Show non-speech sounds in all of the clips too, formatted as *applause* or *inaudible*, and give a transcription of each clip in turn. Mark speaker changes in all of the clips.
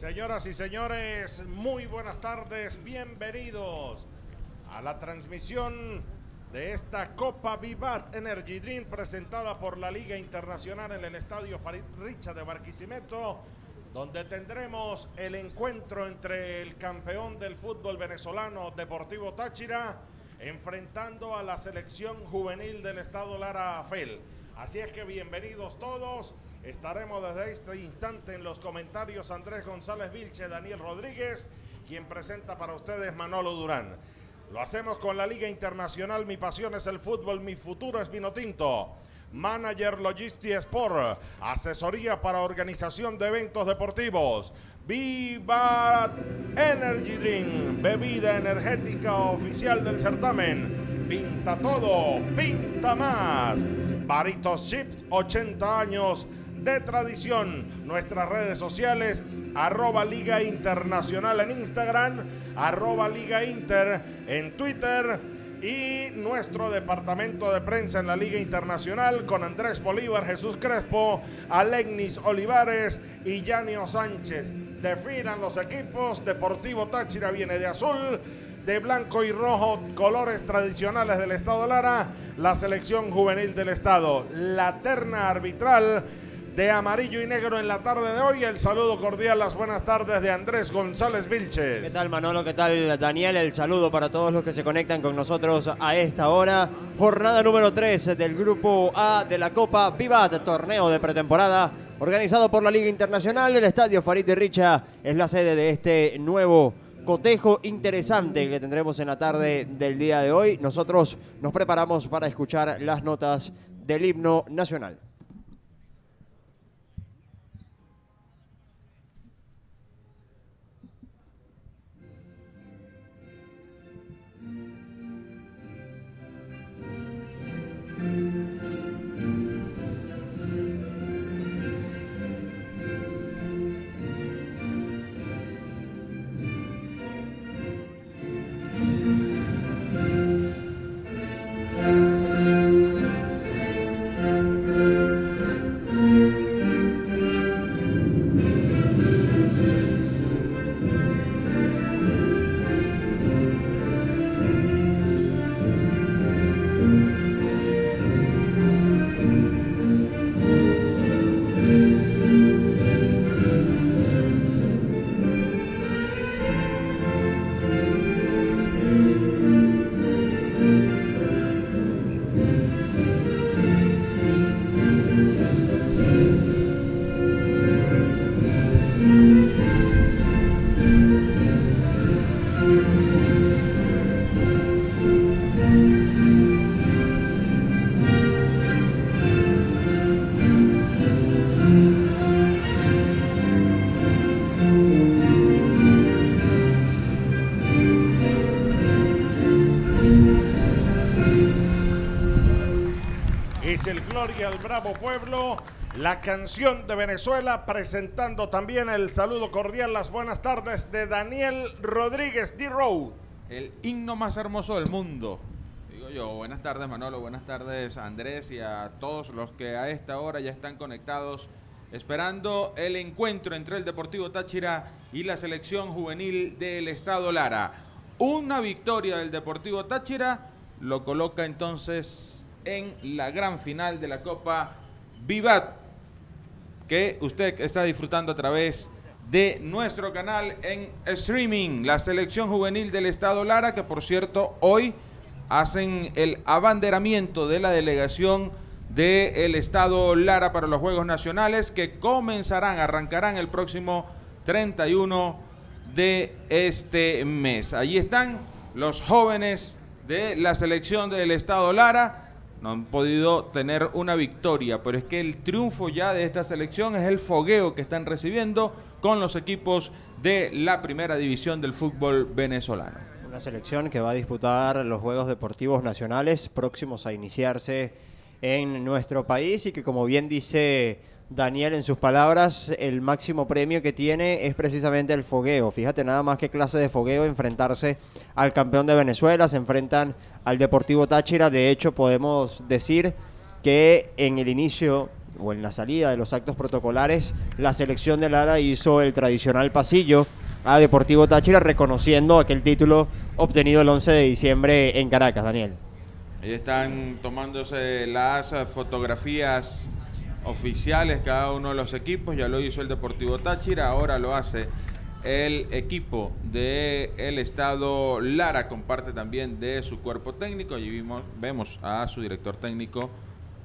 Speaker 1: Señoras y señores, muy buenas tardes, bienvenidos a la transmisión de esta Copa Vivat Energy Dream presentada por la Liga Internacional en el Estadio Farid Richa de Barquisimeto, donde tendremos el encuentro entre el campeón del fútbol venezolano Deportivo Táchira enfrentando a la selección juvenil del estado Lara Fel. Así es que bienvenidos todos. Estaremos desde este instante en los comentarios Andrés González Vilche, Daniel Rodríguez, quien presenta para ustedes Manolo Durán. Lo hacemos con la Liga Internacional. Mi pasión es el fútbol, mi futuro es vino tinto. Manager Logisti Sport, asesoría para organización de eventos deportivos. Viva Energy Drink, bebida energética oficial del certamen. Pinta todo, pinta más. Baritos Chips, 80 años de tradición. Nuestras redes sociales arroba Liga Internacional en Instagram, arroba Liga Inter en Twitter y nuestro departamento de prensa en la Liga Internacional con Andrés Bolívar, Jesús Crespo, Alegnis Olivares y Yanio Sánchez. Definan los equipos, Deportivo Táchira viene de azul, de blanco y rojo, colores tradicionales del estado Lara, la selección juvenil del estado, la terna arbitral de amarillo y negro en la tarde de hoy. El saludo cordial, las buenas tardes de Andrés González Vilches. ¿Qué tal
Speaker 2: Manolo? ¿Qué tal Daniel? El saludo para todos los que se conectan con nosotros a esta hora. Jornada número 3 del Grupo A de la Copa Vivat, torneo de pretemporada organizado por la Liga Internacional. El Estadio Farid de Richa es la sede de este nuevo cotejo interesante que tendremos en la tarde del día de hoy. Nosotros nos preparamos para escuchar las notas del himno nacional. you.
Speaker 1: y al Bravo Pueblo, la canción de Venezuela, presentando también el saludo cordial, las buenas tardes de Daniel Rodríguez d Road.
Speaker 3: El himno más hermoso del mundo. Digo yo, buenas tardes Manolo, buenas tardes Andrés y a todos los que a esta hora ya están conectados esperando el encuentro entre el Deportivo Táchira y la selección juvenil del Estado Lara. Una victoria del Deportivo Táchira lo coloca entonces en la gran final de la Copa Vivat, que usted está disfrutando a través de nuestro canal en streaming. La selección juvenil del Estado Lara, que por cierto hoy hacen el abanderamiento de la delegación del Estado Lara para los Juegos Nacionales, que comenzarán, arrancarán el próximo 31 de este mes. Allí están los jóvenes de la selección del Estado Lara no han podido tener una victoria, pero es que el triunfo ya de esta selección es el fogueo que están recibiendo con los equipos de la primera división del fútbol venezolano.
Speaker 2: Una selección que va a disputar los Juegos Deportivos Nacionales próximos a iniciarse en nuestro país y que como bien dice Daniel, en sus palabras, el máximo premio que tiene es precisamente el fogueo. Fíjate nada más qué clase de fogueo enfrentarse al campeón de Venezuela, se enfrentan al Deportivo Táchira. De hecho, podemos decir que en el inicio o en la salida de los actos protocolares, la selección de Lara hizo el tradicional pasillo a Deportivo Táchira reconociendo aquel título obtenido el 11 de diciembre en Caracas, Daniel.
Speaker 3: Ahí están tomándose las fotografías oficiales cada uno de los equipos. Ya lo hizo el Deportivo Táchira, ahora lo hace el equipo del estado Lara, comparte también de su cuerpo técnico. Allí vimos, vemos a su director técnico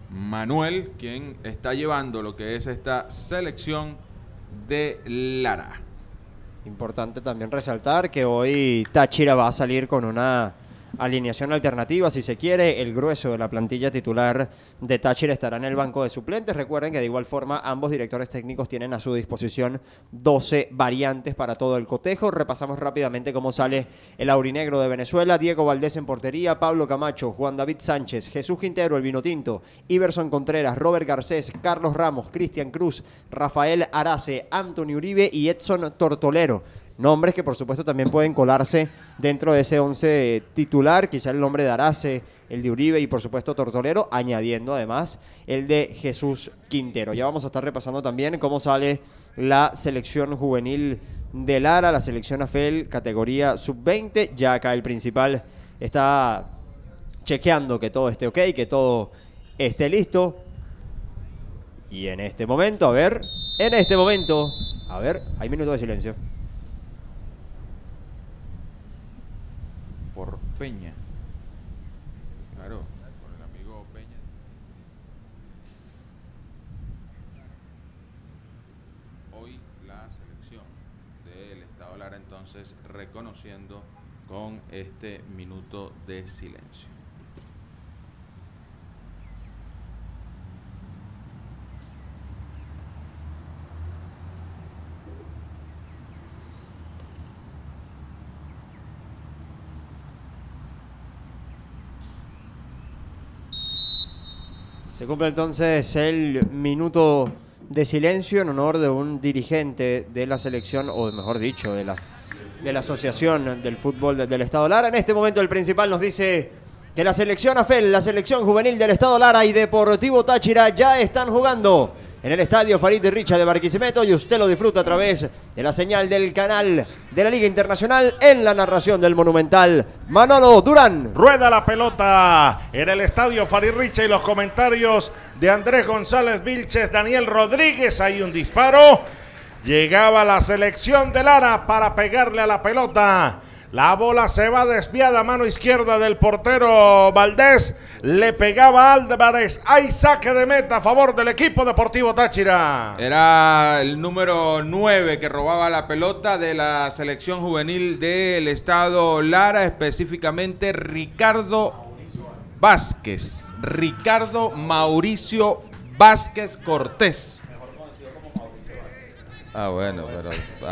Speaker 3: Manuel, quien está llevando lo que es esta selección de Lara.
Speaker 2: Importante también resaltar que hoy Táchira va a salir con una alineación alternativa, si se quiere. El grueso de la plantilla titular de Táchira estará en el banco de suplentes. Recuerden que de igual forma ambos directores técnicos tienen a su disposición 12 variantes para todo el cotejo. Repasamos rápidamente cómo sale el aurinegro de Venezuela. Diego Valdés en portería, Pablo Camacho, Juan David Sánchez, Jesús Quintero, el Vino Tinto, Iverson Contreras, Robert Garcés, Carlos Ramos, Cristian Cruz, Rafael Arace, Anthony Uribe y Edson Tortolero nombres que por supuesto también pueden colarse dentro de ese 11 titular, quizá el nombre de Arace, el de Uribe y por supuesto Tortolero, añadiendo además el de Jesús Quintero. Ya vamos a estar repasando también cómo sale la selección juvenil de Lara, la selección AFEL categoría sub-20, ya acá el principal está chequeando que todo esté ok, que todo esté listo. Y en este momento, a ver, en este momento, a ver, hay minuto de silencio.
Speaker 3: Peña. Claro. con el amigo Peña. Hoy la selección del Estado Lara entonces reconociendo con este minuto de silencio.
Speaker 2: Se cumple entonces el minuto de silencio en honor de un dirigente de la selección, o mejor dicho, de la, de la Asociación del Fútbol del Estado Lara. En este momento el principal nos dice que la selección AFEL, la selección juvenil del Estado Lara y Deportivo Táchira ya están jugando en el estadio Farid Richa de Barquisimeto y usted lo disfruta a través de la señal del canal de la Liga Internacional en la narración del
Speaker 1: monumental Manolo Durán. Rueda la pelota en el estadio Farid Richa y los comentarios de Andrés González Vilches, Daniel Rodríguez, hay un disparo. Llegaba la selección de Lara para pegarle a la pelota. La bola se va desviada, mano izquierda del portero Valdés. Le pegaba Álvarez. Hay saque de meta a favor del equipo deportivo Táchira.
Speaker 3: Era el número 9 que robaba la pelota de la selección juvenil del estado Lara, específicamente Ricardo Vázquez. Ricardo Mauricio Vázquez Cortés. Ah, bueno, pero. Ah, ah,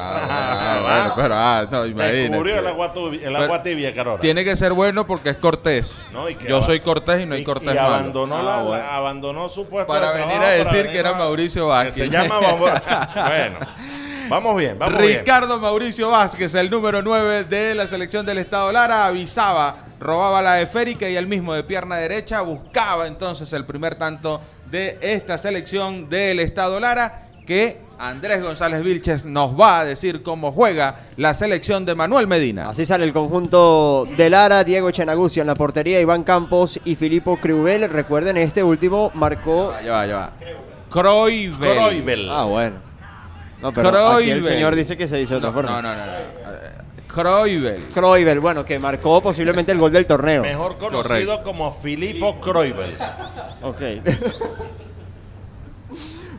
Speaker 3: ah bueno, pero. Ah, no, imagínate. el agua, el agua tibia Carola. Tiene que ser bueno porque es cortés. Yo soy cortés y no hay cortés abandonó, ah, la, abandonó su puesto Para venir a decir que era Mauricio Vázquez. se llama. *laughs* bueno. Vamos bien, vamos Ricardo Mauricio Vázquez, el número 9 de la selección del Estado Lara, avisaba, robaba la esférica y el mismo de pierna derecha buscaba entonces el primer tanto de esta selección del Estado Lara que Andrés González Vilches nos va a decir cómo juega la selección de Manuel Medina. Así sale el conjunto
Speaker 2: de Lara, Diego Chanaguzio en la portería, Iván Campos y Filipo Crubel. Recuerden, este último marcó...
Speaker 3: Ya va, ya va. Ah, bueno. No, el señor dice que se dice de otra no, forma. No, no, no.
Speaker 2: no. bueno, que marcó posiblemente el gol del torneo. Mejor conocido
Speaker 1: como Filipo Crubel.
Speaker 2: ok. *laughs*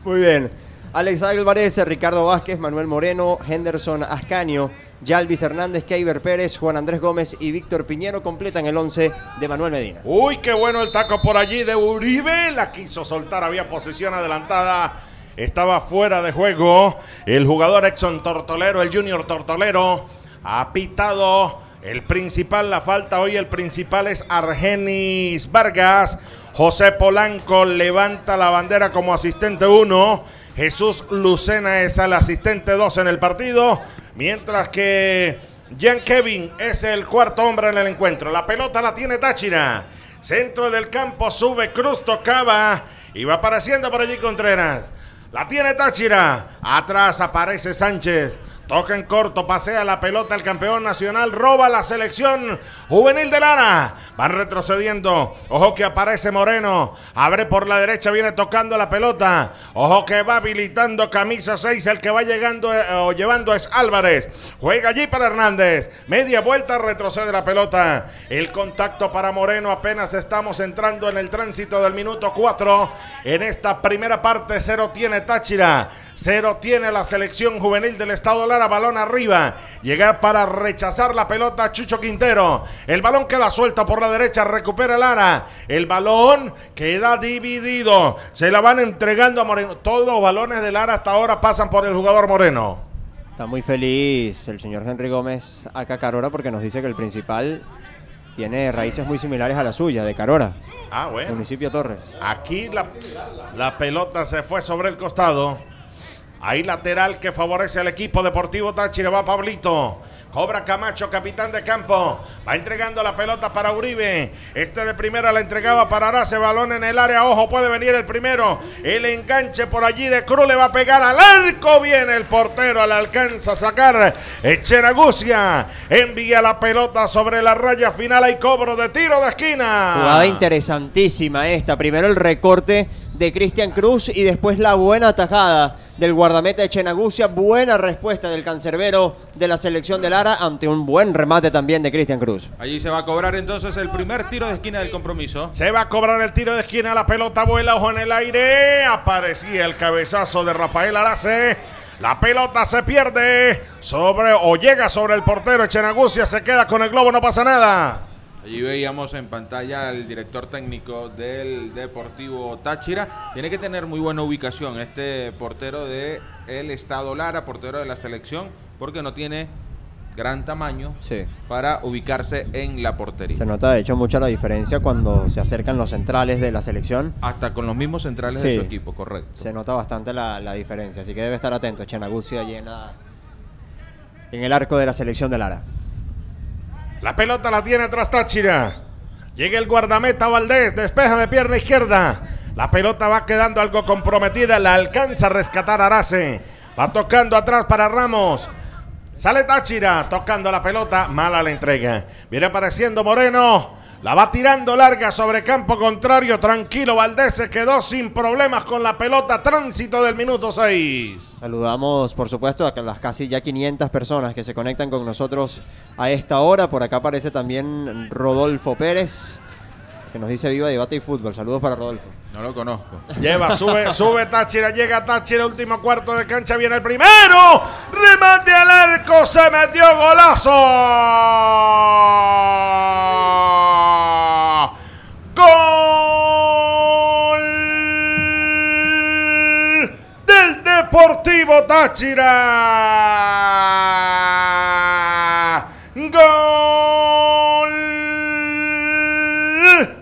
Speaker 2: Muy bien. Alex Álvarez, Ricardo Vázquez, Manuel Moreno, Henderson Ascaño, Yalvis Hernández, Keiber Pérez, Juan Andrés Gómez y Víctor
Speaker 1: Piñero completan el 11 de Manuel Medina. Uy, qué bueno el taco por allí de Uribe. La quiso soltar, había posición adelantada. Estaba fuera de juego el jugador Exxon Tortolero, el Junior Tortolero. Ha pitado el principal, la falta hoy, el principal es Argenis Vargas. José Polanco levanta la bandera como asistente 1 Jesús Lucena es el asistente 2 en el partido, mientras que Jan Kevin es el cuarto hombre en el encuentro. La pelota la tiene Táchira. Centro del campo sube Cruz, tocaba y va apareciendo por allí Contreras. La tiene Táchira. Atrás aparece Sánchez. Toca en corto, pasea la pelota el campeón nacional, roba la selección juvenil de Lara. Van retrocediendo. Ojo que aparece Moreno. Abre por la derecha, viene tocando la pelota. Ojo que va habilitando camisa 6. El que va llegando eh, o llevando es Álvarez. Juega allí para Hernández. Media vuelta, retrocede la pelota. El contacto para Moreno. Apenas estamos entrando en el tránsito del minuto 4. En esta primera parte, cero tiene Táchira. Cero tiene la selección juvenil del Estado de a balón arriba. llega para rechazar la pelota Chucho Quintero. El balón queda suelto por la derecha, recupera Lara. El balón queda dividido. Se la van entregando a Moreno. Todos los balones de Lara hasta ahora pasan por el jugador
Speaker 2: Moreno. Está muy feliz el señor Henry Gómez acá Carora porque nos dice que el principal tiene raíces muy similares a la suya, de Carora. Ah, bueno. Municipio Torres.
Speaker 1: Aquí la pelota se fue sobre el costado. Hay lateral que favorece al equipo deportivo Táchira. Va Pablito. Cobra Camacho, capitán de campo. Va entregando la pelota para Uribe. Este de primera la entregaba para Arace. Balón en el área. Ojo, puede venir el primero. El enganche por allí de Cruz le va a pegar al arco. Viene el portero. Le alcanza a sacar Gucia. Envía la pelota sobre la raya final. Hay cobro de tiro de esquina. Jugada
Speaker 2: interesantísima esta. Primero el recorte de Cristian Cruz y después la buena tajada del guardameta de Chenagucia, buena respuesta del cancerbero de la selección de Lara ante un buen remate también de Cristian Cruz.
Speaker 3: Allí se va a cobrar entonces el primer tiro de esquina del compromiso. Se va a cobrar el tiro de esquina, la pelota
Speaker 1: vuela, ojo en el aire, aparecía el cabezazo de Rafael Arace. La pelota se pierde sobre o llega sobre el portero Chenagucia, se queda con el globo, no pasa nada.
Speaker 3: Allí veíamos en pantalla al director técnico del Deportivo Táchira. Tiene que tener muy buena ubicación este portero de Estado Lara, portero de la selección, porque no tiene gran tamaño para ubicarse en la portería.
Speaker 2: Se nota de hecho mucha la diferencia cuando se acercan los centrales de la selección. Hasta con los mismos centrales de su
Speaker 3: equipo, correcto.
Speaker 2: Se nota bastante la, diferencia, así que debe estar atento Chenaguzzi
Speaker 1: allí en
Speaker 2: el arco de la selección de Lara. La
Speaker 1: pelota la tiene atrás Táchira. Llega el guardameta Valdés, despeja de pierna izquierda. La pelota va quedando algo comprometida, la alcanza a rescatar Arase. Va tocando atrás para Ramos. Sale Táchira tocando la pelota, mala la entrega. Viene apareciendo Moreno. La va tirando larga sobre campo contrario. Tranquilo, Valdés se quedó sin problemas con la pelota. Tránsito del minuto 6.
Speaker 2: Saludamos, por supuesto, a las casi ya 500 personas que se conectan con nosotros a esta hora. Por acá aparece también Rodolfo Pérez que nos dice viva debate y fútbol. Saludos para Rodolfo. No
Speaker 3: lo conozco. Lleva, sube, *laughs* sube
Speaker 1: Táchira, llega Táchira, último cuarto de cancha, viene el primero. Remate al arco, se metió golazo. Gol del Deportivo Táchira.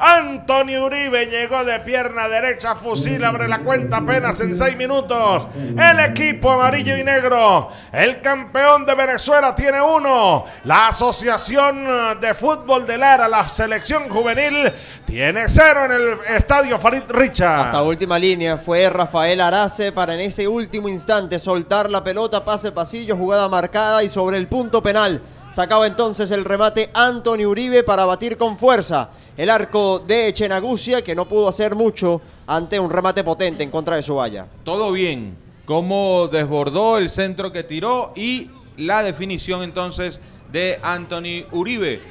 Speaker 1: Antonio Uribe llegó de pierna derecha, fusil, abre la cuenta apenas en seis minutos. El equipo amarillo y negro, el campeón de Venezuela tiene uno. La Asociación de Fútbol de Lara, la selección juvenil, tiene cero en el estadio Farid
Speaker 2: Richa. Hasta última línea fue Rafael Arace para en ese último instante soltar la pelota, pase pasillo, jugada marcada y sobre el punto penal. Sacaba entonces el remate Anthony Uribe para batir con fuerza el arco de Echenagucia, que no pudo hacer mucho ante un remate potente en contra de su
Speaker 3: Todo bien, cómo desbordó el centro que tiró y la definición entonces de Anthony Uribe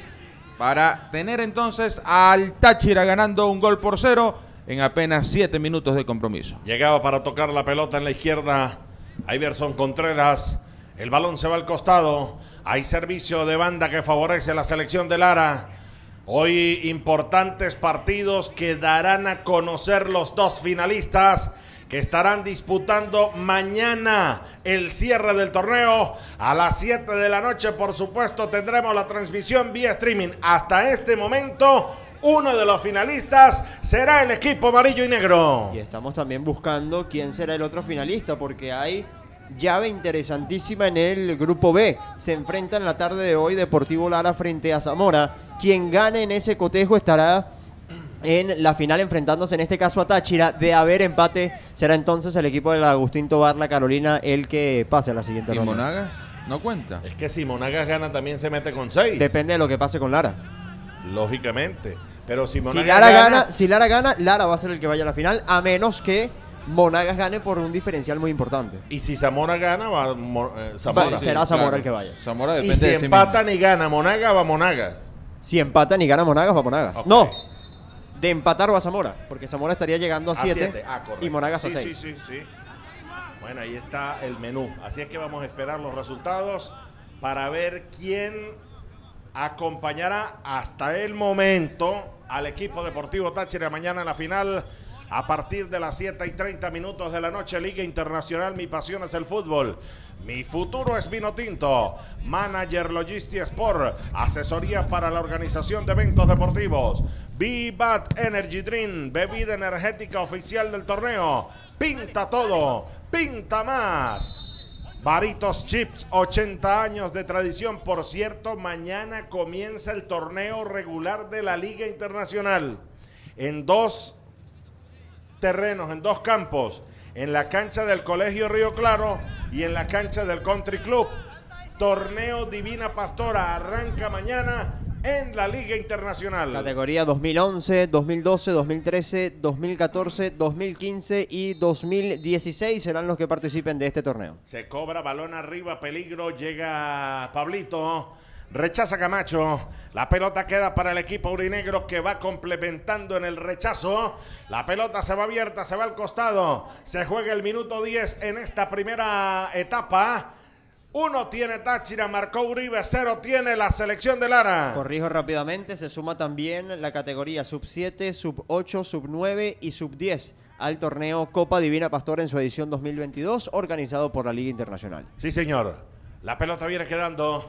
Speaker 3: para tener entonces al Táchira ganando un gol por cero en apenas siete minutos de compromiso. Llegaba para tocar la pelota en la izquierda Iverson Contreras
Speaker 1: el balón se va al costado. Hay servicio de banda que favorece a la selección de Lara. Hoy importantes partidos que darán a conocer los dos finalistas que estarán disputando mañana el cierre del torneo. A las 7 de la noche, por supuesto, tendremos la transmisión vía streaming. Hasta este momento, uno de los finalistas será el equipo amarillo y
Speaker 2: negro. Y estamos también buscando quién será el otro finalista, porque hay llave interesantísima en el grupo B. Se enfrenta en la tarde de hoy Deportivo Lara frente a Zamora. Quien gane en ese cotejo estará en la final enfrentándose en este caso a Táchira. De haber empate será entonces el equipo de Agustín Tobar, la Carolina, el que pase a la siguiente ronda. Monagas?
Speaker 1: ¿No cuenta? Es que si Monagas gana también se mete con seis.
Speaker 2: Depende de lo que pase con
Speaker 1: Lara. Lógicamente. Pero si Monagas gana, si Lara gana, Lara va a ser el que vaya a la
Speaker 2: final, a menos que Monagas gane por un diferencial muy importante.
Speaker 1: Y si Zamora gana, va
Speaker 2: eh, será Zamora el que vaya. y si empatan y gana Monagas, va Monagas. Si empatan y gana Monagas, va Monagas. No, de empatar va Zamora, porque Zamora estaría llegando a 7 ah, y Monagas a 6. Sí,
Speaker 1: sí, sí. Bueno, ahí está el menú. Así es que vamos a esperar los resultados para ver quién acompañará hasta el momento al equipo deportivo Táchira mañana en la final a partir de las 7 y 30 minutos de la noche, Liga Internacional, mi pasión es el fútbol. Mi futuro es vino tinto. Manager Logisti Sport. Asesoría para la organización de eventos deportivos. Vivat Energy Dream. Bebida energética oficial del torneo. Pinta todo. Pinta más. Baritos Chips, 80 años de tradición. Por cierto, mañana comienza el torneo regular de la Liga Internacional. En dos terrenos, en dos campos, en la cancha del Colegio Río Claro y en la cancha del Country Club. Torneo Divina Pastora arranca mañana en la Liga Internacional.
Speaker 2: Categoría 2011, 2012, 2013, 2014, 2015 y 2016 serán los que participen de este torneo.
Speaker 1: Se cobra balón arriba, peligro, llega Pablito Rechaza Camacho. La pelota queda para el equipo urinegro que va complementando en el rechazo. La pelota se va abierta, se va al costado. Se juega el minuto 10 en esta primera etapa. Uno tiene Táchira, marcó Uribe, cero tiene la selección de Lara. Corrijo
Speaker 2: rápidamente, se suma también la categoría sub 7, sub 8, sub 9 y sub 10 al torneo Copa Divina Pastor en su edición 2022, organizado por la Liga Internacional. Sí,
Speaker 1: señor. La pelota viene quedando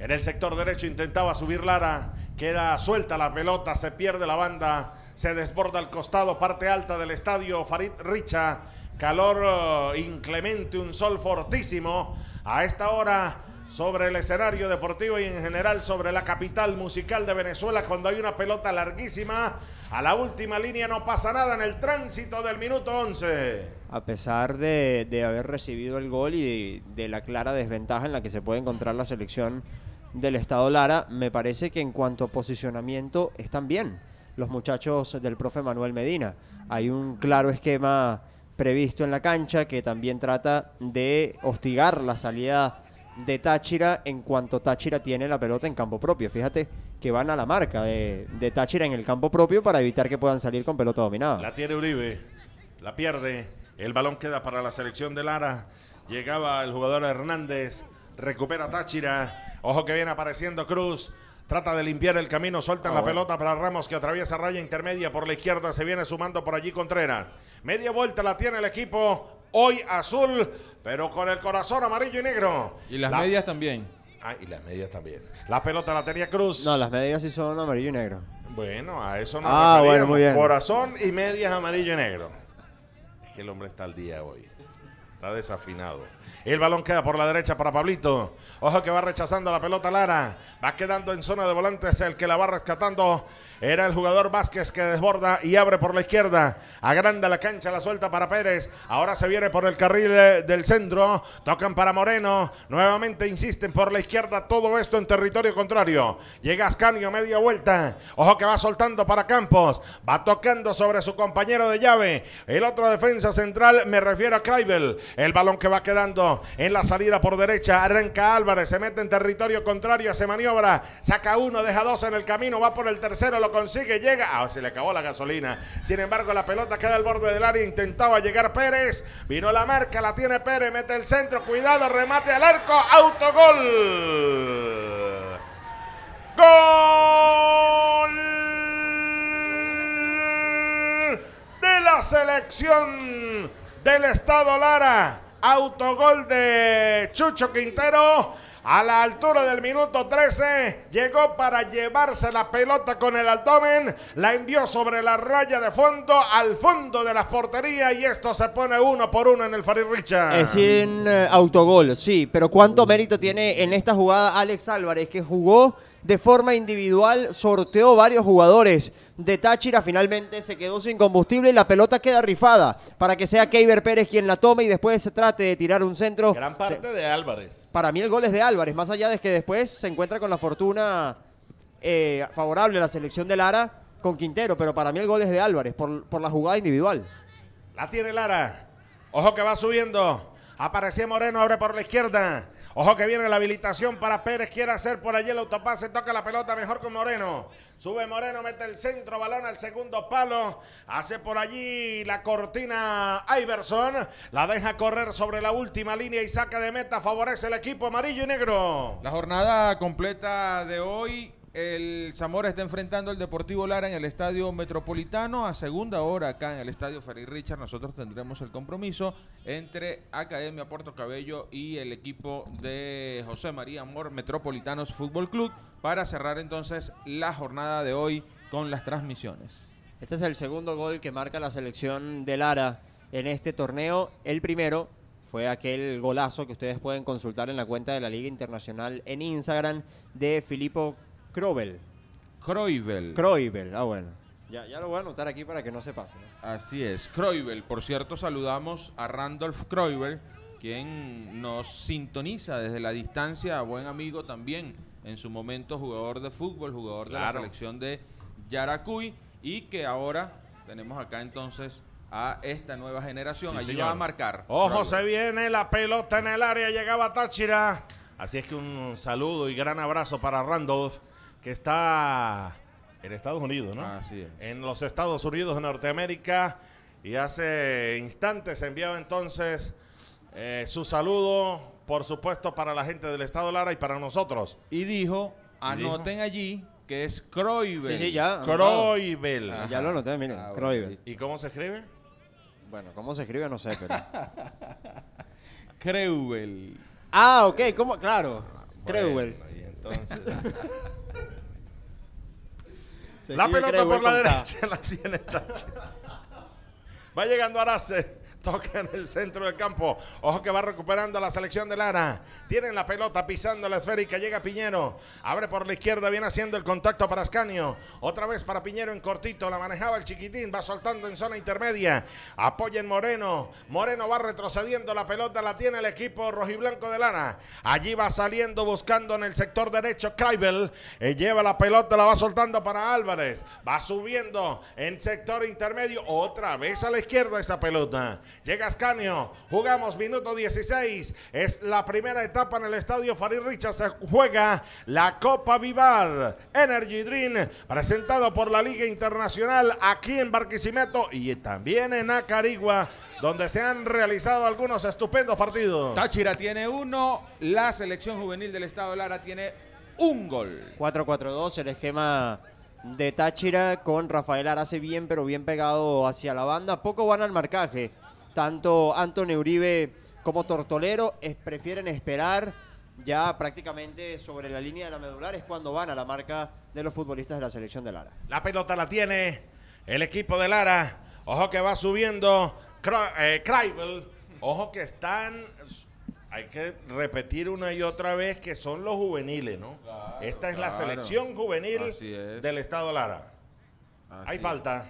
Speaker 1: en el sector derecho intentaba subir Lara. Queda suelta la pelota, se pierde la banda. Se desborda al costado, parte alta del estadio Farid Richa. Calor eh, inclemente, un sol fortísimo. A esta hora sobre el escenario deportivo y en general sobre la capital musical de Venezuela cuando hay una pelota larguísima. A la última línea no pasa nada en el tránsito del minuto 11.
Speaker 2: A pesar de, haber recibido el gol y de la clara desventaja en la que se puede encontrar la selección del Estado Lara, me parece que en cuanto a posicionamiento están bien los muchachos del profe Manuel Medina. Hay un claro esquema previsto en la cancha que también trata de hostigar la salida de Táchira en cuanto Táchira tiene la pelota en campo propio. Fíjate que van a la marca de, Táchira en el campo propio para evitar que puedan salir con pelota dominada. La
Speaker 1: tiene Uribe, la pierde, el balón queda para la selección de Lara. Llegaba el jugador Hernández, Recupera Táchira. Ojo que viene apareciendo Cruz. Trata de limpiar el camino, suelta ah, la pelota para Ramos que atraviesa raya intermedia por la izquierda, se viene sumando por allí Contreras. Media vuelta la tiene el equipo, hoy azul, pero con el corazón amarillo y negro. Y las medias también. Ah, y las medias también. La pelota la tenía Cruz. No, las medias
Speaker 2: sí son amarillo y negro.
Speaker 1: Bueno, a eso no ah, bueno, muy Corazón y medias amarillo y negro. Es que el hombre está al día hoy. Está desafinado. El balón queda por la derecha para Pablito. Ojo que va rechazando la pelota Lara. Va quedando en zona de volantes. El que la va rescatando era el jugador Vázquez que desborda y abre por la izquierda. Agranda la cancha, la suelta para Pérez. Ahora se viene por el carril eh, del centro. Tocan para Moreno. Nuevamente insisten por la izquierda. Todo esto en territorio contrario. Llega Ascanio media vuelta. Ojo que va soltando para Campos. Va tocando sobre su compañero de llave. El otro defensa central, me refiero a Kraibel. El balón que va quedando en la salida por derecha. Arranca Álvarez, se mete en territorio contrario, hace maniobra, saca uno, deja dos en el camino, va por el tercero, lo consigue, llega. Ah, se le acabó la gasolina. Sin embargo, la pelota queda al borde del área, intentaba llegar Pérez. Vino la marca, la tiene Pérez, mete el centro, cuidado, remate al arco, autogol. Gol de la selección del Estado Lara. Autogol de Chucho Quintero. A la altura del minuto 13, llegó para llevarse la pelota con el abdomen, la envió sobre la raya de fondo, al fondo de la portería, y esto se pone uno por uno en el Farid Richard. Es
Speaker 2: un eh, autogol, sí, pero ¿cuánto mérito tiene en esta jugada Alex Álvarez, que jugó de forma individual sorteó varios jugadores de Táchira. Finalmente se quedó sin combustible y la pelota queda rifada para que sea Keiber Pérez quien la tome y después se trate de tirar un centro. Gran parte
Speaker 1: de Álvarez.
Speaker 2: Para mí el gol es de Álvarez, más allá de que después se encuentra con la fortuna eh, favorable a la selección de Lara con Quintero, pero para mí el gol es de Álvarez por, por la jugada individual.
Speaker 1: La tiene Lara. Ojo que va subiendo. Aparecía Moreno, abre por la izquierda. Ojo que viene la habilitación para Pérez. Quiere hacer por allí el autopase. Toca la pelota mejor con Moreno. Sube Moreno, mete el centro, balón al segundo palo. Hace por allí la cortina Iverson. La deja correr sobre la última línea y saca de meta. Favorece el equipo amarillo y
Speaker 3: negro. La jornada completa de hoy el Zamora está enfrentando al Deportivo Lara en el Estadio Metropolitano. A segunda hora, acá en el Estadio Ferry Richard, nosotros tendremos el compromiso entre Academia Puerto Cabello y el equipo de José María Amor Metropolitanos Fútbol Club para cerrar entonces la jornada de hoy con las transmisiones. Este es el segundo gol que marca la selección
Speaker 2: de Lara en este torneo. El primero fue aquel golazo que ustedes pueden consultar en la cuenta de la Liga Internacional en Instagram de Filipo Crobel. Kroebel. Kroebel, ah, bueno. Ya, lo voy a anotar aquí para que no se pase.
Speaker 3: Así es. Croibel, por cierto, saludamos a Randolph Croibel, quien nos sintoniza desde la distancia, buen amigo también, en su momento jugador de fútbol, jugador de la selección de Yaracuy, y que ahora tenemos acá entonces a esta nueva generación. Allí va a marcar. Ojo,
Speaker 1: se viene la pelota en el área, llegaba Táchira. Así es que un saludo y gran abrazo para Randolph que está en Estados Unidos, ¿no? En los Estados Unidos de Norteamérica. Y hace instantes enviaba entonces eh, su saludo, por supuesto, para la gente del Estado Lara y para nosotros. Y dijo, anoten allí que es Croibel. Sí, sí, ya. Croibel. Ah, ya lo anoté, miren, ah, ¿Y cómo se escribe?
Speaker 2: Bueno, ¿cómo se escribe? No sé, pero... *laughs* Creubel. Ah, ok, ¿cómo? Claro, ah, bueno, Y entonces... *laughs*
Speaker 1: la pelota por la derecha la tiene Tacho. Va llegando Arase. Toca en el centro del campo. Ojo que va recuperando la selección de Lara. Tienen la pelota pisando la esférica. Llega Piñero. Abre por la izquierda. Viene haciendo el contacto para Ascanio. Otra vez para Piñero en cortito. La manejaba el chiquitín. Va soltando en zona intermedia. Apoya en Moreno. Moreno va retrocediendo. La pelota la tiene el equipo rojiblanco de Lara. Allí va saliendo buscando en el sector derecho. Kraibel eh, lleva la pelota. La va soltando para Álvarez. Va subiendo en sector intermedio. Otra vez a la izquierda esa pelota. Llega Ascanio, jugamos minuto 16. Es la primera etapa en el estadio Farid Richard. Se juega la Copa Vivar Energy Dream, presentado por la Liga Internacional aquí en Barquisimeto y también en Acarigua, donde se han realizado algunos estupendos partidos.
Speaker 3: Táchira tiene uno, la selección juvenil del estado de Lara tiene
Speaker 1: un gol.
Speaker 2: 4-4-2, el esquema de Táchira con Rafael Arace bien, pero bien pegado hacia la banda. Poco van al marcaje. Tanto Antonio Uribe como Tortolero prefieren esperar ya prácticamente sobre la línea de la medular es cuando van a la marca de los futbolistas
Speaker 1: de la selección de Lara. La pelota la tiene el equipo de Lara. Ojo que va subiendo Craibel eh, Ojo que están. Hay que repetir una y otra vez que son los juveniles, ¿no? Esta es la selección juvenil del Estado Lara. Hay falta.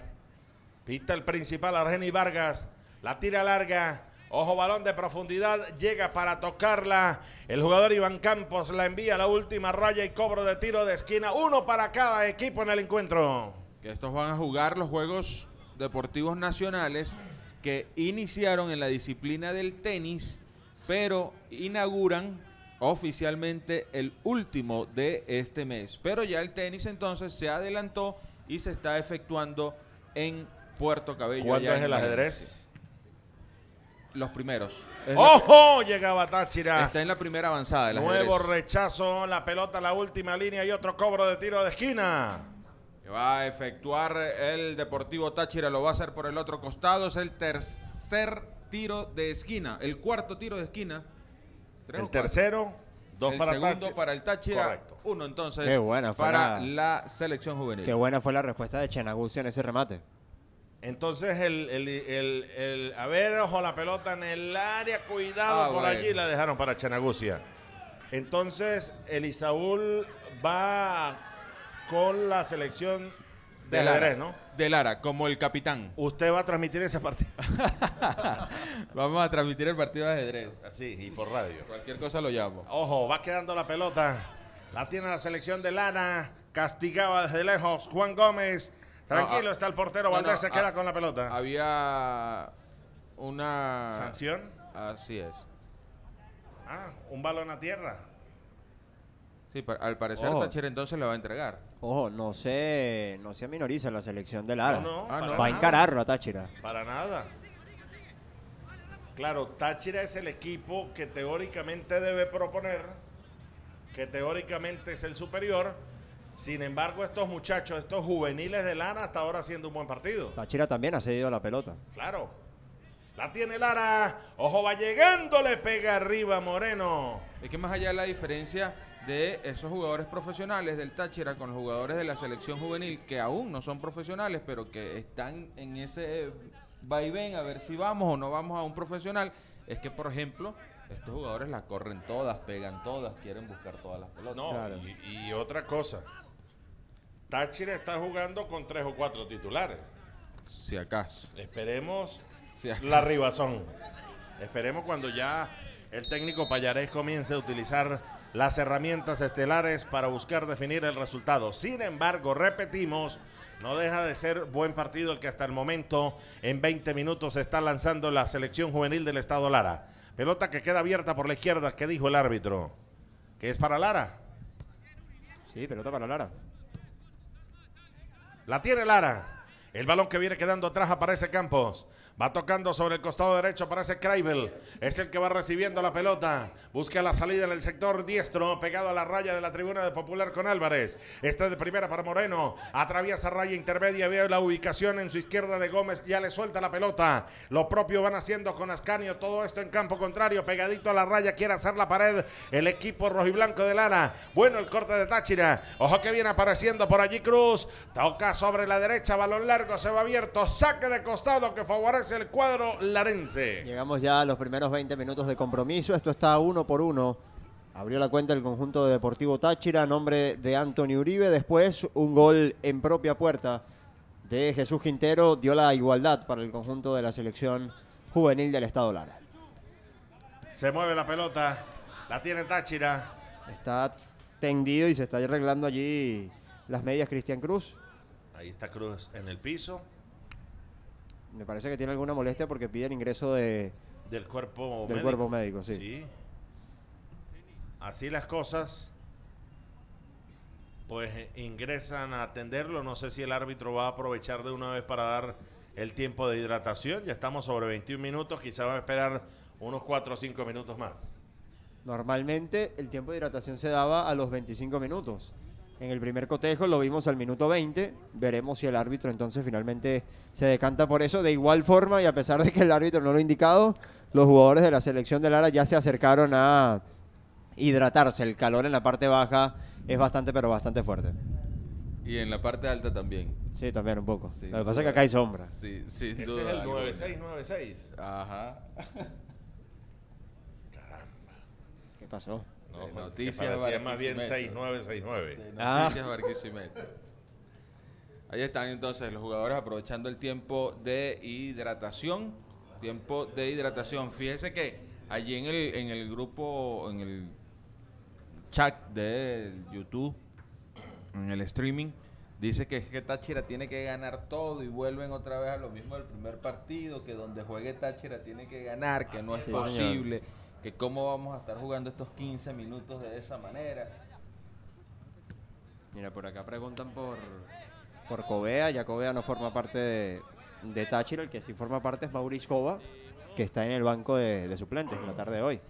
Speaker 1: Pita el principal Argeni Vargas. La tira larga. Ojo balón de profundidad, llega para tocarla. El jugador Iván Campos la envía a la última raya y cobro de tiro de esquina. Uno para cada
Speaker 3: equipo en el encuentro. Que estos van a jugar los Juegos Deportivos Nacionales que iniciaron en la disciplina del tenis, pero inauguran oficialmente el último de este mes. Pero ya el tenis entonces se adelantó y se está efectuando en Puerto Cabello. ¿Cuánto es el ajedrez? Los primeros. ¡Ojo! Llegaba Táchira. Está en la primera avanzada. De Nuevo
Speaker 1: rechazo, la pelota, la última línea y otro cobro de tiro de esquina.
Speaker 3: Que va a efectuar el Deportivo Táchira, lo va a hacer por el otro costado. Es el tercer tiro de esquina, el cuarto tiro de esquina. El
Speaker 1: tercero,
Speaker 3: dos el para segundo para el Táchira, uno entonces para la... selección juvenil. Qué buena
Speaker 2: fue la respuesta de Chenagucio en ese remate.
Speaker 3: Entonces, el, el,
Speaker 1: a ver, ojo, la pelota en el área, cuidado ah, por allí, la dejaron para Chanagucia. Entonces, Elisaúl va con la
Speaker 3: selección
Speaker 1: de, Lara, ¿no?
Speaker 3: De Lara, como el capitán.
Speaker 1: Usted va a transmitir ese partido.
Speaker 3: *laughs* Vamos a transmitir el partido de ajedrez. Así y por radio. Cualquier cosa lo llamo.
Speaker 1: Ojo, va quedando la pelota. La tiene la selección de Lara. Castigaba desde
Speaker 3: lejos Juan Gómez. Tranquilo, está el portero. Valdés se queda con la pelota. Había una. ¿Sanción? Así es.
Speaker 1: Ah, un balón a tierra.
Speaker 3: Sí, al parecer Táchira entonces le va a entregar. Ojo, no
Speaker 2: se, no se minoriza la selección del Lara. No, ah, no, Va a encararlo a Táchira.
Speaker 1: Para nada. Claro, Táchira es el equipo que teóricamente debe proponer, que teóricamente es el superior, sin embargo, estos muchachos, estos juveniles de Lara, hasta ahora haciendo un buen partido.
Speaker 2: Táchira también ha cedido la pelota.
Speaker 1: Claro.
Speaker 3: La tiene Lara. Ojo va llegando, le pega arriba Moreno. Es que más allá de la diferencia de esos jugadores profesionales del Táchira con los jugadores de la selección juvenil que aún no son profesionales, pero que están en ese vaivén a ver si vamos o no vamos a un profesional, es que, por ejemplo, estos jugadores las corren todas, pegan todas, quieren buscar todas las pelotas. y otra cosa,
Speaker 1: Táchira está jugando con tres o cuatro titulares.
Speaker 3: Si acaso.
Speaker 1: Esperemos la ribazón. Esperemos cuando ya el técnico Payarés comience a utilizar las herramientas estelares para buscar definir el resultado. Sin embargo, repetimos, no deja de ser buen partido el que hasta el momento en 20 minutos se está lanzando la selección juvenil del Estado Lara. Pelota que queda abierta por la izquierda, ¿Qué dijo el árbitro? Que es para Lara. Sí, pelota para Lara. La tiene Lara. El balón que viene quedando atrás aparece Campos. Va tocando sobre el costado derecho, ese Craibel. Es el que va recibiendo la pelota. Busca la salida en el sector diestro, pegado a la raya de la tribuna de Popular con Álvarez. Está de primera para Moreno. Atraviesa raya intermedia, ve la ubicación en su izquierda de Gómez. Ya le suelta la pelota. Lo propio van haciendo con Ascanio. Todo esto en campo contrario, pegadito a la raya. Quiere hacer la pared el equipo blanco de Lara. Bueno, el corte de Táchira. Ojo que viene apareciendo por allí Cruz. Toca sobre la derecha, balón largo, se va abierto. Saque de costado que favorece el cuadro larense. Llegamos
Speaker 2: ya a los primeros 20 minutos de compromiso. Esto está uno por uno. Abrió la cuenta el conjunto de Deportivo Táchira, nombre de Antonio Uribe. Después un gol en propia puerta de Jesús Quintero dio la igualdad para el conjunto de la selección juvenil del Estado Lara.
Speaker 1: Se mueve la pelota, la tiene Táchira.
Speaker 2: Está tendido y se está arreglando allí las medias Cristian Cruz.
Speaker 1: Ahí está Cruz en el piso
Speaker 2: me parece que tiene alguna molestia porque pide el ingreso de,
Speaker 1: del cuerpo
Speaker 2: médico. sí.
Speaker 1: Así las cosas, pues eh, ingresan a atenderlo. No sé si el árbitro va a aprovechar de una vez para dar el tiempo de hidratación. Ya estamos sobre 21 minutos, quizá va a esperar unos 4 o 5 minutos más.
Speaker 2: Normalmente el tiempo de hidratación se daba a los 25 minutos. En el primer cotejo lo vimos al minuto 20. Veremos si el árbitro entonces finalmente se decanta por eso. De igual forma, y a pesar de que el árbitro no lo ha indicado, los jugadores de la selección de Lara ya se acercaron a hidratarse. El calor en la parte baja es bastante, pero bastante fuerte.
Speaker 3: Y en la parte alta también.
Speaker 2: Sí, también un poco. lo que pasa es que acá hay sombra.
Speaker 3: Sí, sí. Ese es el 9-6. Ajá. Caramba. *laughs* ¿Qué pasó? Eh, noticias más bien 6969. Ah. noticias Barquisimeto. Ahí están entonces los jugadores aprovechando el tiempo de hidratación. Tiempo de hidratación. Fíjese que allí en el, en el grupo, en el chat de YouTube, en el streaming, dice que, que Táchira tiene que ganar todo y vuelven otra vez a lo mismo del primer partido, que donde juegue Táchira tiene que ganar, que no es, posible que cómo vamos a estar jugando estos 15 minutos de esa manera. Mira, por acá preguntan por,
Speaker 2: por Covea, ya Covea no forma parte de, Táchira, el que sí forma parte es Mauricio Cova, que está en el banco de, de suplentes en la tarde de hoy.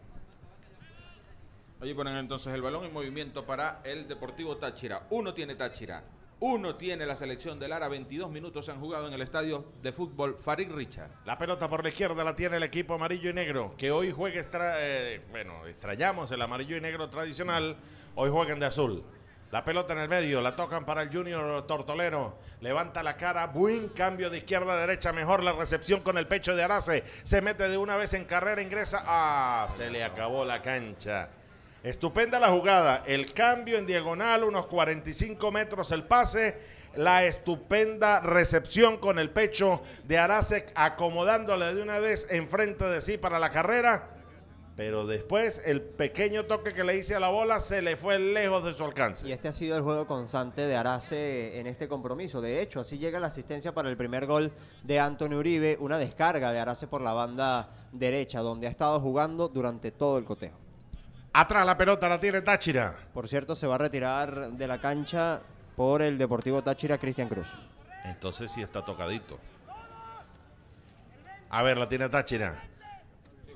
Speaker 3: Oye, ponen entonces el balón en movimiento para el Deportivo Táchira. Uno tiene Táchira, uno tiene la selección de Lara, 22 minutos han jugado en el estadio de fútbol Farid Richa. La pelota
Speaker 1: por la izquierda la tiene el equipo amarillo y negro, que hoy juega, eh, bueno, extrañamos el amarillo y negro tradicional, hoy juegan de azul. La pelota en el medio, la tocan para el Junior Tortolero. Levanta la cara, buen cambio de izquierda a derecha, mejor la recepción con el pecho de Arace. Se mete de una vez en carrera, ingresa. Ah, se le acabó la cancha. Estupenda la jugada, el cambio en diagonal, unos 45 metros el pase, la estupenda recepción con el pecho de Arase, acomodándole de una vez enfrente de sí para la carrera, pero después el pequeño toque que le hice a la bola se le fue lejos de su alcance. Y este ha sido el juego constante de Arace en
Speaker 2: este compromiso. De hecho, así llega la asistencia para el primer gol de Antonio Uribe, una descarga de Arace por la banda derecha, donde ha estado jugando durante todo el cotejo. Atrás la pelota la tiene Táchira. Por cierto, se va a retirar de la cancha por el Deportivo Táchira Cristian Cruz.
Speaker 1: Entonces sí está tocadito. A ver, la tiene Táchira.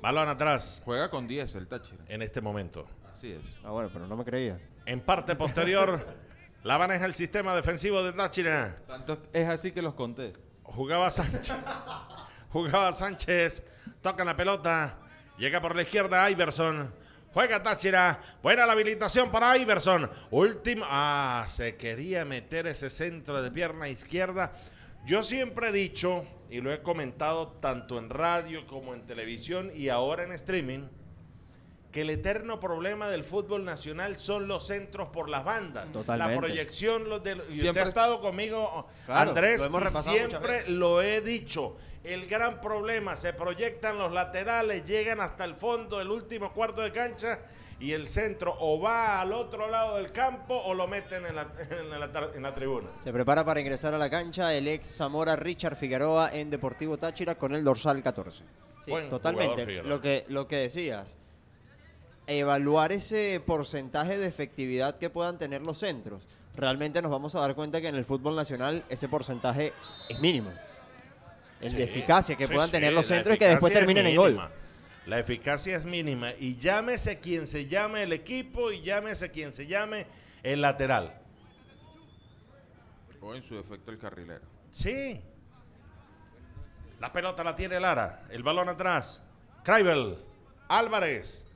Speaker 1: Balón atrás. Juega con 10 el Táchira. En este momento. Así es. Ah, bueno, pero no me creía. En parte posterior, *laughs* la maneja el sistema defensivo de Táchira. Tanto es así que los conté. Jugaba Sánchez. *laughs* Jugaba Sánchez. Toca la pelota. Llega por la izquierda Iverson. Juega Táchira. Buena la habilitación para Iverson. última Ah, se quería meter ese centro de pierna izquierda. Yo siempre he dicho, y lo he comentado tanto en radio como en televisión y ahora en streaming, que el eterno problema del fútbol nacional son los centros por las bandas. Totalmente. La proyección los y usted ha estado conmigo, Andrés, siempre lo he dicho. El gran problema, se proyectan los laterales, llegan hasta el fondo, del último cuarto de cancha, y el centro o va al otro lado del campo o lo meten en la, tribuna. Se
Speaker 2: prepara para ingresar a la cancha el ex Zamora Richard Figueroa en Deportivo Táchira con el dorsal 14. totalmente. Lo que, lo que decías evaluar ese porcentaje de efectividad que puedan tener los centros, realmente nos vamos a dar cuenta que en el fútbol nacional ese porcentaje es mínimo. El de eficacia que puedan tener los centros y que después terminen en gol.
Speaker 1: La eficacia es mínima y llámese quien se llame el equipo y llámese quien se llame el lateral.
Speaker 3: O en su defecto el carrilero.
Speaker 1: Sí. La pelota la tiene Lara, el balón atrás. Craibel Álvarez,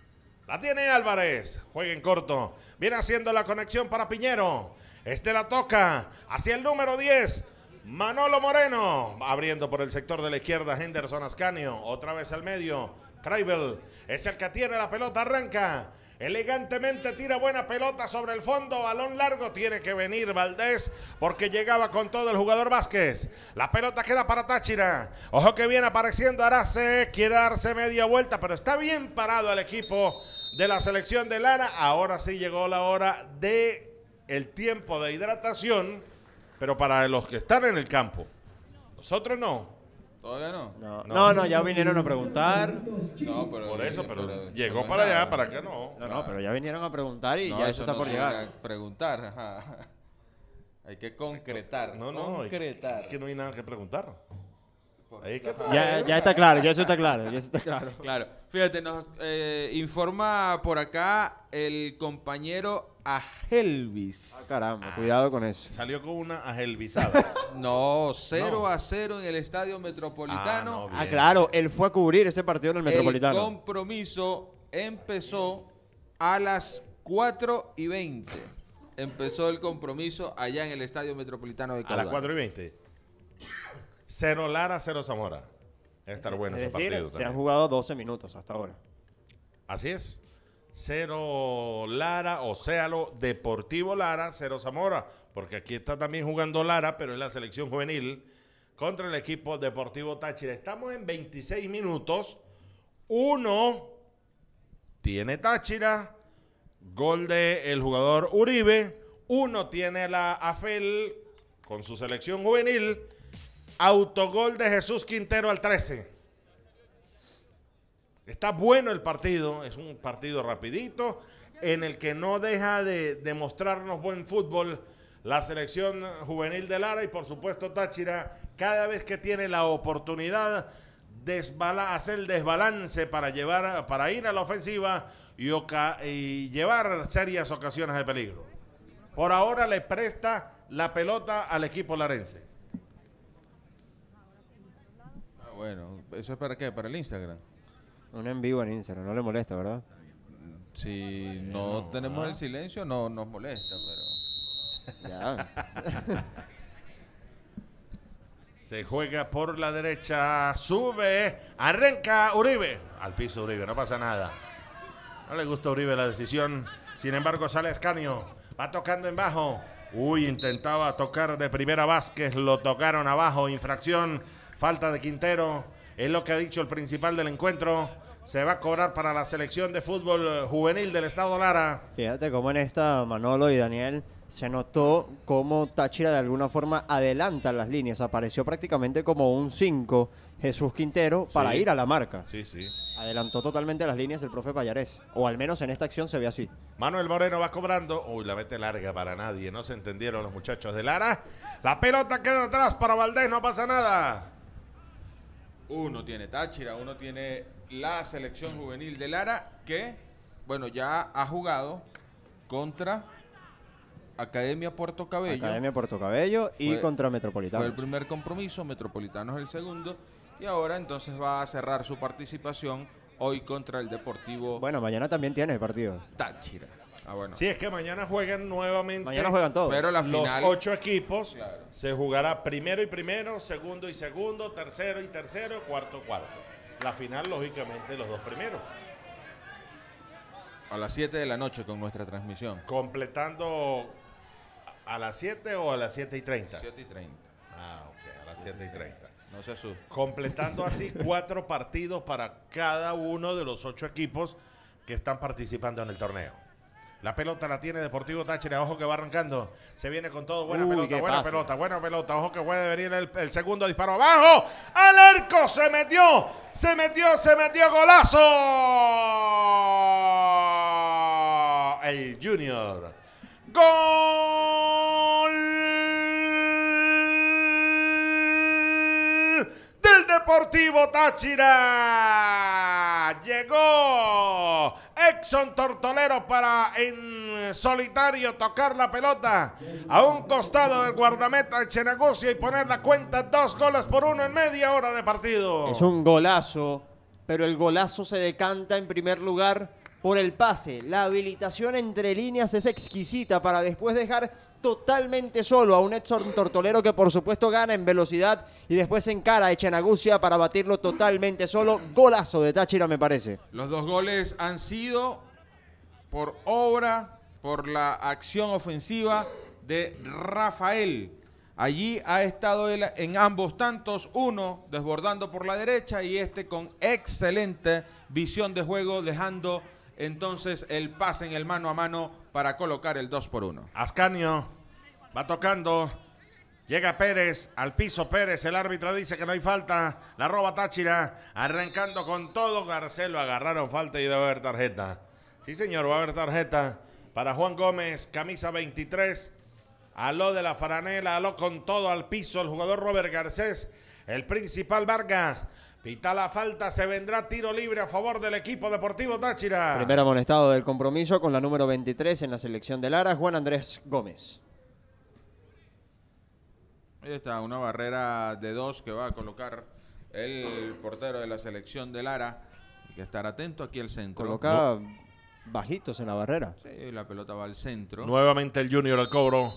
Speaker 1: la tiene Álvarez. Juega en corto. Viene haciendo la conexión para Piñero. Este la toca hacia el número 10. Manolo Moreno. Abriendo por el sector de la izquierda. Henderson Ascanio. Otra vez al medio. Craibel. es el que tiene la pelota. Arranca. Elegantemente tira buena pelota sobre el fondo. Balón largo tiene que venir Valdés porque llegaba con todo el jugador Vázquez. La pelota queda para Táchira. Ojo que viene apareciendo Arace. Quiere darse media vuelta, pero está bien parado el equipo de la selección de Lara. Ahora sí llegó la hora de el tiempo de hidratación, pero para los que están en el campo. Nosotros no
Speaker 3: no? No, ya vinieron a preguntar. Por eso, pero, llegó para allá, para qué no. No, no, pero ya
Speaker 2: vinieron a preguntar y ya eso, está por llegar.
Speaker 3: Preguntar, ajá. Hay que concretar. No, no, que- concretar. que no hay nada que preguntar. Ya, está claro, ya eso
Speaker 2: está claro, claro.
Speaker 3: Claro, fíjate, nos eh, informa por acá el compañero
Speaker 2: Helvis. Ah, caramba, ah. cuidado con eso.
Speaker 3: Salió con una ajelvisada. *laughs* no, 0 a 0 en el Estadio Metropolitano. Ah, ah claro,
Speaker 2: él fue a cubrir ese partido en el, Metropolitano. El
Speaker 3: compromiso empezó a las 4 y 20. Empezó el compromiso allá en el Estadio Metropolitano de Caudal. A las 4 y 20. 0 Lara, 0 Zamora.
Speaker 1: Debe estar bueno ese decir, partido Se han jugado 12 minutos hasta ahora. Así es. Cero Lara, o sea, lo Deportivo Lara, Cero Zamora, porque aquí está también jugando Lara, pero es la selección juvenil, contra el equipo Deportivo Táchira. Estamos en 26 minutos. Uno tiene Táchira, gol de el jugador Uribe. Uno tiene la AFEL con su selección juvenil. Autogol de Jesús Quintero al 13. Está bueno el partido, es un partido rapidito, en el que no deja de, demostrarnos buen fútbol la selección juvenil de Lara y por supuesto Táchira, cada vez que tiene la oportunidad, hacer el desbalance para, llevar, para ir a la ofensiva y, llevar serias ocasiones de peligro. Por ahora le presta la pelota al
Speaker 3: equipo larense. Ah, bueno, ¿eso es para qué? ¿Para el Instagram?
Speaker 2: Un en vivo en Instagram, no le molesta, ¿verdad? Si no, tenemos el ah.
Speaker 3: silencio, no nos molesta, pero. Ya. *laughs* Se juega por la derecha, sube,
Speaker 1: arranca Uribe. Al piso Uribe, no pasa nada. No le gusta Uribe la decisión. Sin embargo, sale Escanio. Va tocando en bajo. Uy, intentaba tocar de primera Vázquez. Lo tocaron abajo. Infracción. Falta de Quintero. Es lo que ha dicho el principal del encuentro. Se va a cobrar para la selección de fútbol eh, juvenil del estado Lara.
Speaker 2: Fíjate cómo en esta Manolo y Daniel se notó cómo Táchira de alguna forma adelanta las líneas. Apareció prácticamente como un 5 Jesús Quintero para ir a la marca. Sí, sí. Adelantó totalmente las líneas el profe Payarés. O al menos en esta acción se ve así.
Speaker 1: Manuel Moreno va cobrando. Uy, la mete larga para nadie. No se entendieron los muchachos de Lara. La pelota queda atrás para Valdés. No pasa nada.
Speaker 3: Uno tiene Táchira, uno tiene la selección juvenil de Lara, que, bueno, ya ha jugado contra Academia Puerto Cabello. Academia Puerto Cabello y contra Metropolitano. Fue el primer compromiso, Metropolitano es el segundo, y ahora entonces va a cerrar su participación hoy contra el Deportivo.
Speaker 2: Bueno, mañana también tiene partido.
Speaker 3: Táchira. Ah, si es que mañana juegan nuevamente. Los ocho equipos
Speaker 1: se jugará primero y primero, segundo y segundo, tercero y tercero, cuarto, y cuarto. La final, lógicamente, los dos primeros.
Speaker 3: A las siete de la noche
Speaker 1: con nuestra transmisión. Completando a las siete o a las siete y 30.
Speaker 3: siete y treinta. Ah, ok, a las siete y treinta. No se sube.
Speaker 1: Completando así *laughs* cuatro partidos para cada uno de los ocho equipos que están participando en el torneo. La pelota la tiene Deportivo Táchira. Ojo que va arrancando. Se viene con todo. Buena pelota, buena pelota, buena pelota. Ojo que puede venir el, segundo disparo abajo. Al arco se metió. Se metió, se metió. Golazo. El Junior. Gol Deportivo Táchira. Llegó Exxon Tortolero para en solitario tocar la pelota a un costado del guardameta Echenegocia y poner la cuenta dos goles por uno en media hora de partido. Es un
Speaker 2: golazo, pero el golazo se decanta en primer lugar por el pase. La habilitación entre líneas es exquisita para después dejar totalmente solo a un Edson Tortolero que por supuesto gana en velocidad y después encara a Echenagucia para batirlo totalmente solo. Golazo de Táchira me parece.
Speaker 3: Los dos goles han sido por obra, por la acción ofensiva de Rafael. Allí ha estado él en ambos tantos, uno desbordando por la derecha y este con excelente visión de juego dejando entonces el pase en el mano a mano para colocar el 2 por 1. Ascanio va tocando.
Speaker 1: Llega Pérez, al piso Pérez, el árbitro dice que no hay falta, la roba Táchira, arrancando con todo, Lo agarraron falta y debe haber tarjeta. Sí señor, va a haber tarjeta para Juan Gómez, camisa 23, aló de la faranela, aló con todo al piso el jugador Robert Garcés, el principal Vargas, Pita la falta, se vendrá tiro libre a favor del equipo deportivo Táchira. Primera
Speaker 2: amonestado del compromiso con la número 23 en la selección de Lara, Juan Andrés Gómez.
Speaker 3: Ahí está, una barrera de dos que va a colocar el portero de la selección de Lara. Hay que estar atento aquí al centro. Coloca
Speaker 1: bajitos en la barrera.
Speaker 3: Sí, la pelota va al centro.
Speaker 1: Nuevamente el Junior al cobro.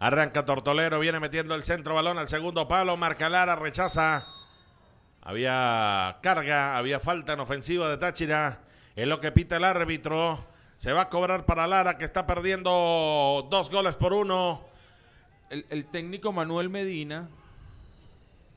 Speaker 1: Arranca Tortolero, viene metiendo el centro balón al segundo palo. Marca Lara, rechaza. Había carga, había falta en ofensiva de Táchira. Es lo que pita el árbitro. Se va a cobrar para Lara que está perdiendo dos goles por uno. El, técnico Manuel
Speaker 3: Medina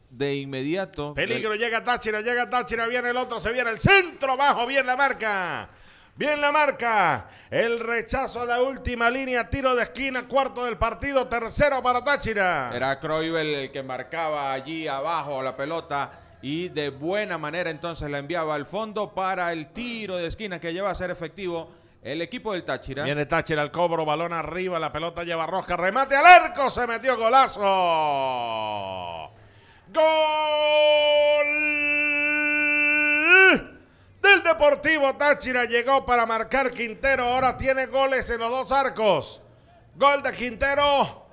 Speaker 3: de inmediato. Peligro,
Speaker 1: llega Táchira, llega Táchira, viene el otro, se viene el centro, bajo, bien la marca. Bien la marca. El
Speaker 3: rechazo a la última línea, tiro de esquina, cuarto del partido, tercero para Táchira. Era Croivel el que marcaba allí abajo la pelota y de buena manera entonces la enviaba al fondo para el tiro de esquina que lleva a ser efectivo el equipo del Táchira.
Speaker 1: Viene Táchira al cobro, balón arriba, la pelota lleva rosca, remate al arco, se metió golazo. Gol del Deportivo Táchira llegó para marcar Quintero, ahora tiene goles en los dos arcos. Gol de Quintero.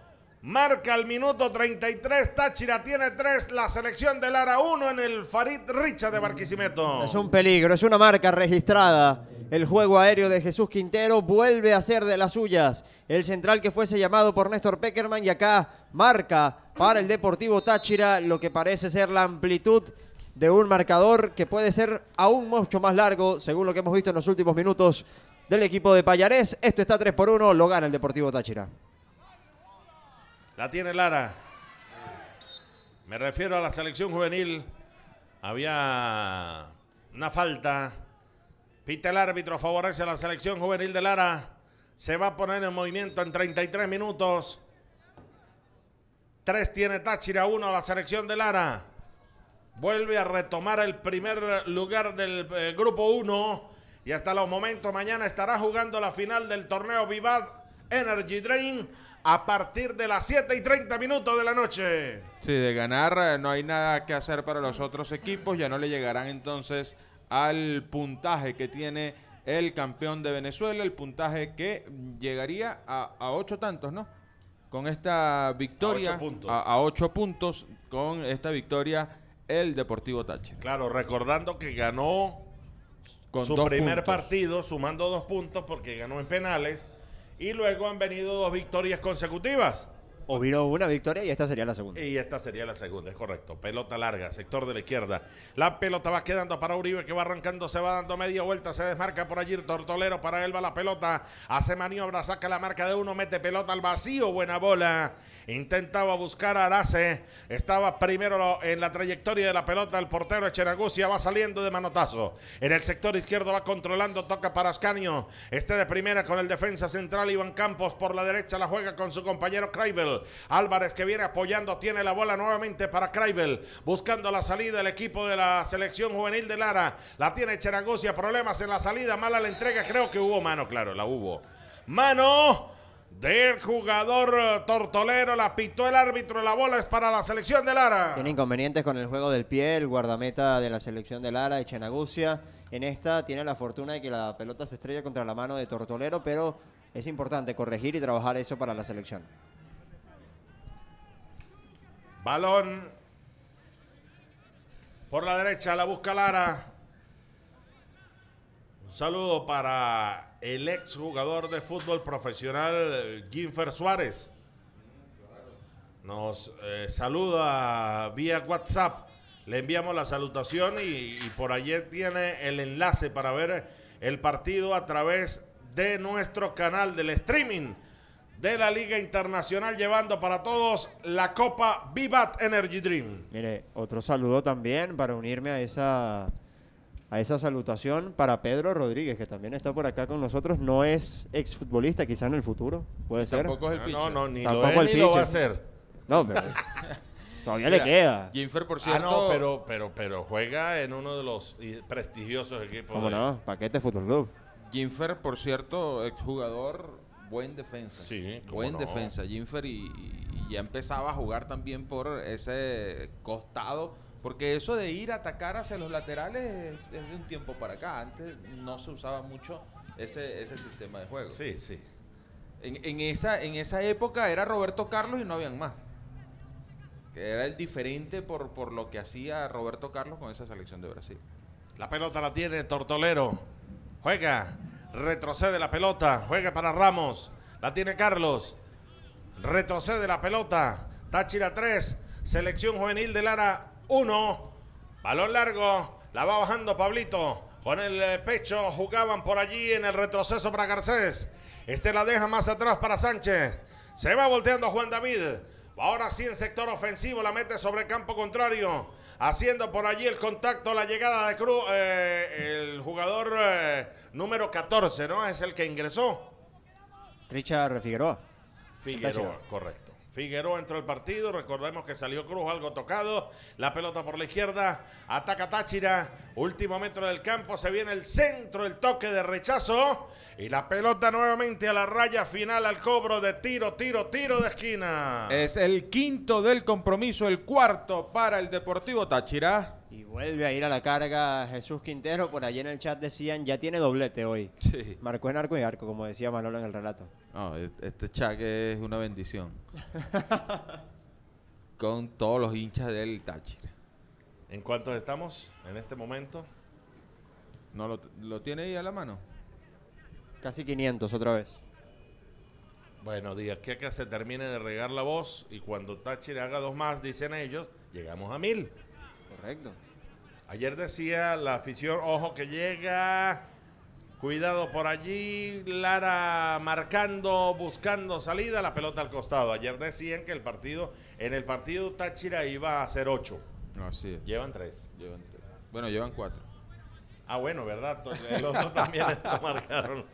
Speaker 1: Marca el minuto 33, Táchira tiene 3, la selección de Lara 1 en el Farid Richa de Barquisimeto. Es
Speaker 2: un peligro, es una marca registrada. El juego aéreo de Jesús Quintero vuelve a ser de las suyas. El central que fuese llamado por Néstor Peckerman y acá marca para el Deportivo Táchira lo que parece ser la amplitud de un marcador que puede ser aún mucho más largo, según lo que hemos visto en los últimos minutos del equipo de Payarés. Esto está 3 por 1, lo gana el Deportivo Táchira.
Speaker 1: La tiene Lara. Me refiero a la selección juvenil. Había una falta. Pita el árbitro, favorece a la selección juvenil de Lara. Se va a poner en movimiento en 33 minutos. Tres tiene Táchira, uno a la selección de Lara. Vuelve a retomar el primer lugar del eh, grupo 1. Y hasta los momentos, mañana estará jugando la final del torneo Vivad Energy Drain a partir de las 7 y 30 minutos de la noche.
Speaker 3: Sí, de ganar eh, no hay nada que hacer para los otros equipos, ya no le llegarán entonces al puntaje que tiene el campeón de Venezuela, el puntaje que llegaría a, ocho tantos, ¿no? Con esta victoria, a ocho, puntos. A, puntos, con esta victoria el Deportivo Táchira. Claro, recordando que ganó con su primer
Speaker 1: partido sumando dos puntos porque ganó en penales y luego han venido dos victorias consecutivas. O vino una victoria y esta sería la segunda. Y esta sería la segunda, es correcto. Pelota larga, sector de la izquierda. La pelota va quedando para Uribe que va arrancando, se va dando media vuelta, se desmarca por allí tortolero, para él va la pelota, hace maniobra, saca la marca de uno, mete pelota al vacío, buena bola. Intentaba buscar a Arace, estaba primero en la trayectoria de la pelota el portero Echenagucia va saliendo de manotazo. En el sector izquierdo va controlando, toca para Ascanio, este de primera con el defensa central Iván Campos, por la derecha la juega con su compañero Craibel Álvarez que viene apoyando, tiene la bola nuevamente para Kraibel, buscando la salida el equipo de la selección juvenil de Lara. La tiene Cherangosia, problemas en la salida, mala la entrega, creo que hubo mano, claro, la hubo. Mano del jugador eh, tortolero, la pitó el árbitro, la bola es para la selección de Lara.
Speaker 2: Tiene inconvenientes con el juego del pie, el guardameta de la selección de Lara, Chenagucia. En esta tiene la fortuna de que la pelota se estrella contra la mano de Tortolero, pero es importante corregir y trabajar eso para la selección.
Speaker 1: Balón por la derecha, la busca Lara. Un saludo para el ex jugador de fútbol profesional Ginfer Suárez. Nos eh, saluda vía WhatsApp. Le enviamos la salutación y, y por allí tiene el enlace para ver el partido a través de nuestro canal del streaming de la Liga Internacional llevando para todos la Copa Vivat Energy Dream.
Speaker 2: Mire, otro saludo también para unirme a esa a esa salutación para Pedro Rodríguez, que también está por acá con nosotros. No es exfutbolista, quizá en el futuro. Puede ser. Tampoco es el pitcher. No, no, ni lo lo va a ser. No, pero *laughs* todavía le queda. Ginfer, por ah, cierto. Ah, no,
Speaker 1: pero, pero, pero juega en uno de los
Speaker 3: prestigiosos equipos. ¿Cómo no?
Speaker 2: Paquete Fútbol Club.
Speaker 3: Ginfer, por cierto, exjugador buen defensa. Sí, buen defensa, Jimfer, y, ya empezaba a jugar también por ese costado. Porque eso de ir a atacar hacia los laterales es de un tiempo para acá. Antes no se usaba mucho ese, ese sistema de juego. Sí, sí. En, esa, en esa época era Roberto Carlos y no habían más. Era el diferente por, por lo que hacía Roberto Carlos con esa selección de Brasil. La pelota la tiene Tortolero. Juega. Retrocede la pelota. Juega
Speaker 1: para Ramos. La tiene Carlos. Retrocede la pelota. Táchira 3. Selección juvenil de Lara 1. Balón largo. La va bajando Pablito. Con el eh, pecho jugaban por allí en el retroceso para Garcés. Este la deja más atrás para Sánchez. Se va volteando Juan David. Ahora sí, en sector ofensivo la mete sobre el campo contrario. Haciendo por allí el contacto, la llegada de Cruz. Eh, el jugador eh, número 14, ¿no? Es el que ingresó.
Speaker 2: Richard Figueroa.
Speaker 1: Figueroa, correcto. Figueroa entró al partido, recordemos que salió Cruz algo tocado, la pelota por la izquierda, ataca Táchira, último metro del campo, se viene el centro, el toque de rechazo y la pelota nuevamente a la raya final al cobro de tiro, tiro, tiro de esquina.
Speaker 3: Es el quinto del compromiso, el cuarto para el Deportivo Táchira.
Speaker 1: Y vuelve a ir a la
Speaker 3: carga
Speaker 2: Jesús Quintero. Por allí en el chat decían, ya tiene doblete hoy. Sí. Marcó en arco y arco, como decía Manolo en el relato.
Speaker 3: No, e-, este chat es una bendición. *laughs* Con todos los hinchas del Táchira. ¿En cuántos estamos en este momento? No, lo, tiene ahí a la mano. Casi 500 otra vez.
Speaker 1: Bueno, días que acá se termine de regar la voz y cuando Táchira haga dos más, dicen ellos, llegamos a mil. Perfecto. Ayer decía la afición, ojo que llega, cuidado por allí, Lara marcando, buscando salida, la pelota al costado. Ayer decían que el partido, en el partido Táchira iba a ser ocho.
Speaker 3: Así Llevan tres. Llevan Bueno, llevan cuatro. Ah, bueno, ¿verdad? *laughs* también *laughs* marcaron.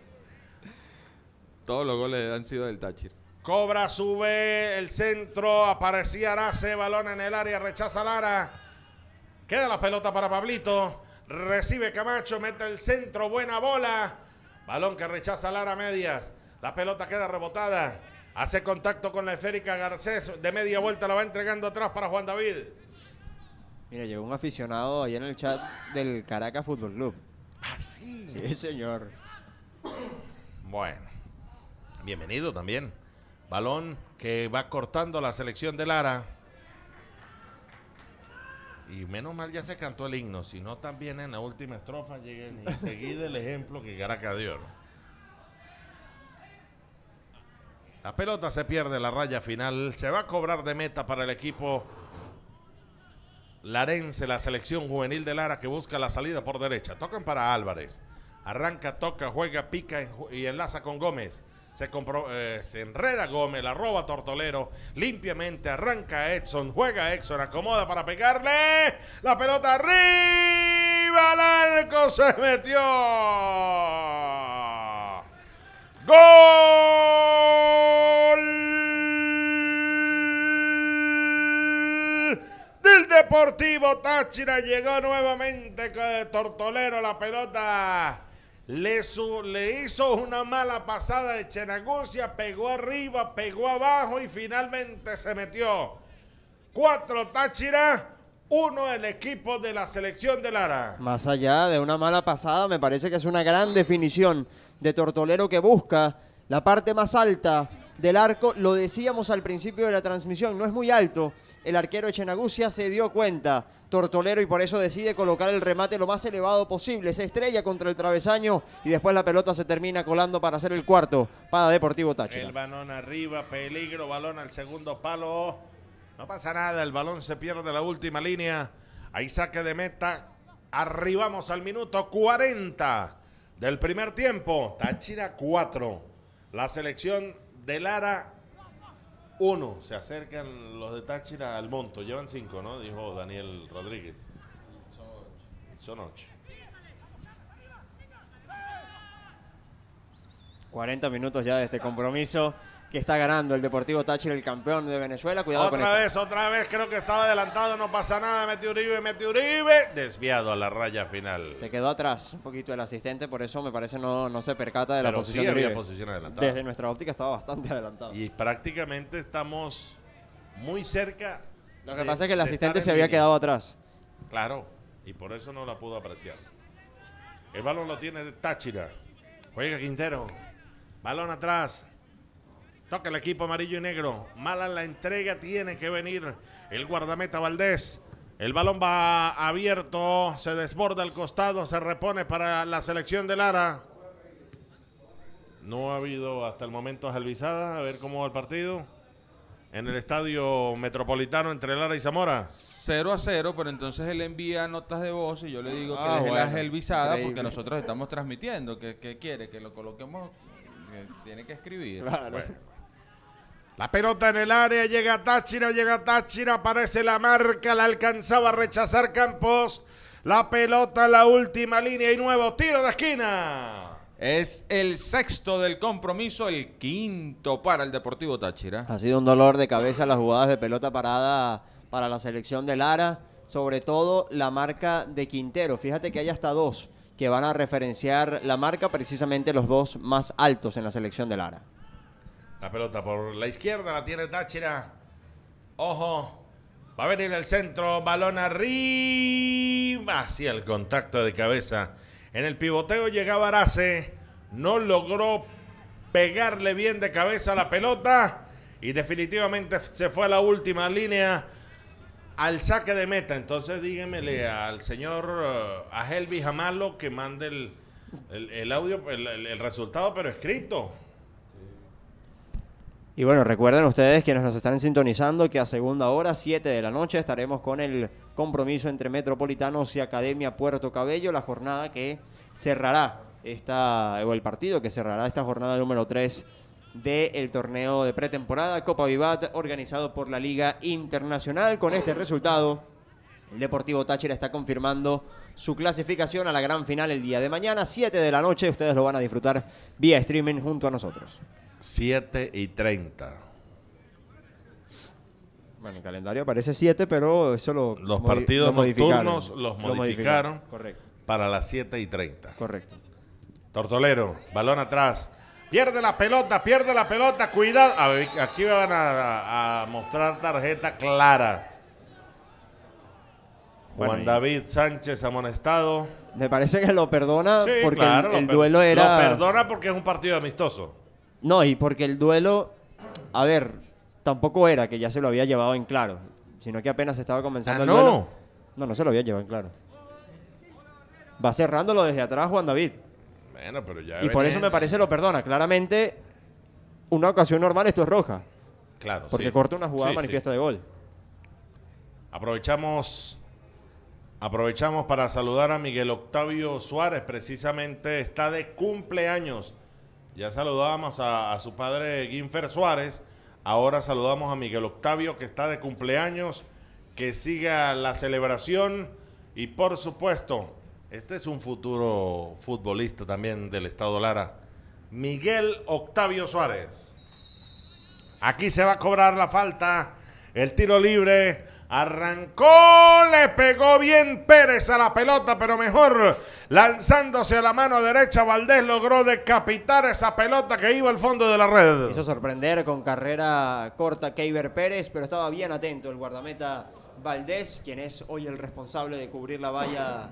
Speaker 3: Todos los goles han sido del Táchira.
Speaker 1: Cobra, sube el centro, aparecía Arace, balón en el área, rechaza Lara. Queda la pelota para Pablito. Recibe Camacho, mete el centro, buena bola. Balón que rechaza Lara Medias. La pelota queda rebotada. Hace contacto con la esférica Garcés. De media vuelta la va entregando atrás para Juan David.
Speaker 2: Mira, llegó un aficionado ahí en el chat del Caracas
Speaker 1: Fútbol Club. Ah, sí. Sí, señor. Bueno, bienvenido también. Balón que va cortando la selección de Lara. Y menos mal ya se cantó el himno, si no también en la última estrofa lleguen y *laughs* seguir el ejemplo que Garaca dio. La pelota se pierde la raya final, se va a cobrar de meta para el equipo Larense, la selección juvenil de Lara que busca la salida por derecha. Tocan para Álvarez. Arranca, toca, juega, pica y enlaza con Gómez. Se, eh, se enreda Gómez, la roba Tortolero, limpiamente arranca Edson, juega Edson, acomoda para pegarle, la pelota arriba, el arco se metió. ¡Gol! Del Deportivo Táchira llegó nuevamente eh, Tortolero, la pelota le, hizo una mala pasada de Chenagocia, pegó arriba, pegó abajo y finalmente se metió. Cuatro Táchira, uno del equipo de la selección de Lara.
Speaker 2: Más allá de una mala pasada, me parece que es una gran definición de Tortolero que busca la parte más alta del arco. Lo decíamos al principio de la transmisión, no es muy alto. El arquero Echenagucia se dio cuenta, Tortolero, y por eso decide colocar el remate lo más elevado posible. Se estrella contra el travesaño y después la pelota se termina colando para hacer el cuarto para Deportivo Táchira. El
Speaker 1: balón arriba, peligro, balón al segundo palo. No pasa nada, el balón se pierde la última línea. Ahí saque de meta. Arribamos al minuto 40 del primer tiempo. Táchira 4. La selección de Lara, uno. Se acercan los de Táchira al monto. Llevan cinco, ¿no? Dijo Daniel Rodríguez. Son ocho.
Speaker 2: 40 minutos ya de este compromiso que está ganando el Deportivo Táchira, el campeón de Venezuela. Cuidado otra vez,
Speaker 1: otra vez, creo que estaba adelantado, no pasa nada, mete Uribe, mete Uribe, desviado a la raya final.
Speaker 2: Se quedó atrás un poquito el asistente, por eso me parece no, no se percata de la posición de Uribe. posición
Speaker 1: adelantada. Desde nuestra óptica estaba bastante adelantado. Y prácticamente estamos muy cerca. Lo que pasa es que el asistente se había quedado atrás. Claro, y por eso no la pudo apreciar. El balón lo tiene Táchira. Juega Quintero. Balón atrás. Toca el equipo amarillo y negro. Mala la entrega. Tiene que venir el guardameta Valdés. El balón va abierto. Se desborda al costado. Se repone para la selección de Lara. No ha habido hasta el momento jelvisada, A ver cómo va el partido. En el estadio metropolitano
Speaker 3: entre Lara y Zamora. 0 a 0, pero entonces él envía notas de voz y yo le digo que ah, deje la porque nosotros estamos transmitiendo. Que ¿Qué quiere? Que lo coloquemos tiene que escribir.
Speaker 1: La pelota en el área, llega Táchira, llega Táchira, aparece la marca, la alcanzaba a rechazar Campos. La pelota en la última línea y nuevo tiro de esquina.
Speaker 3: Es el sexto del compromiso, el quinto para el Deportivo Táchira.
Speaker 2: Ha sido un dolor de cabeza las jugadas de pelota parada para la selección de Lara, sobre todo la marca de Quintero. Fíjate que hay hasta dos que van a referenciar la marca, precisamente los dos más altos en la selección de Lara.
Speaker 1: La pelota por la izquierda la tiene Táchira. Ojo, va a venir el centro, balón arriba. Hacia el contacto de cabeza. En el pivoteo llegaba Arase, no logró pegarle bien de cabeza la pelota y definitivamente se fue a la última línea al saque de meta. Entonces dígamele al señor eh, Jamalo que mande el, audio, el, el, resultado, pero escrito.
Speaker 2: Y bueno, recuerden ustedes quienes nos están sintonizando que a segunda hora, 7 de la noche, estaremos con el compromiso entre Metropolitanos y Academia Puerto Cabello, la jornada que cerrará esta, o el partido que cerrará esta jornada número 3 del torneo de pretemporada Copa Vivat organizado por la Liga Internacional. Con este resultado, el Deportivo Táchira está confirmando su clasificación a la gran final el día de mañana, 7 de la noche. Ustedes lo van a disfrutar vía streaming junto a nosotros.
Speaker 1: 7 y 30. Bueno, el calendario
Speaker 2: aparece 7, pero eso lo. Los partidos los modificaron, Correcto.
Speaker 1: para las 7 y 30. Correcto. Tortolero, balón atrás. Pierde la pelota, pierde la pelota, cuidado. aquí me van a, mostrar tarjeta clara. Juan David Sánchez amonestado. Me
Speaker 2: parece que lo perdona porque el, duelo era. Lo
Speaker 1: perdona porque es un partido amistoso.
Speaker 2: No, y porque el duelo. A ver, tampoco era que ya se lo había llevado en claro, sino que apenas estaba comenzando ah, el no. duelo. No, no se lo había llevado en claro. Va cerrándolo desde atrás Juan David. Y por eso me parece lo perdona. Claramente, una ocasión normal esto es roja.
Speaker 1: Claro. Porque corta una jugada manifiesta de gol. Aprovechamos. Aprovechamos para saludar a Miguel Octavio Suárez, precisamente está de cumpleaños. Ya saludábamos a, su padre Ginfer Suárez, ahora saludamos a Miguel Octavio que está de cumpleaños, que siga la celebración y por supuesto este es un futuro futbolista también del Estado Lara. Miguel Octavio Suárez. Aquí se va a cobrar la falta. El tiro libre. Arrancó, le pegó bien Pérez a la pelota, pero mejor lanzándose a la mano derecha, Valdés logró decapitar esa pelota que iba al fondo
Speaker 2: de la red. Hizo sorprender con carrera corta Keiber Pérez, pero estaba bien atento el guardameta Valdés, quien es hoy el responsable de cubrir la valla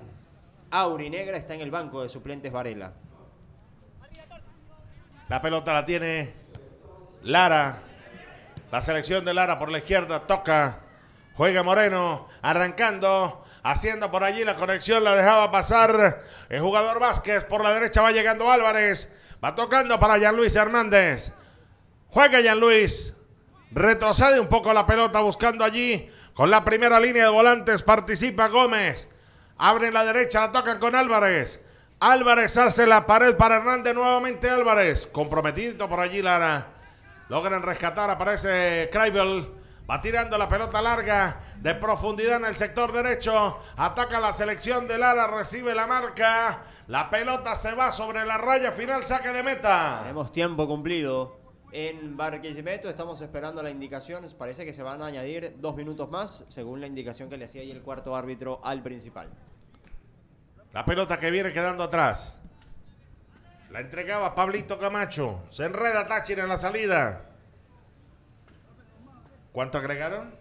Speaker 2: Negra está en el banco de suplentes Varela.
Speaker 1: La pelota la tiene Lara. La selección de Lara por la izquierda toca. Juega Moreno. Arrancando. Haciendo por allí la conexión. La dejaba pasar el jugador Vázquez. Por la derecha va llegando Álvarez. Va tocando para Jan Luis Hernández. Juega Jan Luis. Retrocede un poco la pelota buscando allí. Con la primera línea de volantes participa Gómez. Abren la derecha, la tocan con Álvarez. Álvarez hace la pared para Hernández. Nuevamente Álvarez. Comprometido por allí Lara. Logran rescatar. Aparece Craibel Va tirando la pelota larga de profundidad en el sector derecho. Ataca la selección de Lara. Recibe la marca. La pelota se va sobre la raya final. Saque de meta. Tenemos tiempo cumplido.
Speaker 2: En Barquisimeto estamos esperando la indicación. Parece que se van a añadir dos minutos más, según la indicación que le hacía ahí el cuarto árbitro al principal.
Speaker 1: La pelota que viene quedando atrás. La entregaba Pablito Camacho. Se enreda Táchira en la salida. ¿Cuánto agregaron?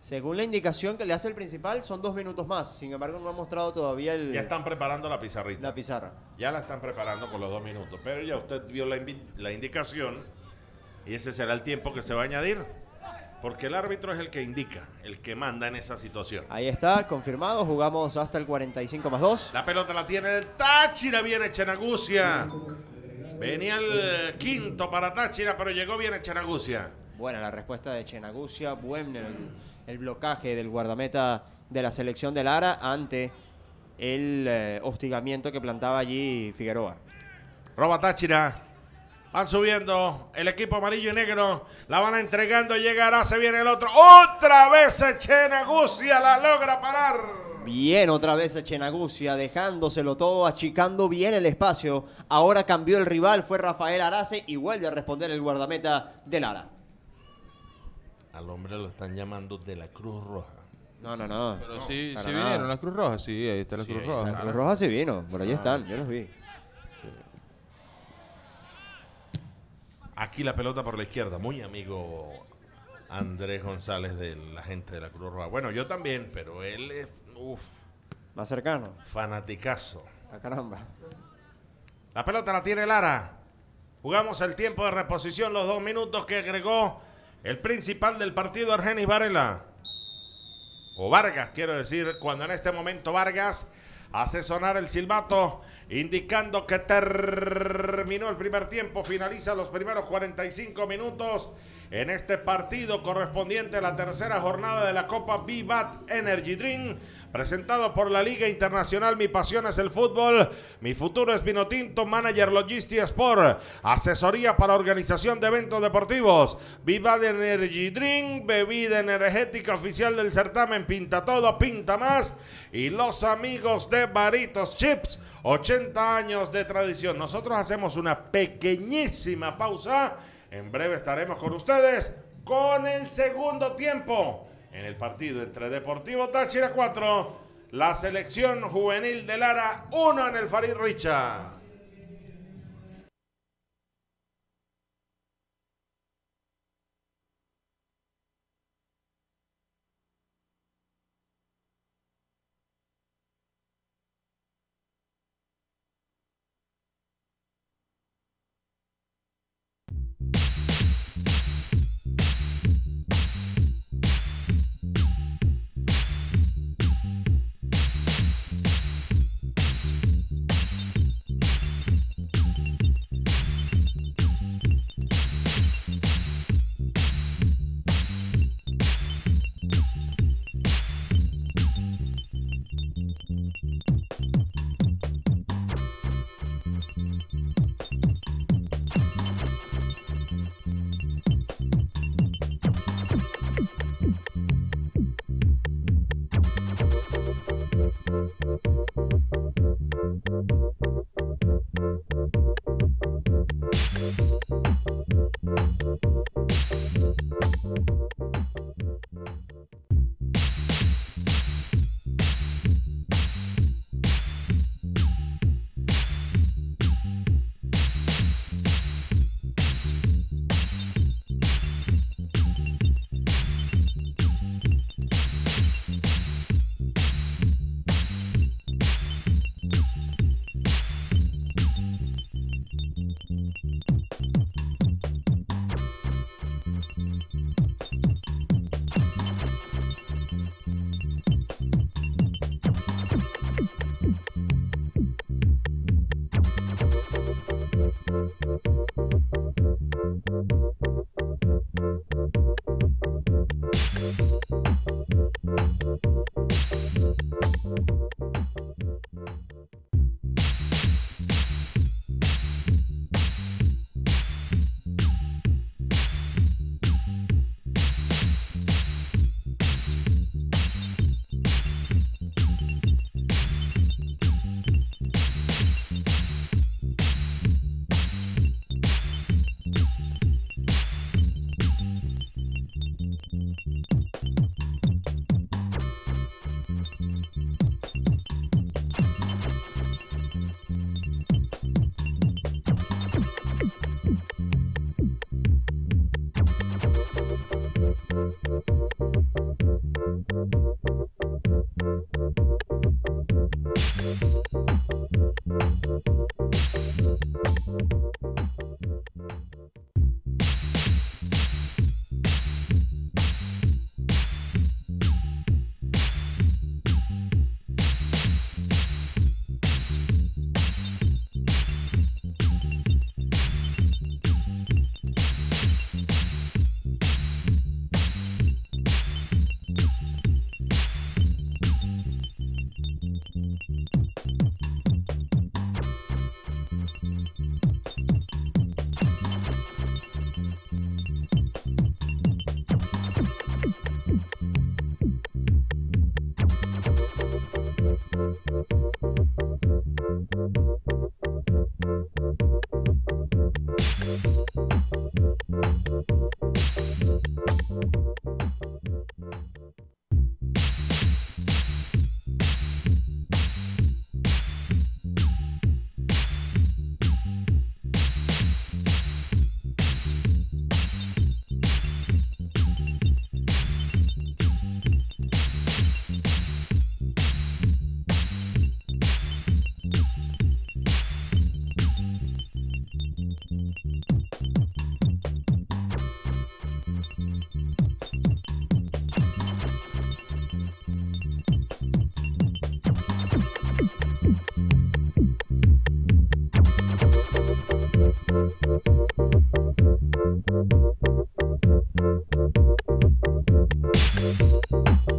Speaker 2: Según la indicación que le hace el principal, son dos minutos más. Sin embargo, no ha mostrado todavía el. Ya
Speaker 1: están preparando la pizarrita. La pizarra. Ya la están preparando por los dos minutos. Pero ya usted vio la indicación y ese será el tiempo que se va a añadir. Porque el árbitro es el que indica, el que manda en esa situación.
Speaker 2: Ahí está, confirmado. Jugamos hasta el 45 más 2. La
Speaker 1: pelota la tiene el Táchira, viene Chenagucia. Venía el quinto para Táchira, pero llegó bien Chenagucia. Buena la respuesta de Chenagucia, buen
Speaker 2: el, blocaje del guardameta de la selección de Lara ante el eh, hostigamiento que plantaba allí Figueroa. Roba Táchira,
Speaker 1: Van subiendo el equipo amarillo y negro. La van entregando. Llegará, se viene el otro. Otra vez Echenagucia la logra parar.
Speaker 2: Bien, otra vez Echenagucia, dejándoselo todo, achicando bien el espacio. Ahora cambió el rival, fue Rafael Arase y vuelve a responder el guardameta de Lara.
Speaker 1: Al hombre lo están llamando de la
Speaker 3: Cruz Roja.
Speaker 2: No, no, no. Pero
Speaker 3: sí, sí vinieron la Cruz Roja, sí, ahí está la Cruz Roja. La Cruz Roja sí vino, pero ahí están, yo los vi.
Speaker 1: Aquí la pelota por la izquierda. Muy amigo Andrés González de la gente de la Cruz Roja. Bueno, yo también, pero él es. Más cercano. Fanaticazo. Ah, caramba. La pelota la tiene Lara. Jugamos el tiempo de reposición, los dos minutos que agregó el principal del partido, Argenis Varela. O Vargas, quiero decir, cuando en este momento Vargas hace sonar el silbato, indicando que terminó el primer tiempo, finaliza los primeros 45 minutos en este partido correspondiente a la tercera jornada de la Copa Vivat Energy Dream presentado por la Liga Internacional Mi Pasión es el Fútbol, Mi Futuro es Vinotinto, Manager Logistics Sport, asesoría para organización de eventos deportivos, Viva de Energy Drink, bebida energética oficial del certamen Pinta Todo, Pinta Más y los amigos de Baritos Chips, 80 años de tradición. Nosotros hacemos una pequeñísima pausa. En breve estaremos con ustedes con el segundo tiempo en el partido entre Deportivo Táchira 4, la selección juvenil de Lara 1 en el Farid Richa. Thank you.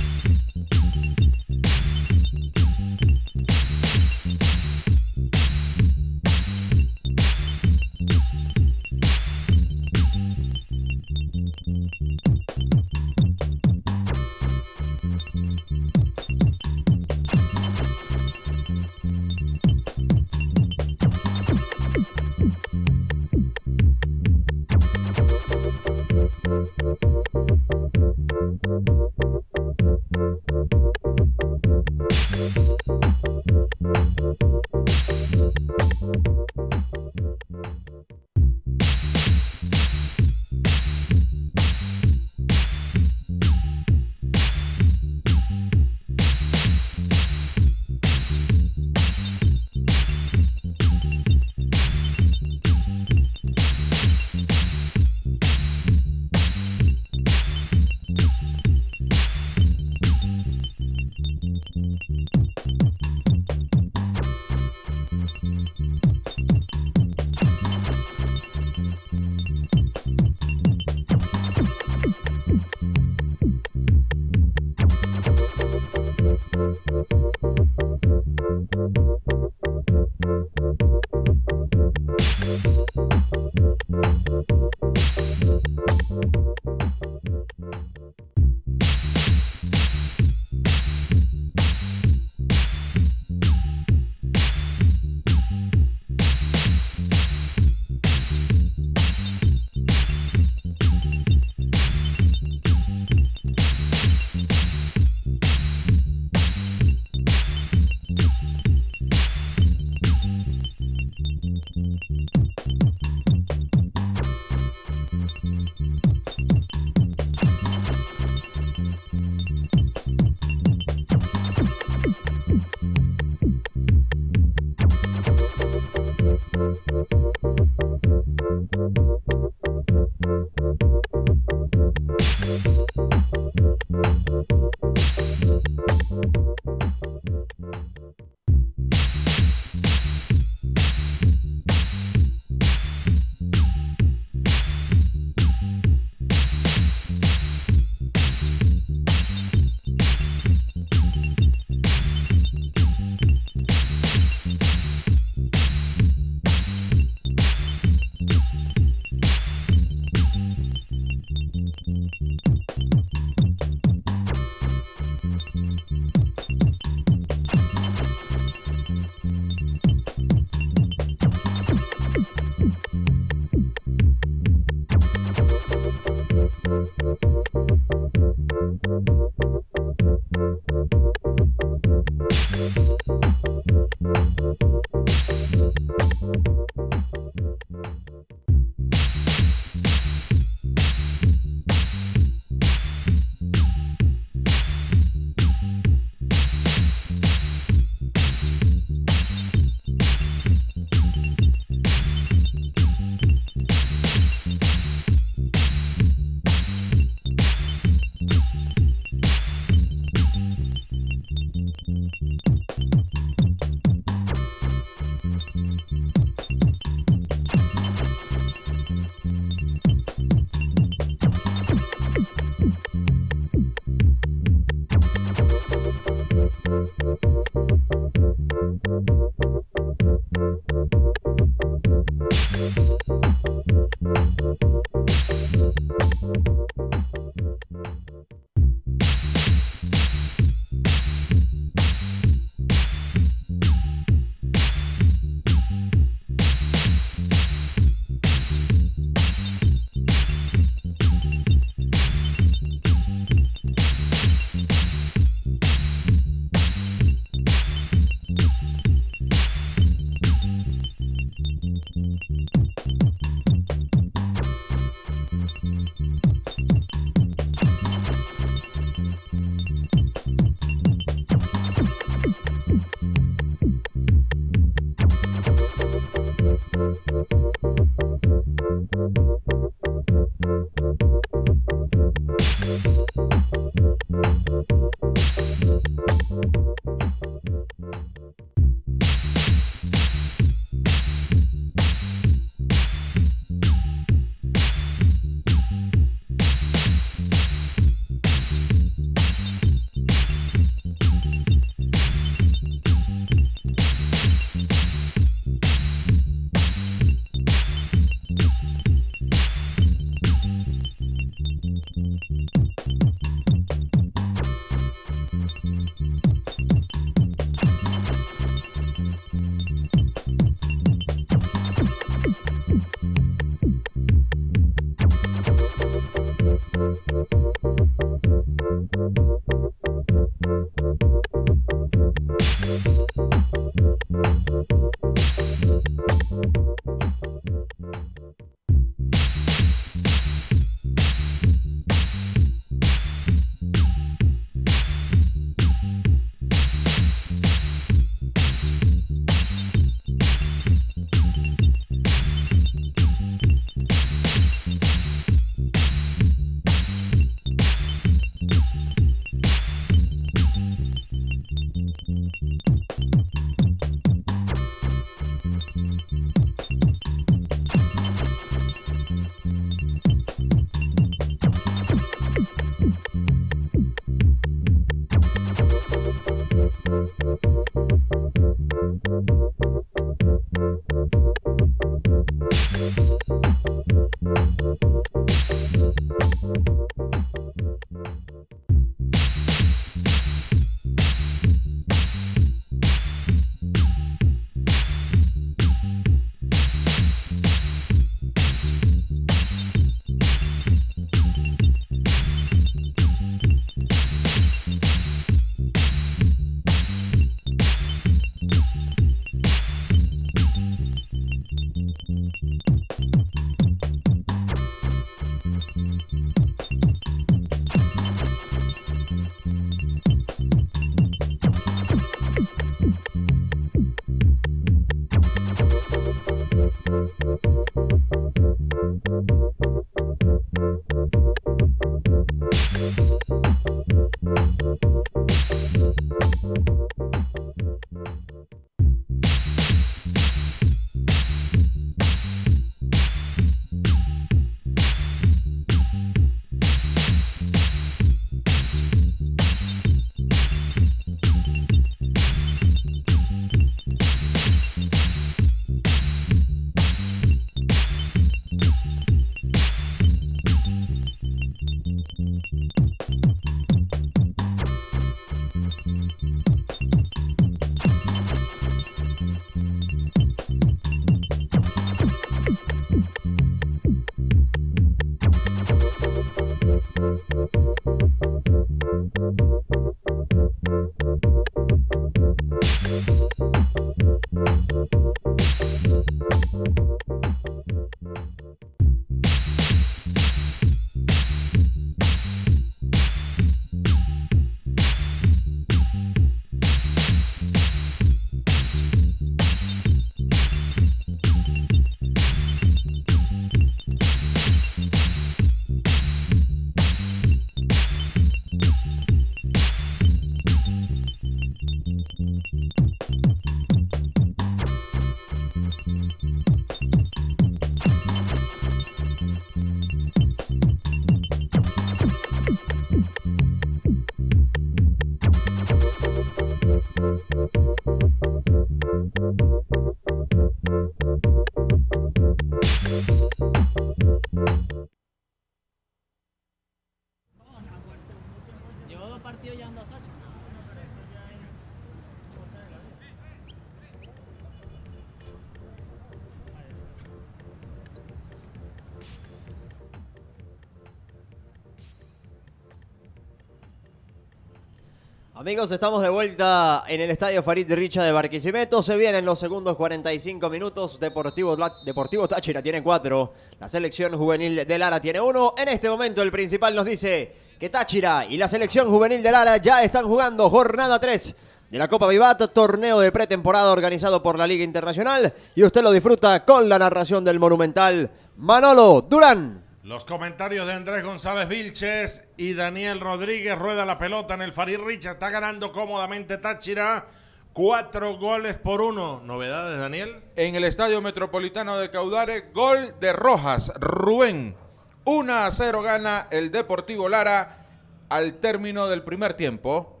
Speaker 2: Amigos, estamos de vuelta en el Estadio Farid Richa de Barquisimeto. Se vienen los segundos 45 minutos. Deportivo, Deportivo Táchira tiene cuatro. La selección juvenil de Lara tiene uno. En este momento el principal nos dice que Táchira y la selección juvenil de Lara ya están jugando jornada 3 de la Copa Vivat, torneo de pretemporada organizado por la Liga Internacional. Y usted lo disfruta con la narración del monumental Manolo Durán.
Speaker 1: Los comentarios de Andrés González Vilches y Daniel Rodríguez rueda la pelota en el Farid Richa. Está ganando cómodamente Táchira. Cuatro
Speaker 3: goles por uno. ¿Novedades, Daniel? En el Estadio Metropolitano de Caudare, gol de Rojas, Rubén. 1 a 0 gana el Deportivo Lara al término del primer tiempo.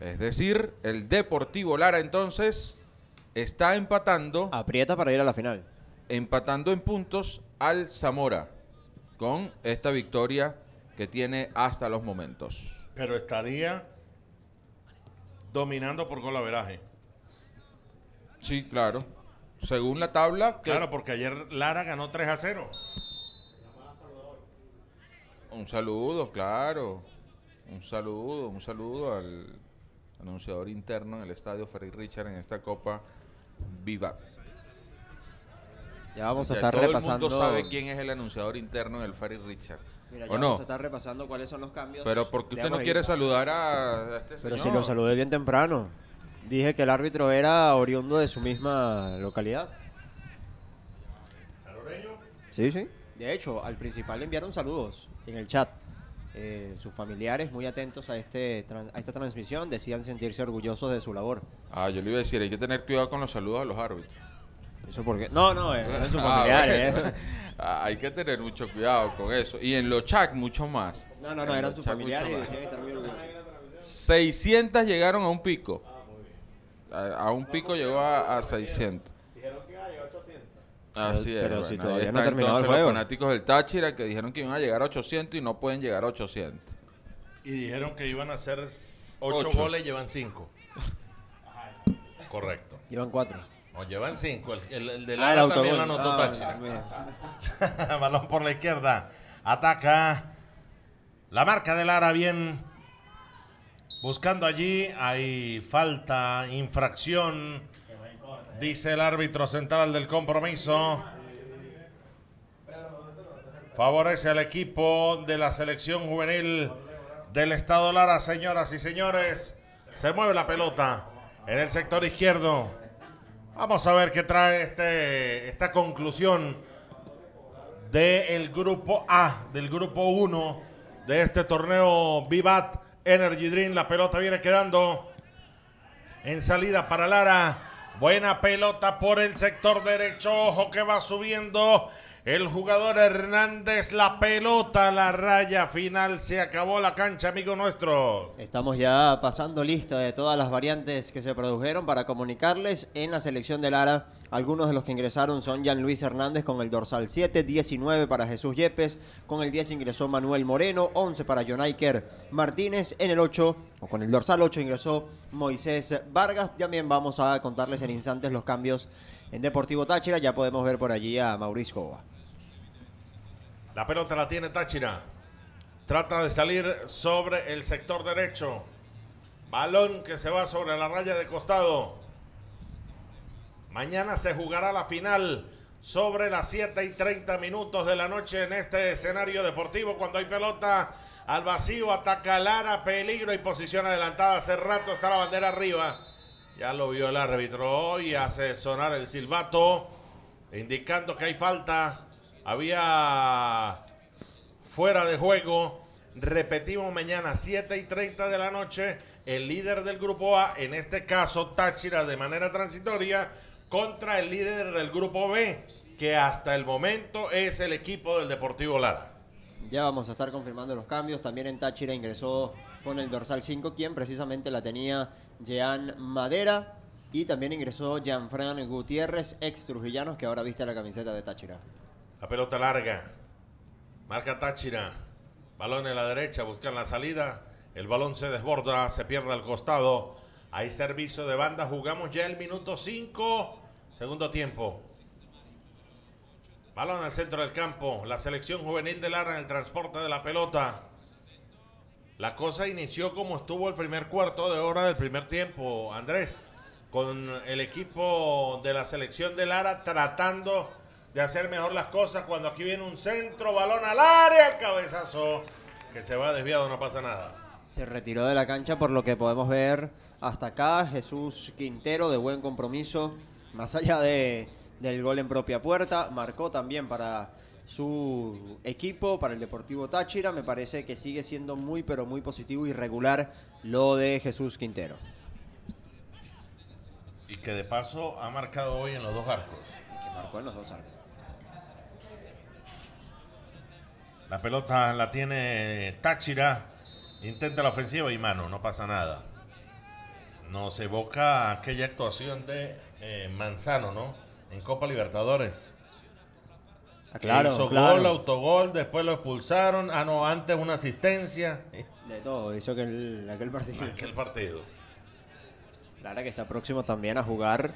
Speaker 3: Es decir, el Deportivo Lara entonces está empatando. Aprieta para ir a la final. Empatando en puntos al Zamora con esta victoria que tiene hasta los momentos.
Speaker 1: Pero estaría dominando por golaveraje.
Speaker 3: Sí, claro. Según la tabla. claro,
Speaker 1: porque ayer Lara ganó 3
Speaker 3: a 0. Un saludo, claro. Un saludo, un saludo al anunciador interno en el estadio Ferry Richard en esta Copa Viva. Ya vamos a estar repasando. Todo el mundo sabe quién es el anunciador interno del Ferry Richard. Mira, ya vamos a estar repasando cuáles son los cambios. Pero porque usted no quiere saludar a, este este Pero si lo
Speaker 2: saludé bien temprano. Dije que el árbitro era oriundo de su misma localidad. Sí, sí. De hecho, al principal le enviaron saludos en el chat. Eh, sus familiares muy atentos a, este, a esta transmisión decían sentirse orgullosos de su labor.
Speaker 3: Ah, yo le iba a decir, hay que tener cuidado con los saludos a los árbitros. Eso porque. No, no, eh, es, sus ah, familiares ¿eh? *laughs* Ah, hay que tener mucho cuidado con eso. Y en los chats, mucho más.
Speaker 2: No, no, no, eran sus familiares y decían estar
Speaker 3: 600 llegaron a un pico. A, a un pico llegó a, a 600. Dijeron que iba a llegar a 800. Así es. Pero si todavía está, no ha terminado el juego. Los fanáticos del Táchira que dijeron que iban a llegar a 800 y no pueden llegar a 800.
Speaker 1: Y dijeron que iban a hacer 8, goles y llevan 5. *laughs* Correcto. Llevan 4. O llevan cinco. El, de ah, Lara también lo anotó ah, *laughs* Balón por la izquierda. Ataca la marca de Lara bien. Buscando allí. Hay falta, infracción. Dice el árbitro central del compromiso. Favorece al equipo de la selección juvenil del Estado Lara, señoras y señores. Se mueve la pelota en el sector izquierdo. Vamos a ver qué trae este, esta conclusión del grupo A, del grupo 1 de este torneo Vivat Energy Dream. La pelota viene quedando en salida para Lara. Buena pelota por el sector derecho. Ojo que va subiendo el jugador Hernández, la pelota, la raya final, se acabó la cancha, amigo nuestro.
Speaker 2: Estamos ya pasando lista de todas las variantes que se produjeron para comunicarles en la selección de Lara. Algunos de los que ingresaron son Jan Luis Hernández con el dorsal 7, 19 para Jesús Yepes, con el 10 ingresó Manuel Moreno, 11 para Jonaiker Martínez, en el 8, o con el dorsal 8 ingresó Moisés Vargas. También vamos a contarles en instantes los cambios en Deportivo Táchira, ya podemos ver por allí a Mauricio
Speaker 1: la pelota la tiene Táchira. Trata de salir sobre el sector derecho. Balón que se va sobre la raya de costado. Mañana se jugará la final sobre las 7 y 30 minutos de la noche en este escenario deportivo. Cuando hay pelota al vacío, ataca Lara, peligro y posición adelantada. Hace rato está la bandera arriba. Ya lo vio el árbitro hoy, hace sonar el silbato, indicando que hay falta había fuera de juego. Repetimos mañana 7 y 30 de la noche. El líder del grupo A, en este caso Táchira de manera transitoria, contra el líder del grupo B, que hasta el momento es el equipo del Deportivo Lara. Ya vamos a estar confirmando los cambios. También en Táchira
Speaker 2: ingresó con el dorsal 5, quien precisamente la tenía Jean Madera. Y también ingresó Jean Fran Gutiérrez, ex Trujillanos, que ahora viste la camiseta de Táchira.
Speaker 1: La pelota larga. Marca Táchira. Balón en la derecha. Buscan la salida. El balón se desborda. Se pierde al costado. Hay servicio de banda. Jugamos ya el minuto 5. Segundo tiempo. Balón al centro del campo. La selección juvenil de Lara en el transporte de la pelota. La cosa inició como estuvo el primer cuarto de hora del primer tiempo, Andrés, con el equipo de la selección de Lara tratando de hacer mejor las cosas cuando aquí viene un centro, balón al área, el cabezazo que se va desviado, no pasa nada.
Speaker 2: Se retiró de la cancha por lo que podemos ver hasta acá. Jesús Quintero de buen compromiso, más allá de, del gol en propia puerta, marcó también para su equipo, para el Deportivo Táchira. Me parece que sigue siendo muy, pero muy positivo y regular lo de Jesús Quintero.
Speaker 1: Y que de paso ha marcado hoy en los dos arcos. que marcó en los dos arcos. La pelota la tiene Táchira. Intenta la ofensiva y mano, no pasa nada. Nos evoca aquella actuación de eh, Manzano, ¿no? En Copa Libertadores. Ah, claro, hizo claro. gol, autogol, después lo expulsaron. Ah, no, antes una asistencia. De
Speaker 2: todo, hizo aquel, aquel partido. Aquel partido. Claro, que está próximo también a jugar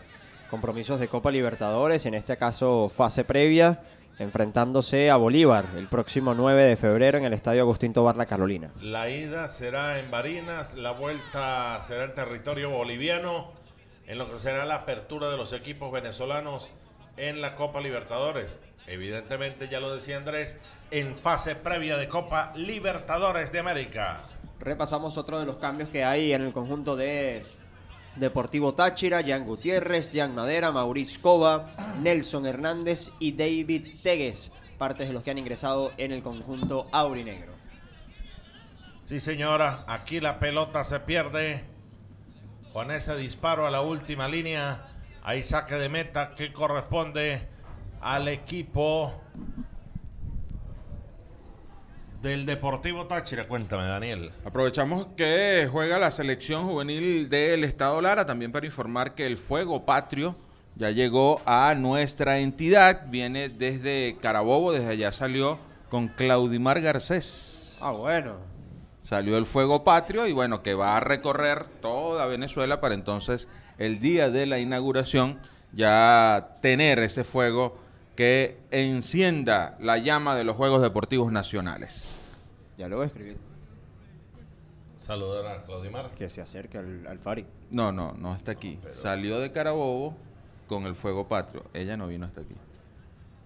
Speaker 2: compromisos de Copa Libertadores, en este caso fase previa enfrentándose a Bolívar el próximo 9 de febrero en el Estadio Agustín Tobar La Carolina.
Speaker 1: La ida será en Barinas, la vuelta será en territorio boliviano, en lo que será la apertura de los equipos venezolanos en la Copa Libertadores. Evidentemente, ya lo decía Andrés, en fase previa de Copa Libertadores de América.
Speaker 2: Repasamos otro de los cambios que hay en el conjunto de Deportivo Táchira, Jan Gutiérrez, Jan Madera, Mauricio Cova, Nelson Hernández y David Tegues,
Speaker 1: partes de los que han ingresado en el conjunto aurinegro. Sí, señora, aquí la pelota se pierde con ese disparo a la última línea. Hay saque de meta que corresponde al equipo
Speaker 3: del Deportivo Táchira. Cuéntame, Daniel. Aprovechamos que juega la selección juvenil del Estado Lara también para informar que el Fuego Patrio ya llegó a nuestra entidad. Viene desde Carabobo, desde allá salió con Claudimar Garcés. Ah, bueno. Salió el Fuego Patrio y bueno, que va a recorrer toda Venezuela para entonces el día de la inauguración ya tener ese fuego que encienda la llama de los Juegos Deportivos Nacionales.
Speaker 2: Ya lo voy a escribir.
Speaker 1: Saludar a Claudimar. Que se acerque al, Fari.
Speaker 3: No, no, no está aquí. Salió de Carabobo con el fuego patrio. Ella no vino hasta aquí.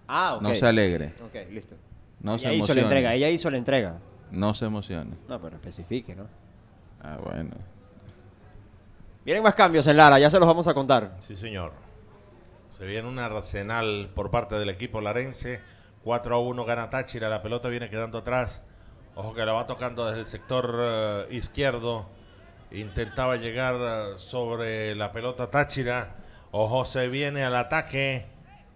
Speaker 3: Ah, ok. No se alegre.
Speaker 2: Ok, listo. No se hizo ella hizo la entrega. No se emocione. No, pero
Speaker 3: especifique,
Speaker 1: ¿no? Ah, bueno. Vienen más cambios en Lara, ya se los vamos a contar. Sí, señor. Se viene una arsenal por parte del equipo larense. 4 a 1 gana Táchira. La pelota viene quedando atrás Ojo que la va tocando desde el sector eh, izquierdo. Intentaba llegar eh, sobre la pelota Táchira. Ojo se viene al ataque.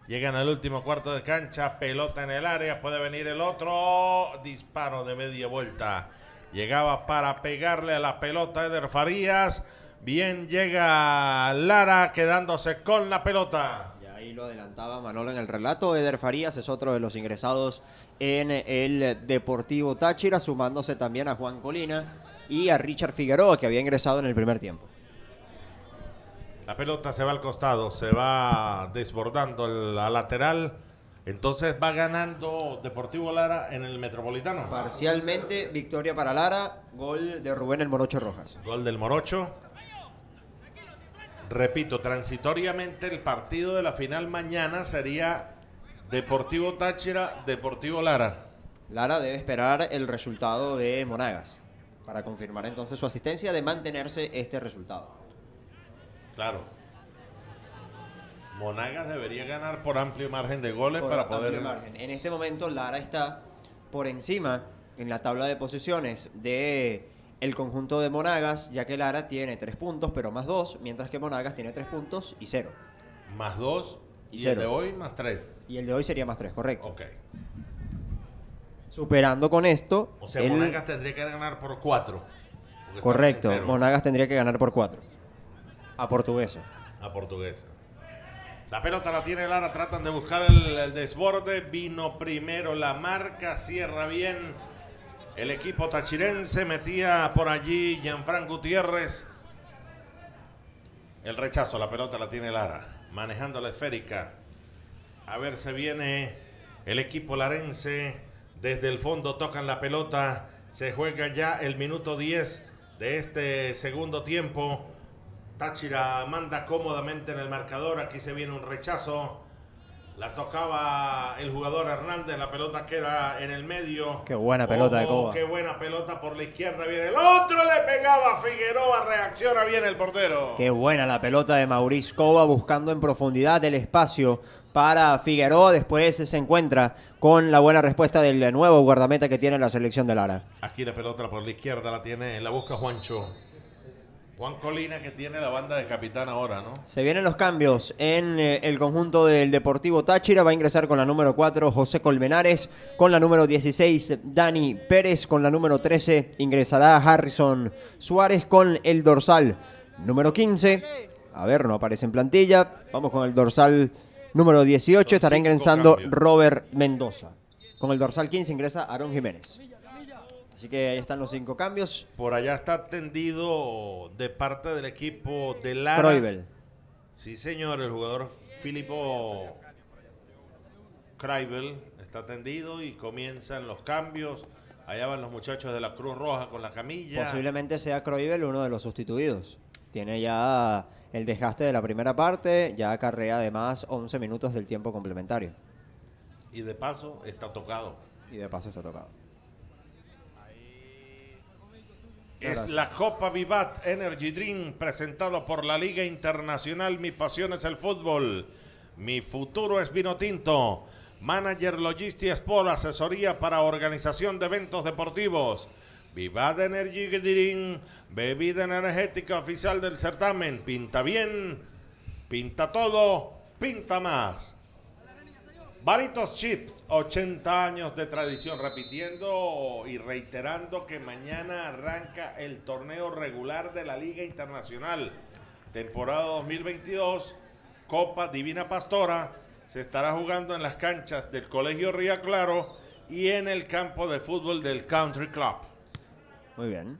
Speaker 1: Llegan al último cuarto de cancha. Pelota en el área. Puede venir el otro. Disparo de media vuelta. Llegaba para pegarle a la pelota Eder Farías. Bien llega Lara quedándose con la pelota.
Speaker 2: Y lo adelantaba Manolo en el relato. Eder Farías es otro de los ingresados en el Deportivo Táchira, sumándose también a Juan Colina y a Richard Figueroa, que había ingresado en el primer tiempo.
Speaker 1: La pelota se va al costado, se va desbordando la lateral. Entonces va ganando Deportivo Lara en el Metropolitano. Parcialmente victoria para Lara, gol de Rubén el Morocho Rojas. Gol del Morocho. Repito, transitoriamente el partido de la final mañana sería Deportivo Táchira, Deportivo Lara. Lara debe esperar el resultado de Monagas para
Speaker 2: confirmar entonces su asistencia de mantenerse este resultado.
Speaker 1: Claro. Monagas debería ganar por amplio margen de goles para poder... Margen. En este
Speaker 2: momento Lara está por encima en la tabla de posiciones de el conjunto de Monagas, ya que Lara tiene tres puntos, pero más dos. mientras que Monagas tiene tres puntos y cero.
Speaker 1: Más dos y, el de hoy más tres.
Speaker 2: Y el de hoy sería más tres, correcto. Ok. Superando con esto. O sea, Monagas
Speaker 1: tendría que ganar por cuatro. Correcto,
Speaker 2: Monagas tendría que ganar por cuatro. A Portuguesa.
Speaker 1: A Portuguesa. La pelota la tiene Lara, tratan de buscar el desborde. Vino primero la marca, cierra bien el equipo tachirense metía por allí Gianfran Gutiérrez. El rechazo, la pelota la tiene Lara, manejando la esférica. A ver, se viene el equipo larense. Desde el fondo tocan la pelota. Se juega ya el minuto 10 de este segundo tiempo. Táchira manda cómodamente en el marcador. Aquí se viene un rechazo. La tocaba el jugador Hernández, la pelota queda en el medio. Qué buena pelota de oh, Coba. Qué buena pelota por la izquierda viene el otro, le pegaba Figueroa, reacciona bien el portero.
Speaker 2: Qué buena la pelota de Mauricio Coba buscando en profundidad el espacio para Figueroa. Después se encuentra con la buena respuesta del nuevo guardameta que tiene la selección de Lara.
Speaker 1: Aquí la pelota por la izquierda la tiene, la busca Juancho. Juan Colina que tiene la banda de capitán ahora, ¿no?
Speaker 2: Se vienen los cambios en eh, el conjunto del Deportivo Táchira. Va a ingresar con la número 4 José Colmenares, con la número 16 Dani Pérez, con la número 13 ingresará Harrison Suárez con el dorsal número 15. A ver, no aparece en plantilla. Vamos con el dorsal número 18. Estará ingresando Robert Mendoza. Con el dorsal 15 ingresa Aaron Jiménez. Así que ahí están los cinco cambios. Por
Speaker 1: allá está atendido de parte del equipo de la Sí, señor, el jugador Filipo Croibel está atendido y comienzan los cambios. Allá van los muchachos de la Cruz Roja con la camilla.
Speaker 2: Posiblemente sea Croibel uno de los sustituidos. Tiene ya el desgaste de la primera parte, ya acarrea además 11 minutos del tiempo complementario.
Speaker 1: Y de paso está tocado.
Speaker 2: Y de paso está tocado.
Speaker 1: Es la Copa Vivat Energy Drink presentado por la Liga Internacional. Mi pasión es el fútbol. Mi futuro es vino tinto. Manager Logistia Sport, asesoría para organización de eventos deportivos. Vivat Energy Dream, bebida energética oficial del certamen. Pinta bien, pinta todo, pinta más. Baritos Chips, 80 años de tradición, repitiendo y reiterando que mañana arranca el torneo regular de la Liga Internacional, temporada 2022, Copa Divina Pastora, se estará jugando en las canchas del Colegio Ría Claro y en el campo de fútbol del Country Club.
Speaker 2: Muy bien.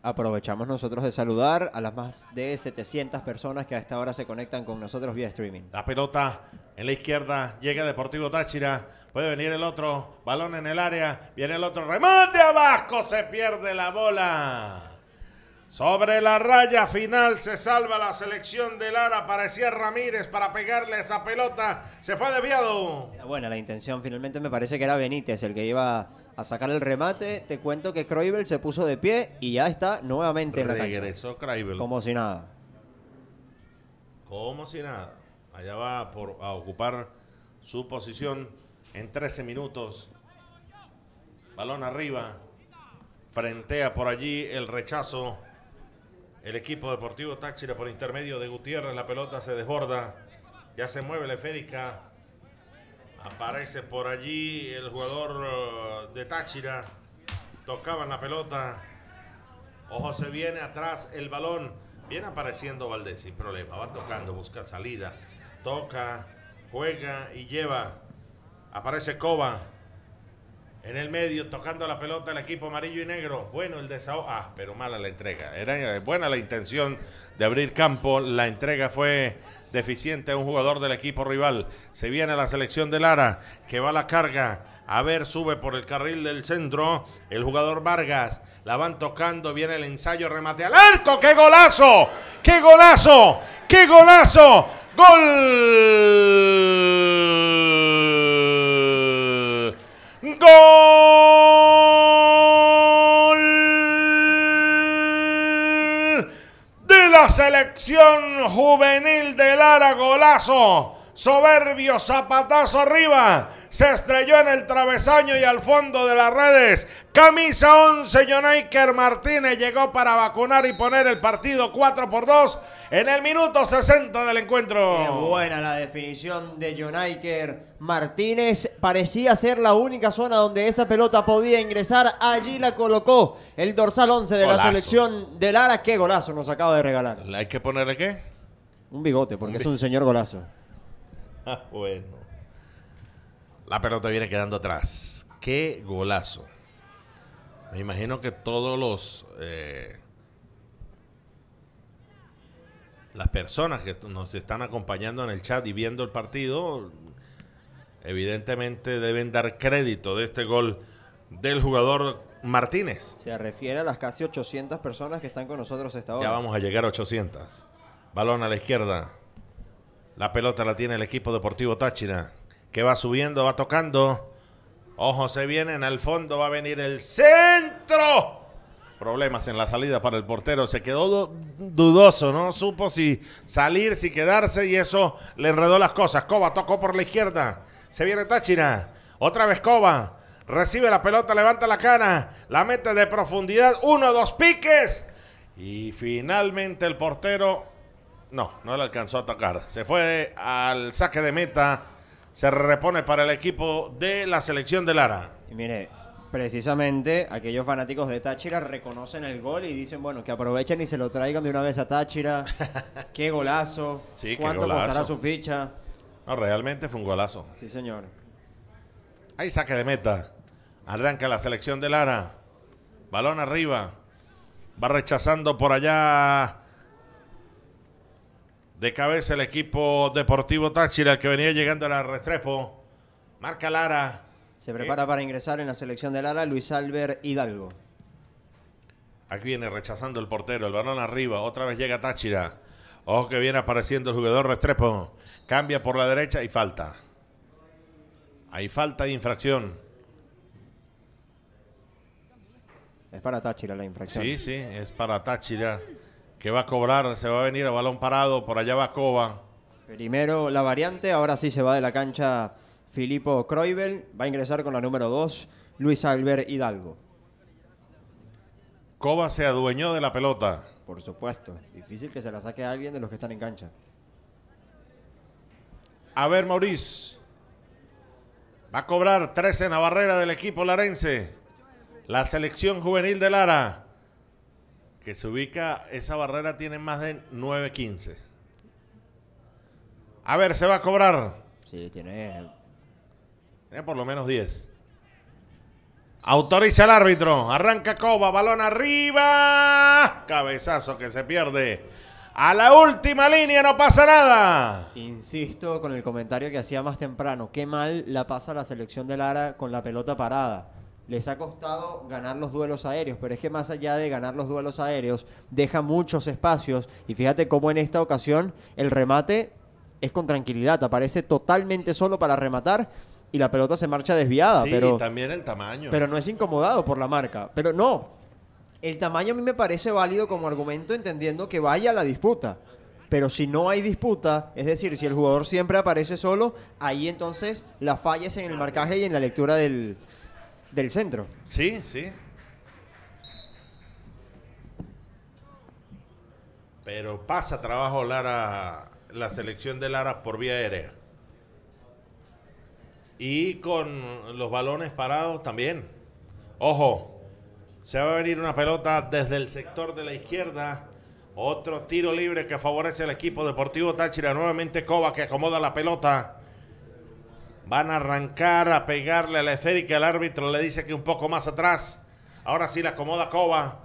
Speaker 2: Aprovechamos nosotros de saludar a las más de 700 personas que a esta hora se conectan con
Speaker 1: nosotros vía streaming. La pelota en la izquierda llega Deportivo Táchira. Puede venir el otro. Balón en el área. Viene el otro. Remate Vasco, Se pierde la bola. Sobre la raya final se salva la selección de Lara. parecía Ramírez para pegarle esa pelota. Se fue desviado.
Speaker 2: Bueno, la intención finalmente me parece que era Benítez el que iba a sacar el remate. Te cuento que Kroibel se puso de pie y ya está nuevamente en la cancha. Regresó Como si nada.
Speaker 1: Como si nada. Allá va por, a ocupar su posición en 13 minutos. Balón arriba. Frentea por allí el rechazo. El equipo deportivo Táchira por intermedio de Gutiérrez. La pelota se desborda. Ya se mueve la esférica. Aparece por allí el jugador eh, de Táchira. Tocaban la pelota. Ojo, se viene atrás el balón. Viene apareciendo Valdés sin problema. Va tocando, busca salida toca, juega y lleva. Aparece Coba en el medio tocando la pelota el equipo amarillo y negro. Bueno, el desahogo. Ah, pero mala la entrega. Era eh, buena la intención de abrir campo. La entrega fue deficiente a un jugador del equipo rival. Se viene la selección de Lara que va a la carga a ver, sube por el carril del centro el jugador Vargas. La van tocando, viene el ensayo, remate al arco. ¡Qué golazo! ¡Qué golazo! ¡Qué golazo! ¡Gol! ¡Gol! De la selección juvenil de Lara, golazo soberbio, zapatazo arriba, se estrelló en el travesaño y al fondo de las redes. Camisa 11, Jonaiker Martínez llegó para vacunar y poner el partido 4 por 2 en el minuto 60 del encuentro. Qué buena
Speaker 2: la definición de Jonaiker
Speaker 1: Martínez. Parecía ser la
Speaker 2: única zona donde esa pelota podía ingresar. Allí la colocó el dorsal 11 de la selección de Lara. Qué golazo nos acaba de regalar.
Speaker 1: ¿Hay que ponerle qué? Un bigote, porque es
Speaker 2: un señor golazo.
Speaker 1: Ah, bueno. La pelota viene quedando atrás. Qué golazo. Me imagino que todos los... Eh, las personas que nos están acompañando en el chat y viendo el partido, evidentemente deben dar crédito de este gol del jugador Martínez. Se refiere a las casi 800
Speaker 2: personas que están con nosotros esta hora. Ya
Speaker 1: vamos a llegar a 800. Balón a la izquierda. La pelota la tiene el equipo deportivo Táchira, que va subiendo, va tocando. Ojo, se vienen al fondo, va a venir el centro. Problemas en la salida para el portero. Se quedó dudoso, no supo si salir, si quedarse y eso le enredó las cosas. Coba tocó por la izquierda. Se viene Táchira. Otra vez Coba. Recibe la pelota, levanta la cara. La mete de profundidad. Uno, dos piques. Y finalmente el portero no, no le alcanzó a tocar. Se fue al saque de meta. Se repone para el equipo de la selección de Lara. Y mire, precisamente aquellos fanáticos de Táchira reconocen
Speaker 2: el gol y dicen, bueno, que aprovechen y se lo traigan de una vez a Táchira. *laughs* qué golazo. Sí, cuando qué golazo. costará su
Speaker 1: ficha? No, realmente fue un golazo. Sí, señor. Ahí saque de meta. Arranca la selección de Lara. Balón arriba. Va rechazando por allá de cabeza el equipo deportivo Táchira, que venía llegando a la Restrepo. Marca Lara. Se
Speaker 2: prepara para ingresar en la selección de Lara Luis Albert Hidalgo.
Speaker 1: Aquí viene rechazando el portero, el balón arriba, otra vez llega Táchira. Ojo que viene apareciendo el jugador Restrepo. Cambia por la derecha y falta. Hay falta de infracción. Es para Táchira la infracción. Sí, sí, es para Táchira que va a cobrar, se va a venir a balón parado, por allá va Coba.
Speaker 2: Primero la variante, ahora sí se va de la cancha Filipo Croibel, va a ingresar con la número 2, Luis Albert Hidalgo. Coba se adueñó de la pelota. Por supuesto, difícil que se la saque alguien de los que están en cancha.
Speaker 1: A ver, Maurice. Va a cobrar 13 en la barrera del equipo larense. La selección juvenil de Lara que se ubica, esa barrera tiene más de 9.15. A ver, se va a cobrar. Sí, tiene. Tiene por lo menos 10. Autoriza el árbitro. Arranca Coba. Balón arriba. Cabezazo que se pierde. A la última línea no pasa nada.
Speaker 2: Insisto con el comentario que hacía más temprano. Qué mal la pasa la selección de Lara con la pelota parada les ha costado ganar los duelos aéreos, pero es que más allá de ganar los duelos aéreos, deja muchos espacios. Y fíjate cómo en esta ocasión el remate es con tranquilidad, aparece totalmente solo para rematar y la pelota se marcha desviada. Sí, también
Speaker 1: el tamaño. Pero
Speaker 2: no es incomodado por la marca. Pero no, el tamaño a mí me parece válido como argumento entendiendo que vaya la disputa. Pero si no hay disputa, es decir, si el jugador siempre aparece solo, ahí entonces la falla es en el marcaje y en la lectura del, del centro.
Speaker 1: Sí, sí. Pero pasa trabajo Lara, la selección de Lara por vía aérea. Y con los balones parados también. Ojo, se va a venir una pelota desde el sector de la izquierda. Otro tiro libre que favorece al equipo deportivo Táchira. Nuevamente Cova que acomoda la pelota. Van a arrancar a pegarle a la esférica. al árbitro le dice que un poco más atrás. Ahora sí la acomoda Coba.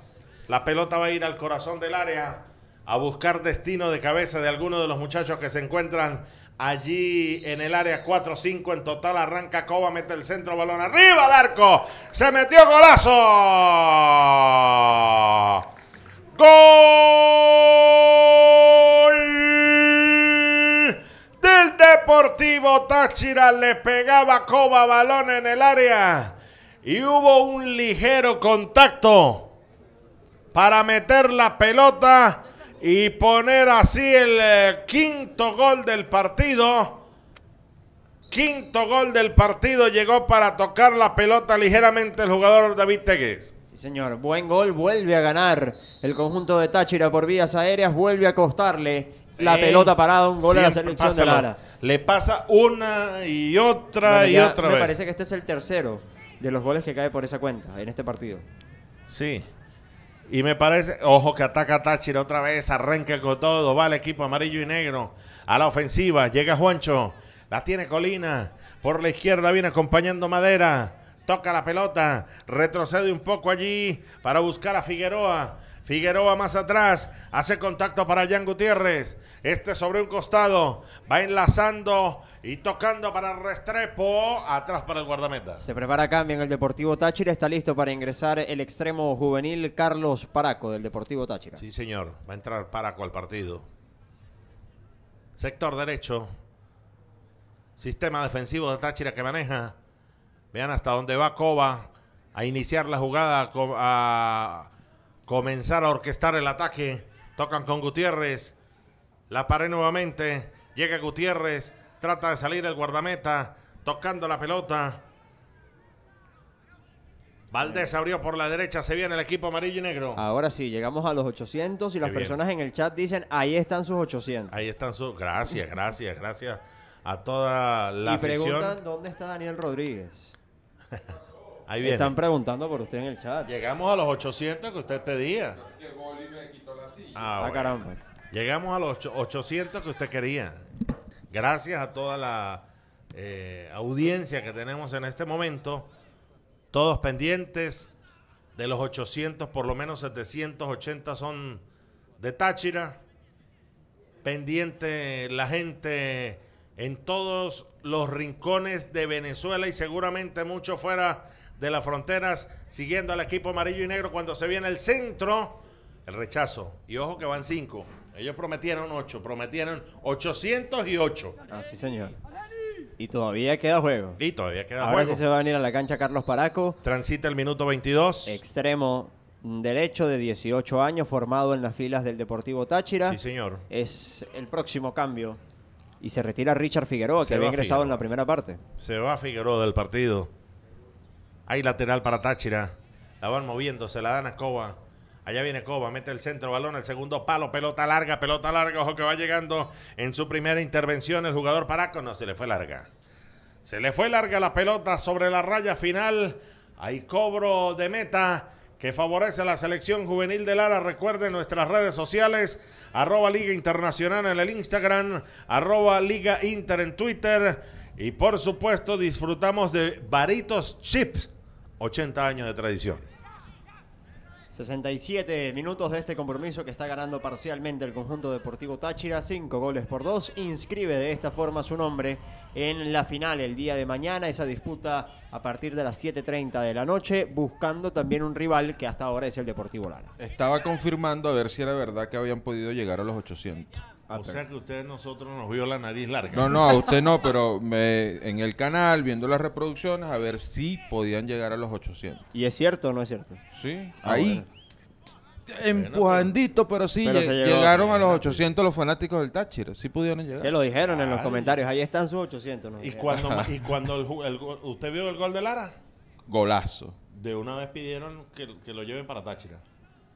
Speaker 1: La pelota va a ir al corazón del área a buscar destino de cabeza de alguno de los muchachos que se encuentran allí en el área 4-5. En total arranca Coba, mete el centro, balón arriba al arco. Se metió golazo. Gol. Deportivo Táchira le pegaba coba balón en el área y hubo un ligero contacto para meter la pelota y poner así el eh, quinto gol del partido. Quinto gol del partido llegó para tocar la pelota ligeramente el jugador David Tegués.
Speaker 2: Sí, señor. Buen gol. Vuelve a ganar el conjunto de Táchira por vías aéreas. Vuelve a costarle la pelota parada, un gol de la selección de Lara.
Speaker 1: Le pasa una y otra y otra me vez. Me parece que este es el tercero de los goles que cae por esa cuenta en este partido. Sí. Y me parece, ojo que ataca Táchira otra vez, arranca con todo, va el equipo amarillo y negro a la ofensiva, llega Juancho, la tiene Colina, por la izquierda viene acompañando Madera, toca la pelota, retrocede un poco allí para buscar a Figueroa, Figueroa más atrás, hace contacto para Jan Gutiérrez. Este sobre un costado, va enlazando y tocando para Restrepo, atrás para el guardameta. Se
Speaker 2: prepara cambio en el Deportivo Táchira, está listo para ingresar el extremo juvenil Carlos Paraco del
Speaker 1: Deportivo Táchira. Sí, señor, va a entrar Paraco al partido. Sector derecho, sistema defensivo de Táchira que maneja. Vean hasta dónde va Cova a iniciar la jugada a comenzar a orquestar el ataque. Tocan con Gutiérrez. La pared nuevamente. Llega Gutiérrez. Trata de salir el guardameta. Tocando la pelota. Valdés abrió por la derecha, se viene el equipo amarillo y negro.
Speaker 2: Ahora sí, llegamos a los 800 y las personas en el chat dicen, ahí están sus 800. Ahí están sus... Gracias,
Speaker 1: gracias, gracias a toda la Y preguntan,
Speaker 2: ¿dónde está Daniel Rodríguez?
Speaker 1: *laughs* Ahí Están preguntando por usted en el chat. Llegamos a los 800 que usted pedía. el la silla. Ah, ah caramba. Llegamos a los 800 que usted quería. Gracias a toda la eh, audiencia que tenemos en este momento. Todos pendientes. De los 800, por lo menos 780 son de Táchira. Pendiente la gente en todos los rincones de Venezuela y seguramente mucho fuera de las fronteras, siguiendo al equipo amarillo y negro cuando se viene el centro, el rechazo. Y ojo que van cinco. Ellos prometieron ocho, prometieron 808.
Speaker 2: Así, ah, señor. Y todavía queda juego. Y todavía queda juego. Ahora sí se va a venir a la cancha Carlos Paraco. Transita el minuto 22. Extremo derecho de 18 años, formado en las filas del Deportivo Táchira. Sí, señor. Es el próximo cambio. Y se retira Richard Figueroa, que había ingresado en la
Speaker 1: primera parte. Se va Figueroa del partido. Hay lateral para Táchira. La van moviendo, se la dan a Coba. Allá viene Coba, mete el centro, balón, el segundo palo, pelota larga, pelota larga, ojo que va llegando en su primera intervención el jugador Paraco, no, se le fue larga. Se le fue larga la pelota sobre la raya final. Hay cobro de meta que favorece a la selección juvenil de Lara. Recuerden nuestras redes sociales, arroba Liga Internacional en el Instagram, arroba Liga Inter en Twitter. Y por supuesto disfrutamos de Baritos Chips 80 años de tradición. 67 minutos
Speaker 2: de este compromiso que está ganando parcialmente el conjunto deportivo Táchira, 5 goles por 2. Inscribe de esta forma su nombre en la final el día de mañana, esa disputa a partir de las 7.30 de la noche, buscando también un rival que hasta ahora es el Deportivo
Speaker 3: Lara. Estaba confirmando a ver si era verdad que habían podido llegar a los 800. Ah, o sea
Speaker 1: que ustedes nosotros nos vio la nariz larga. No, no, a *laughs* usted no,
Speaker 3: pero en el canal, viendo las reproducciones, a ver si podían llegar a los 800. ¿Y es cierto o no es cierto? Sí, ah, ahí. Empujandito, pero sí, llegaron a los 800 los fanáticos del Táchira. Sí pudieron llegar. Se lo dijeron en los comentarios. Ahí están sus 800.
Speaker 1: ¿Y, cuando, usted vio el gol de Lara?
Speaker 3: Golazo.
Speaker 1: De una vez pidieron que, que lo lleven para Táchira.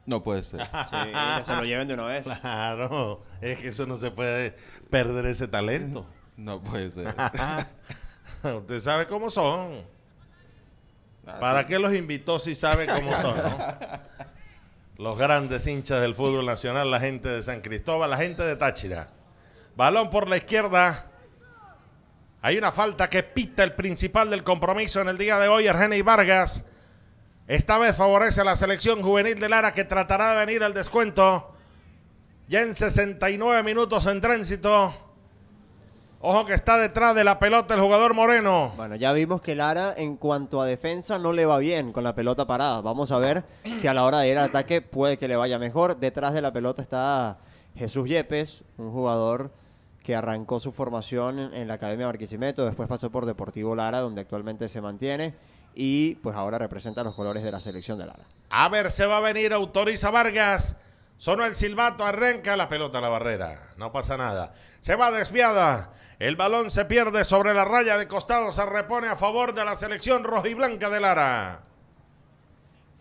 Speaker 1: No puede ser. *laughs* que se lo lleven de una vez. Claro, es que eso no se puede perder ese talento. *laughs* No puede ser. *laughs* Usted sabe cómo son. Ah, ¿Para qué los invitó si sabe cómo son? Los grandes hinchas del fútbol nacional, la gente de San Cristóbal, la gente de Táchira. Balón por la izquierda. Hay una falta que pita el principal del compromiso en el día de hoy, y Vargas. Esta vez favorece a la selección juvenil de Lara que tratará de venir al descuento. Ya en 69 minutos en tránsito. Ojo que está detrás de la pelota el jugador Moreno.
Speaker 2: Bueno, ya vimos que Lara en cuanto a defensa no le va bien con la pelota parada. Vamos a ver si a la hora de ir al ataque puede que le vaya mejor. Detrás de la pelota está Jesús Yepes, un jugador que arrancó su formación en la Academia Marquisimeto. después pasó por Deportivo Lara, donde actualmente se mantiene
Speaker 1: y pues ahora representa los colores de la selección de Lara. A ver, se va a venir, autoriza Vargas. Sonó el silbato, arranca la pelota a la barrera. No pasa nada. Se va desviada. El balón se pierde sobre la raya de costado. Se repone a favor de la selección rojiblanca de Lara.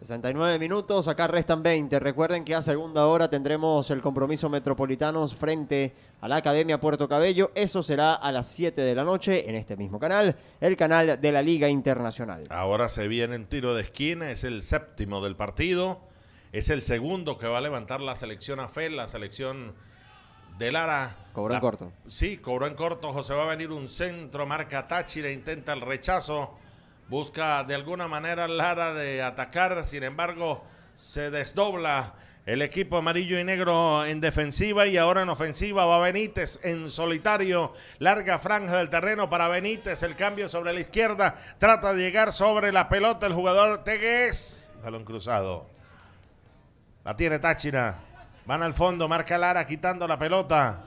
Speaker 2: 69 minutos, acá restan 20. Recuerden que a segunda hora tendremos el compromiso Metropolitanos frente a la Academia Puerto Cabello. Eso será a las 7 de la noche en este mismo canal, el canal de la Liga Internacional.
Speaker 1: Ahora se viene un tiro de esquina, es el séptimo del partido. Es el segundo que va a levantar la selección AFEL, la selección de Lara. Cobró en corto. Sí, cobró en corto. José va a venir un centro, marca Táchira, intenta el rechazo busca de alguna manera Lara de atacar, sin embargo se desdobla el equipo amarillo y negro en defensiva y ahora en ofensiva va Benítez en solitario. Larga franja del terreno para Benítez. El cambio sobre la izquierda. Trata de llegar sobre la pelota el jugador Tegués. Balón cruzado. La tiene Táchira. Van al fondo. Marca Lara quitando la pelota.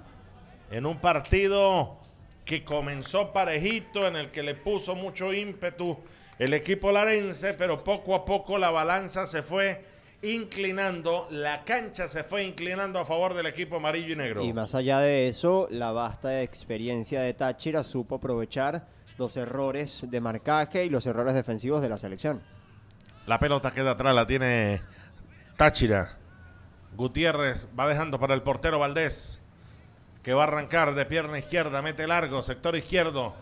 Speaker 1: En un partido que comenzó parejito, en el que le puso mucho ímpetu el equipo larense, pero poco a poco la balanza se fue inclinando, la cancha se fue inclinando a favor del equipo amarillo y negro. Y más
Speaker 2: allá de eso, la vasta experiencia de Táchira supo aprovechar los errores de marcaje y los errores defensivos de
Speaker 1: la selección. La pelota queda atrás, la tiene Táchira. Gutiérrez va dejando para el portero Valdés que va a arrancar de pierna izquierda, mete largo, sector izquierdo,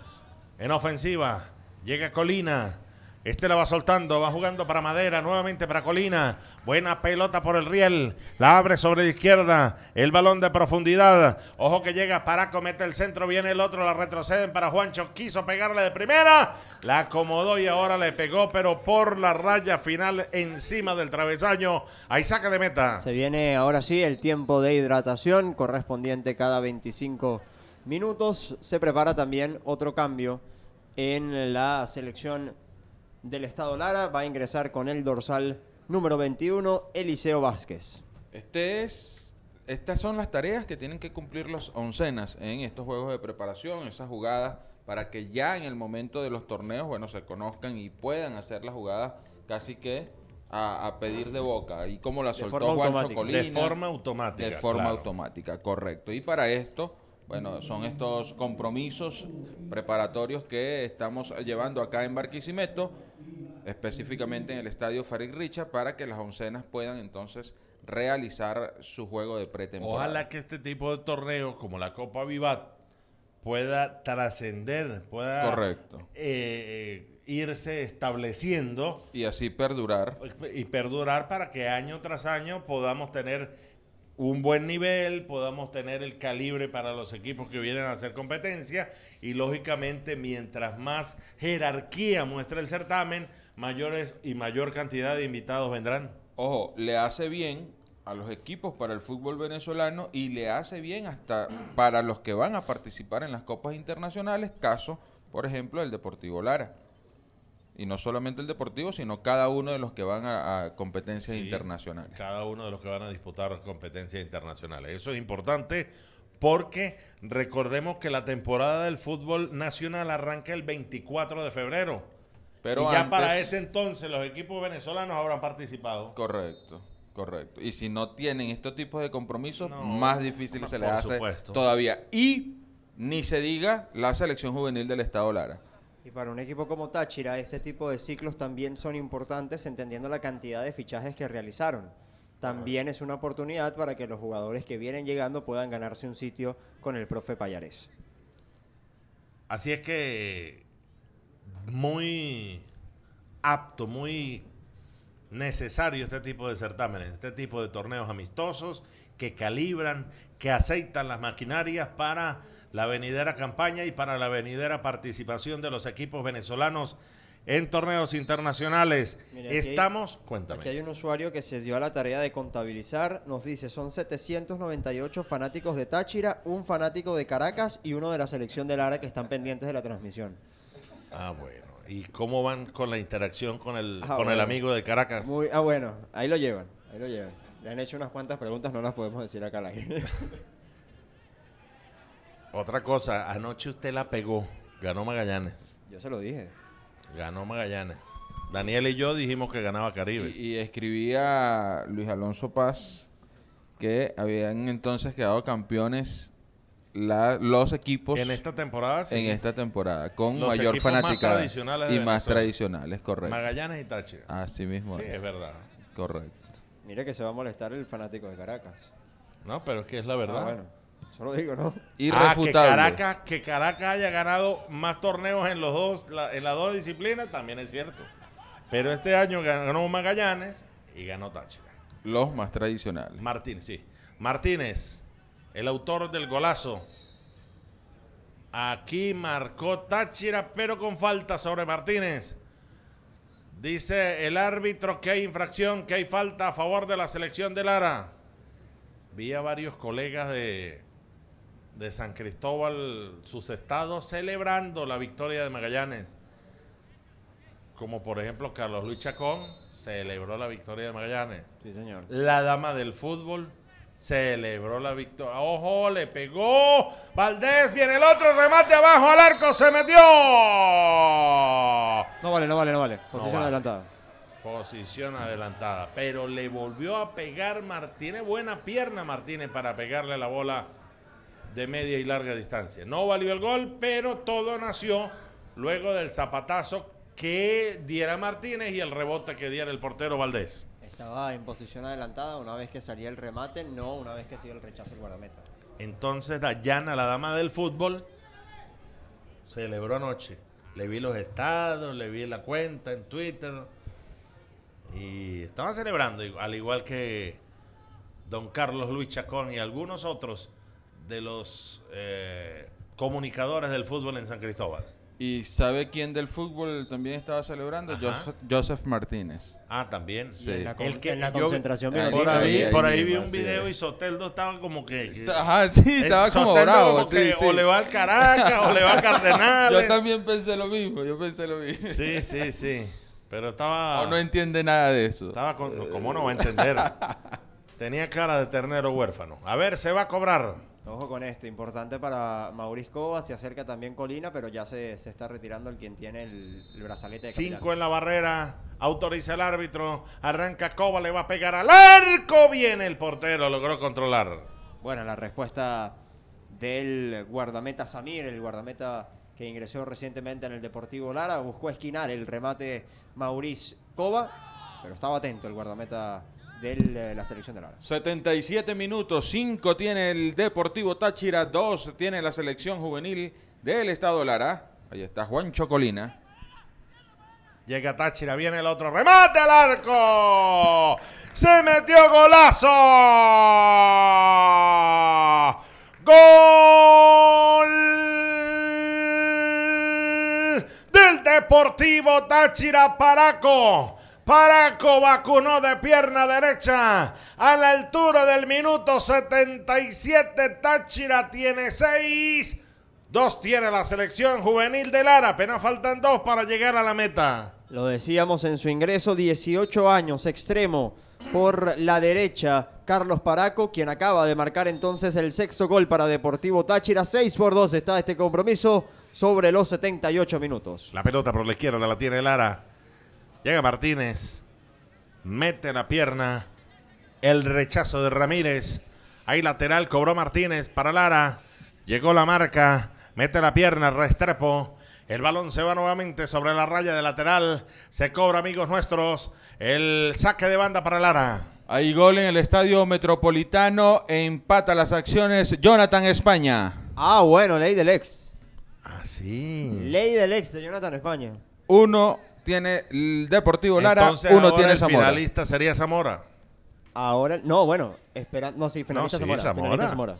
Speaker 1: en ofensiva, llega Colina. Este la va soltando, va jugando para Madera, nuevamente para Colina. Buena pelota por el riel. La abre sobre la izquierda. El balón de profundidad. Ojo que llega para mete el centro. Viene el otro, la retroceden para Juancho. Quiso pegarle de primera. La acomodó y ahora le pegó, pero por la raya final encima del travesaño. Ahí saca de meta. Se viene
Speaker 2: ahora sí el tiempo de hidratación correspondiente cada 25 minutos. Se prepara también otro cambio en la selección del Estado Lara. Va a ingresar con el dorsal número 21, Eliseo Vázquez.
Speaker 3: Este es, estas son las tareas que tienen que cumplir los oncenas en estos juegos de preparación, esas jugadas, para que ya en el momento de los torneos, bueno, se conozcan y puedan hacer las jugadas casi que a, pedir de boca. Y como la soltó Juan De forma automática. De forma automática, correcto. Y para esto bueno, son estos compromisos preparatorios que estamos llevando acá en Barquisimeto, específicamente en el estadio Farid Richa, para que las oncenas puedan entonces realizar su juego de pretemporada. Ojalá que este tipo de torneo, como la Copa Vivat,
Speaker 1: pueda trascender, pueda eh, eh, irse estableciendo.
Speaker 3: Y así perdurar. Y
Speaker 1: perdurar para que año tras año podamos tener un buen nivel, podamos tener el calibre para los equipos que vienen a hacer competencia y lógicamente mientras más jerarquía muestra el certamen,
Speaker 3: mayores y mayor cantidad de invitados vendrán. Ojo, le hace bien a los equipos para el fútbol venezolano y le hace bien hasta para los que van a participar en las copas internacionales, caso, por ejemplo, el Deportivo Lara y no solamente el deportivo, sino cada uno de los que van a, competencias internacionales. Cada uno de los que van a disputar competencias internacionales. Eso es importante porque recordemos que la
Speaker 1: temporada del fútbol nacional arranca el 24 de febrero. Pero ya para ese entonces los equipos venezolanos habrán participado.
Speaker 3: Correcto. Correcto. Y si no tienen estos tipos de compromisos, más difícil se les hace todavía. Y ni se diga la selección juvenil del Estado Lara
Speaker 2: y para un equipo como Táchira, este tipo de ciclos también son importantes, entendiendo la cantidad de fichajes que realizaron. También es una oportunidad para que los jugadores que vienen llegando puedan ganarse un sitio con el profe Payares.
Speaker 1: Así es que muy apto, muy necesario este tipo de certámenes, este tipo de torneos amistosos que calibran, que aceitan las maquinarias para la venidera campaña y para la venidera participación de los equipos venezolanos en torneos internacionales. Estamos, cuéntame. Aquí
Speaker 2: hay un usuario que se dio a la tarea de contabilizar, nos dice, son 798 fanáticos de Táchira, un fanático de Caracas y uno de la selección de Lara que están pendientes de la transmisión.
Speaker 1: Ah, bueno. ¿Y cómo van con la interacción con el,
Speaker 2: ah, con el amigo de Caracas? Muy, ah, bueno, ahí lo llevan, ahí lo llevan. Le han hecho unas cuantas
Speaker 1: preguntas, no las podemos decir acá la *laughs* gente. Otra cosa, anoche usted la pegó. Ganó Magallanes. Yo se lo dije. Ganó Magallanes.
Speaker 3: Daniel y yo dijimos que ganaba Caribe. Y, escribía Luis Alonso Paz que habían entonces quedado campeones los equipos en esta temporada en esta temporada con mayor fanática y más tradicionales correcto Magallanes y Táchira así mismo sí es, verdad correcto
Speaker 2: mire que se va a molestar el fanático de
Speaker 1: Caracas no pero es que es la verdad ah, bueno lo digo, ¿no? Irrefutable. Ah, que Caracas, que Caracas haya ganado más torneos en los dos, en las dos disciplinas, también es cierto.
Speaker 3: Pero este año ganó Magallanes y ganó Táchira. Los más tradicionales.
Speaker 1: Martínez, sí. Martínez, el autor del golazo. Aquí marcó Táchira, pero con falta sobre Martínez. Dice el árbitro que hay infracción, que hay falta a favor de la selección de Lara. Vi a varios colegas de, de San Cristóbal, sus estados, celebrando la victoria de Magallanes. Como por ejemplo Carlos Luis Chacón celebró la victoria de Magallanes. Sí, señor. La dama del fútbol celebró la victoria. ¡Ojo! Le pegó. Valdés viene el otro. Remate abajo al arco. Se metió. No vale, no vale, no vale. Posición adelantada. Posición adelantada. Pero le volvió a pegar Martínez. Buena pierna Martínez para pegarle la bola de media y larga distancia. No valió el gol, pero todo nació luego del zapatazo que diera Martínez y el rebote que diera el portero Valdés. Estaba en posición adelantada una vez que salía el
Speaker 2: remate, no una vez que siguió el rechazo el guardameta.
Speaker 1: Entonces Dayana, la dama del fútbol, celebró anoche. Le vi los estados, le vi la cuenta en Twitter. Y estaba celebrando, al igual que don Carlos Luis Chacón y algunos otros de los eh, comunicadores
Speaker 3: del fútbol en San Cristóbal. ¿Y sabe quién del fútbol también estaba celebrando? Joseph, Martínez. Ah, también. Sí. En la, el que, en la concentración. Ah, por, ahí, por ahí, vi un video
Speaker 1: y Soteldo estaba como que... Ajá, sí, estaba como bravo. O le va al Caracas, o le va al *laughs* Cardenal. Yo también
Speaker 3: pensé lo mismo, yo pensé lo mismo. Sí, sí, sí.
Speaker 1: Pero estaba... *laughs* O no
Speaker 3: entiende nada de eso. Estaba con, ¿Cómo no va a entender? *laughs*
Speaker 1: Tenía cara de ternero huérfano. A ver, se va a cobrar.
Speaker 2: Ojo con este, importante para Cova, se acerca también Colina, pero ya se, está retirando el quien tiene el,
Speaker 1: brazalete. De Cinco
Speaker 2: en la barrera,
Speaker 1: autoriza el árbitro, arranca Cova, le va a pegar al arco, viene el portero, logró controlar. Bueno, la respuesta del guardameta Samir, el
Speaker 2: guardameta que ingresó recientemente en el Deportivo Lara, buscó esquinar el remate Mauricio Cova, pero estaba atento el guardameta de eh, la selección de Lara.
Speaker 3: 77 minutos, 5 tiene el Deportivo Táchira, 2 tiene la selección juvenil del Estado Lara. Ahí está Juan Chocolina. Llega Táchira,
Speaker 1: viene el otro, remate al arco. Se metió golazo. Gol del Deportivo Táchira Paraco. Paraco vacunó de pierna derecha a la altura del minuto 77. Táchira tiene 6. Dos tiene la selección juvenil de Lara. Apenas faltan dos para llegar a la meta.
Speaker 2: Lo decíamos en su ingreso, 18 años, extremo por la derecha. Carlos Paraco, quien acaba de marcar entonces el sexto gol para Deportivo Táchira. 6 por 2 está este
Speaker 1: compromiso sobre los 78 minutos. La pelota por la izquierda la tiene Lara. Llega Martínez. Mete la pierna. El rechazo de Ramírez. Ahí lateral cobró Martínez para Lara. Llegó la marca. Mete
Speaker 3: la pierna Restrepo.
Speaker 1: El balón se va nuevamente sobre la raya de lateral. Se cobra,
Speaker 3: amigos nuestros, el saque de banda para Lara. Ahí gol en el Estadio Metropolitano. empata las acciones Jonathan España. Ah, bueno, ley del ex. así, ah,
Speaker 2: Ley del ex de Jonathan España.
Speaker 3: Uno tiene el
Speaker 1: Deportivo Lara, Entonces, uno tiene el Zamora. finalista sería Zamora. Ahora, no, bueno, espera, no, sí, finalista No, sí, Zamora,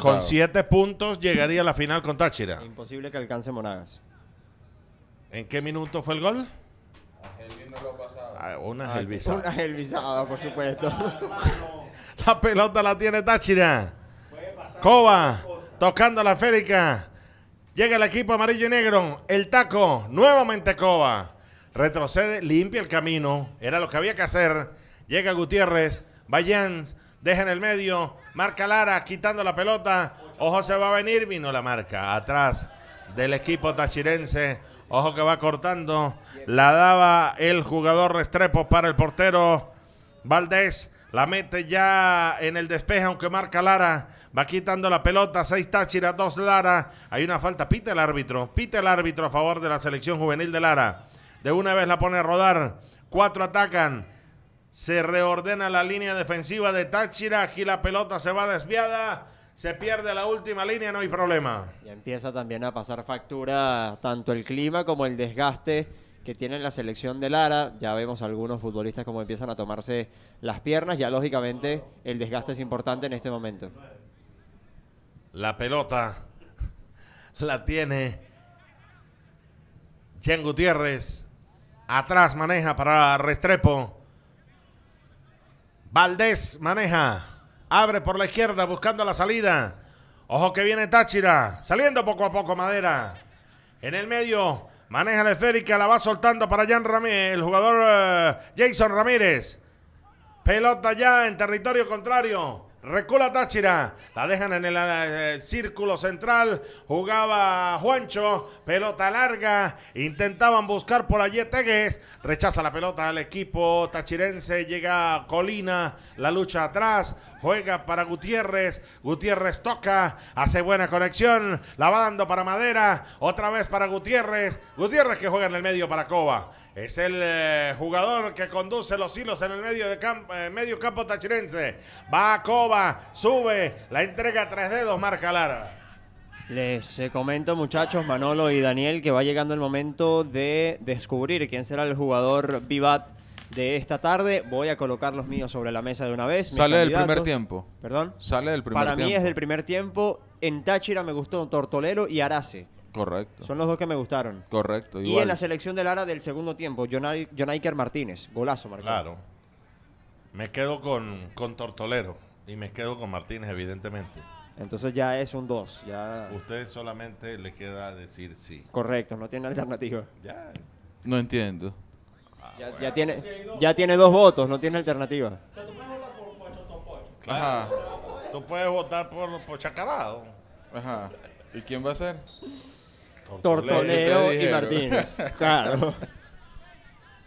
Speaker 1: con siete puntos llegaría a la final con Táchira. Imposible que alcance Monagas. ¿En qué minuto fue el gol? Ah, una ah, gelvisada. Una Elvisada, por supuesto. *laughs* la pelota la tiene Táchira. Coba, tocando la férica. Llega el equipo amarillo y negro. El taco, nuevamente Coba. Retrocede, limpia el camino. Era lo que había que hacer. Llega Gutiérrez. Bayans deja en el medio. Marca Lara quitando la pelota. Ojo se va a venir. Vino la marca. Atrás del equipo tachirense. Ojo que va cortando. La daba el jugador Restrepo para el portero. Valdés la mete ya en el despeje, aunque marca Lara. Va quitando la pelota. Seis Táchira, dos Lara. Hay una falta. Pita el árbitro. Pita el árbitro a favor de la selección juvenil de Lara. De una vez la pone a rodar. Cuatro atacan. Se reordena la línea defensiva de Táchira. Aquí la pelota se va desviada. Se pierde la última línea, no hay problema. Y
Speaker 2: empieza también a pasar factura tanto el clima como el desgaste que tiene la selección de Lara. Ya vemos algunos futbolistas como empiezan a tomarse las piernas. Ya lógicamente
Speaker 1: el desgaste es importante en este momento. La pelota la tiene Jen Gutiérrez. Atrás maneja para Restrepo. Valdés maneja. Abre por la izquierda buscando la salida. Ojo que viene Táchira. Saliendo poco a poco Madera. En el medio maneja la esférica. La va soltando para Jan Ramírez. El jugador eh, Jason Ramírez. Pelota ya en territorio contrario. Recula Táchira, la dejan en el, eh, círculo central, jugaba Juancho, pelota larga, intentaban buscar por allí rechaza la pelota al equipo tachirense, llega Colina, la lucha atrás, juega para Gutiérrez, Gutiérrez toca, hace buena conexión, la va dando para Madera, otra vez para Gutiérrez, Gutiérrez que juega en el medio para Coba, es el eh, jugador que conduce los hilos en el medio, de campo, eh, medio campo tachirense. Va a Coba, sube, la entrega tres dedos, marca Lara.
Speaker 2: Les eh, comento muchachos, Manolo y Daniel, que va llegando el momento de descubrir quién será el jugador Vivat de esta tarde. Voy a colocar los míos sobre la mesa de una vez. Sale del primer
Speaker 3: tiempo. Perdón. Sale del primer tiempo. Para mí es del
Speaker 2: primer tiempo. En Táchira me gustó Tortolero y Arace.
Speaker 3: Correcto. Son
Speaker 2: los dos que me gustaron.
Speaker 3: Correcto. Y en la
Speaker 2: selección del Lara del segundo tiempo, Jonaiker Martínez, golazo Martínez.
Speaker 3: Claro.
Speaker 1: Me quedo con, con Tortolero y me quedo con Martínez, evidentemente.
Speaker 2: Entonces ya es un dos Ya... Usted
Speaker 1: solamente le queda decir sí. Correcto, no tiene alternativa. Ya. No entiendo. ya, ah, tiene, ya tiene
Speaker 2: dos votos, no tiene alternativa. O sea, tú puedes votar
Speaker 3: por Pocho, Ajá.
Speaker 1: Tú puedes votar por,
Speaker 3: Ajá. ¿Y quién va a ser? Tortoleo y Martínez. *laughs* Claro.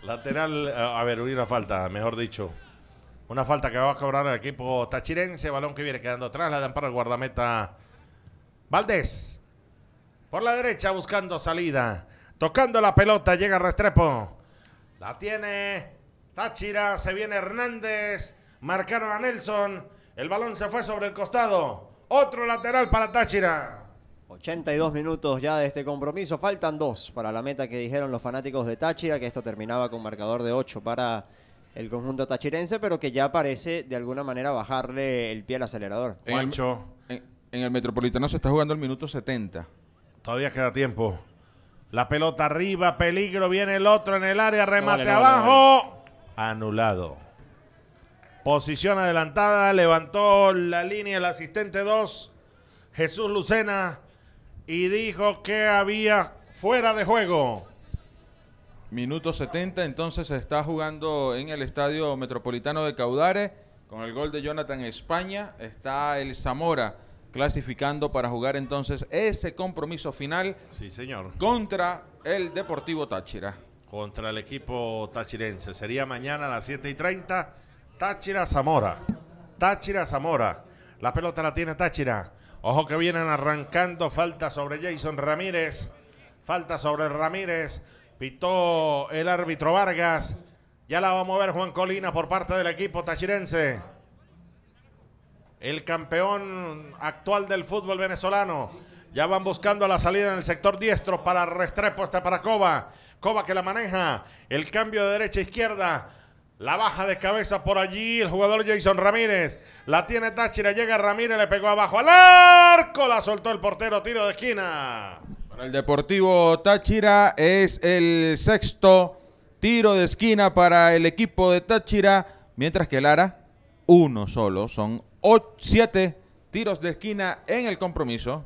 Speaker 1: Lateral, eh, a ver, una falta, mejor dicho. Una falta que va a cobrar el equipo tachirense. Balón que viene quedando atrás. La dan para el guardameta Valdés. Por la derecha buscando salida. Tocando la pelota. Llega Restrepo. La tiene Táchira. Se viene Hernández. Marcaron a Nelson. El balón se fue sobre el costado. Otro lateral para Táchira.
Speaker 2: 82 minutos ya de este compromiso. Faltan dos para la meta que dijeron los fanáticos de Táchira, que esto terminaba con marcador de 8 para el conjunto tachirense, pero que ya parece de alguna manera
Speaker 1: bajarle el pie al acelerador.
Speaker 3: En el, en, el Metropolitano se está jugando el minuto 70.
Speaker 1: Todavía queda tiempo. La pelota arriba, peligro, viene el otro en el área, remate abajo. Anulado. Posición adelantada, levantó la línea el asistente 2, Jesús Lucena
Speaker 3: y dijo que había fuera de juego. Minuto 70, entonces se está jugando en el Estadio Metropolitano de Caudare. Con el gol de Jonathan España está el Zamora clasificando para jugar entonces ese compromiso final. Sí, señor. Contra el Deportivo Táchira. Contra el
Speaker 1: equipo táchirense Sería mañana a las 7 y 30. Táchira Zamora. Táchira Zamora. La pelota la tiene Táchira. Ojo que vienen arrancando. Falta sobre Jason Ramírez. Falta sobre Ramírez. Pitó el árbitro Vargas. Ya la va a mover Juan Colina por parte del equipo tachirense. El campeón actual del fútbol venezolano. Ya van buscando la salida en el sector diestro para Restrepo, hasta para Coba. Coba que la maneja. El cambio de derecha a izquierda. La baja de cabeza por allí. El jugador Jason Ramírez. La tiene Táchira. Llega Ramírez. Le pegó abajo al arco. La soltó el portero. Tiro de esquina.
Speaker 3: Para el Deportivo Táchira es el sexto tiro de esquina para el equipo de Táchira. Mientras que Lara, uno solo. Son siete tiros de esquina en el compromiso.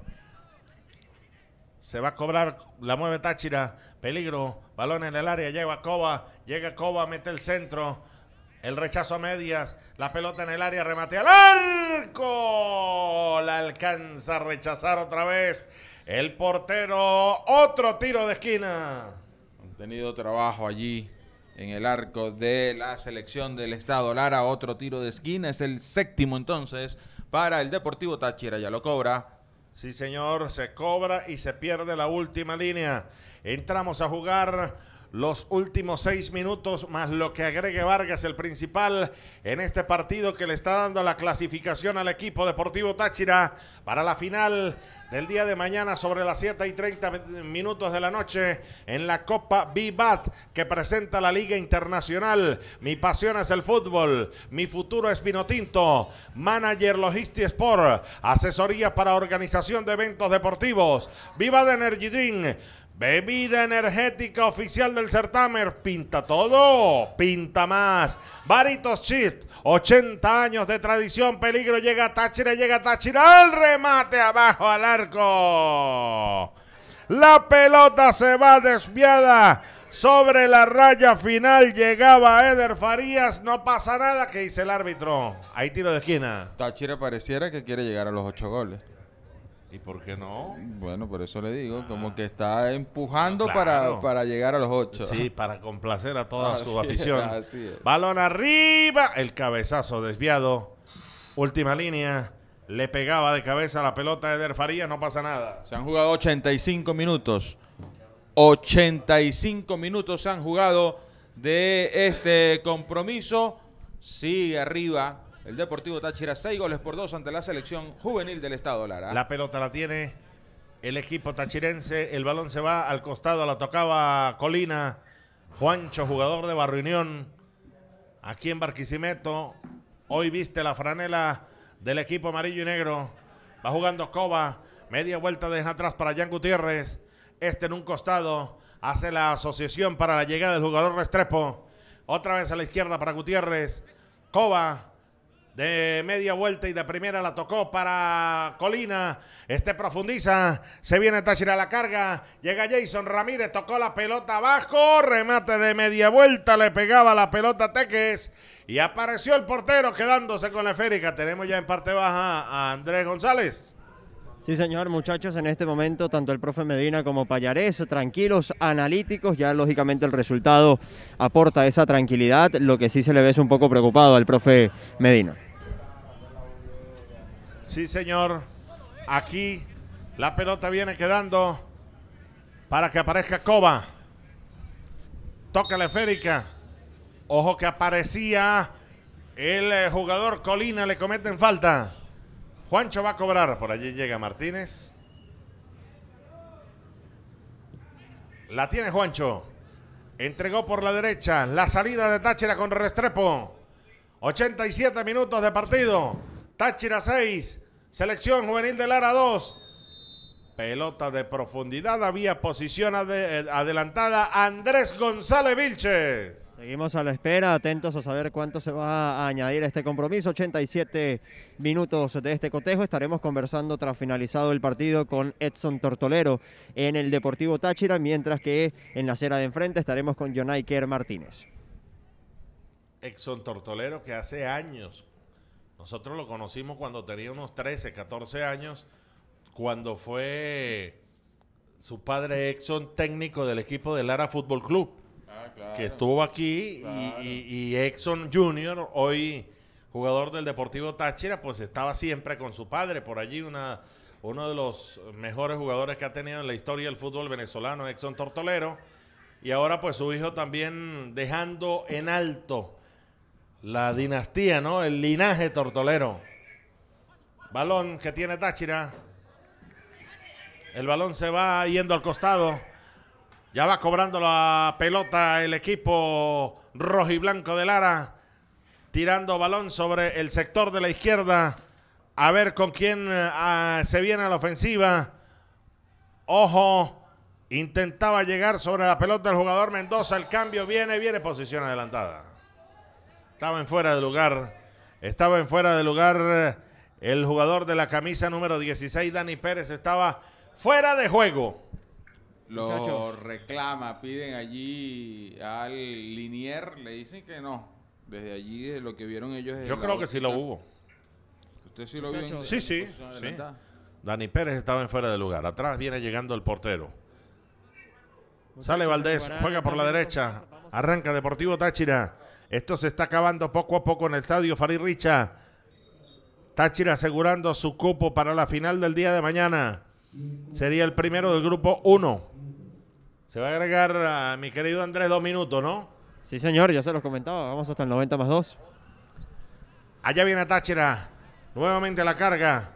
Speaker 1: Se va a cobrar. La mueve Táchira. Peligro. Balón en el área. Llega Coba. Llega Coba. Mete el centro. El rechazo a medias. La pelota en el área. Remate al arco. La alcanza a rechazar otra vez. El portero. Otro tiro de esquina.
Speaker 3: Han tenido trabajo allí en el arco de la selección del Estado. Lara, otro tiro de esquina. Es el séptimo entonces para el Deportivo Táchira. Ya lo cobra. Sí, señor. Se cobra
Speaker 1: y se pierde la última línea. Entramos a jugar los últimos seis minutos más lo que agregue Vargas, el principal, en este partido que le está dando la clasificación al equipo deportivo Táchira para la final del día de mañana sobre las 7 y 30 minutos de la noche en la Copa Vivat que presenta la Liga Internacional. Mi pasión es el fútbol, mi futuro es Pinotinto, manager Logisti Sport, asesoría para organización de eventos deportivos. Viva de Energy Drink Bebida energética oficial del Certamer. Pinta todo, pinta más. Baritos Chit, 80 años de tradición. Peligro llega Táchira, llega Táchira. Al remate abajo al arco. La pelota se va desviada. Sobre la raya final llegaba Eder Farías. No pasa nada. que dice el árbitro? Ahí tiro de
Speaker 3: esquina. Táchira pareciera que quiere llegar a los ocho goles. ¿Y por qué no? Bueno, por eso le digo, como ah. que está empujando para, para, llegar a los ocho. Sí, para complacer
Speaker 1: a toda su afición. Balón arriba, el cabezazo desviado. Última línea. Le pegaba de cabeza la pelota de Derfaría. no pasa nada. Se
Speaker 3: han jugado 85 minutos. 85 minutos se han jugado de este compromiso. Sigue arriba el Deportivo Táchira, 6 goles por 2 ante la selección juvenil del Estado Lara. La pelota la tiene el equipo
Speaker 1: tachirense. El balón se va al costado, la tocaba Colina. Juancho, jugador de Barrio aquí en Barquisimeto. Hoy viste la franela del equipo amarillo y negro. Va jugando Coba. Media vuelta deja atrás para Jan Gutiérrez. Este en un costado. Hace la asociación para la llegada del jugador Restrepo. Otra vez a la izquierda para Gutiérrez. Coba de media vuelta y de primera la tocó para Colina. Este profundiza, se viene Táchira a la carga, llega Jason Ramírez, tocó la pelota abajo, remate de media vuelta, le pegaba la pelota a Teques y apareció el portero quedándose con la esférica. Tenemos ya en parte baja a Andrés González.
Speaker 2: Sí, señor, muchachos, en este momento tanto el profe Medina como Payarés, tranquilos, analíticos, ya lógicamente el resultado aporta esa tranquilidad, lo que sí se le ve es un poco preocupado al profe Medina.
Speaker 1: Sí, señor. Aquí la pelota viene quedando para que aparezca Coba. Toca la esférica. Ojo que aparecía el eh, jugador Colina. Le cometen falta. Juancho va a cobrar. Por allí llega Martínez. La tiene Juancho. Entregó por la derecha. La salida de Táchira con Restrepo. 87 minutos de partido. Táchira 6, selección juvenil de Lara 2. Pelota de profundidad, había posición eh, adelantada Andrés González Vilches.
Speaker 2: Seguimos a la espera, atentos a saber cuánto se va a añadir a este compromiso. 87 minutos de este cotejo. Estaremos conversando tras finalizado el partido con Edson Tortolero en el Deportivo Táchira, mientras que en la acera de enfrente estaremos con Jonaiker Martínez.
Speaker 1: Edson Tortolero, que hace años nosotros lo conocimos cuando tenía unos 13, 14 años, cuando fue su padre Exxon técnico del equipo del Lara Fútbol Club, ah, que estuvo aquí y, Exxon Junior, hoy jugador del Deportivo Táchira, pues estaba siempre con su padre por allí, una, uno de los mejores jugadores que ha tenido en la historia del fútbol venezolano, Exxon Tortolero, y ahora pues su hijo también dejando en alto la dinastía, ¿no? El linaje tortolero. Balón que tiene Táchira. El balón se va yendo al costado. Ya va cobrando la pelota el equipo rojo y blanco de Lara. Tirando balón sobre el sector de la izquierda. A ver con quién eh, se viene a la ofensiva. Ojo. Intentaba llegar sobre la pelota el jugador Mendoza. El cambio viene, viene posición adelantada. Estaba en fuera de lugar. Estaba en fuera de lugar eh, el jugador de la camisa número 16, Dani Pérez. Estaba fuera de juego. Lo
Speaker 3: reclama, piden allí al Linier, le dicen que no. Desde allí, lo que vieron ellos. Yo creo que sí lo hubo. ¿Usted sí lo vio? sí, sí. sí.
Speaker 1: Dani Pérez estaba en fuera de lugar. Atrás viene llegando el portero.
Speaker 3: Sale Valdés, juega por la
Speaker 1: derecha. Arranca Deportivo Táchira. Esto se está acabando poco a poco en el estadio Farid Richa. Táchira asegurando su cupo para la final del día de mañana. Sería el primero del grupo 1. Se va a agregar a mi querido Andrés dos minutos, ¿no? Sí, señor, ya se los comentaba. Vamos hasta el 90 más dos. Allá viene Táchira. Nuevamente la carga.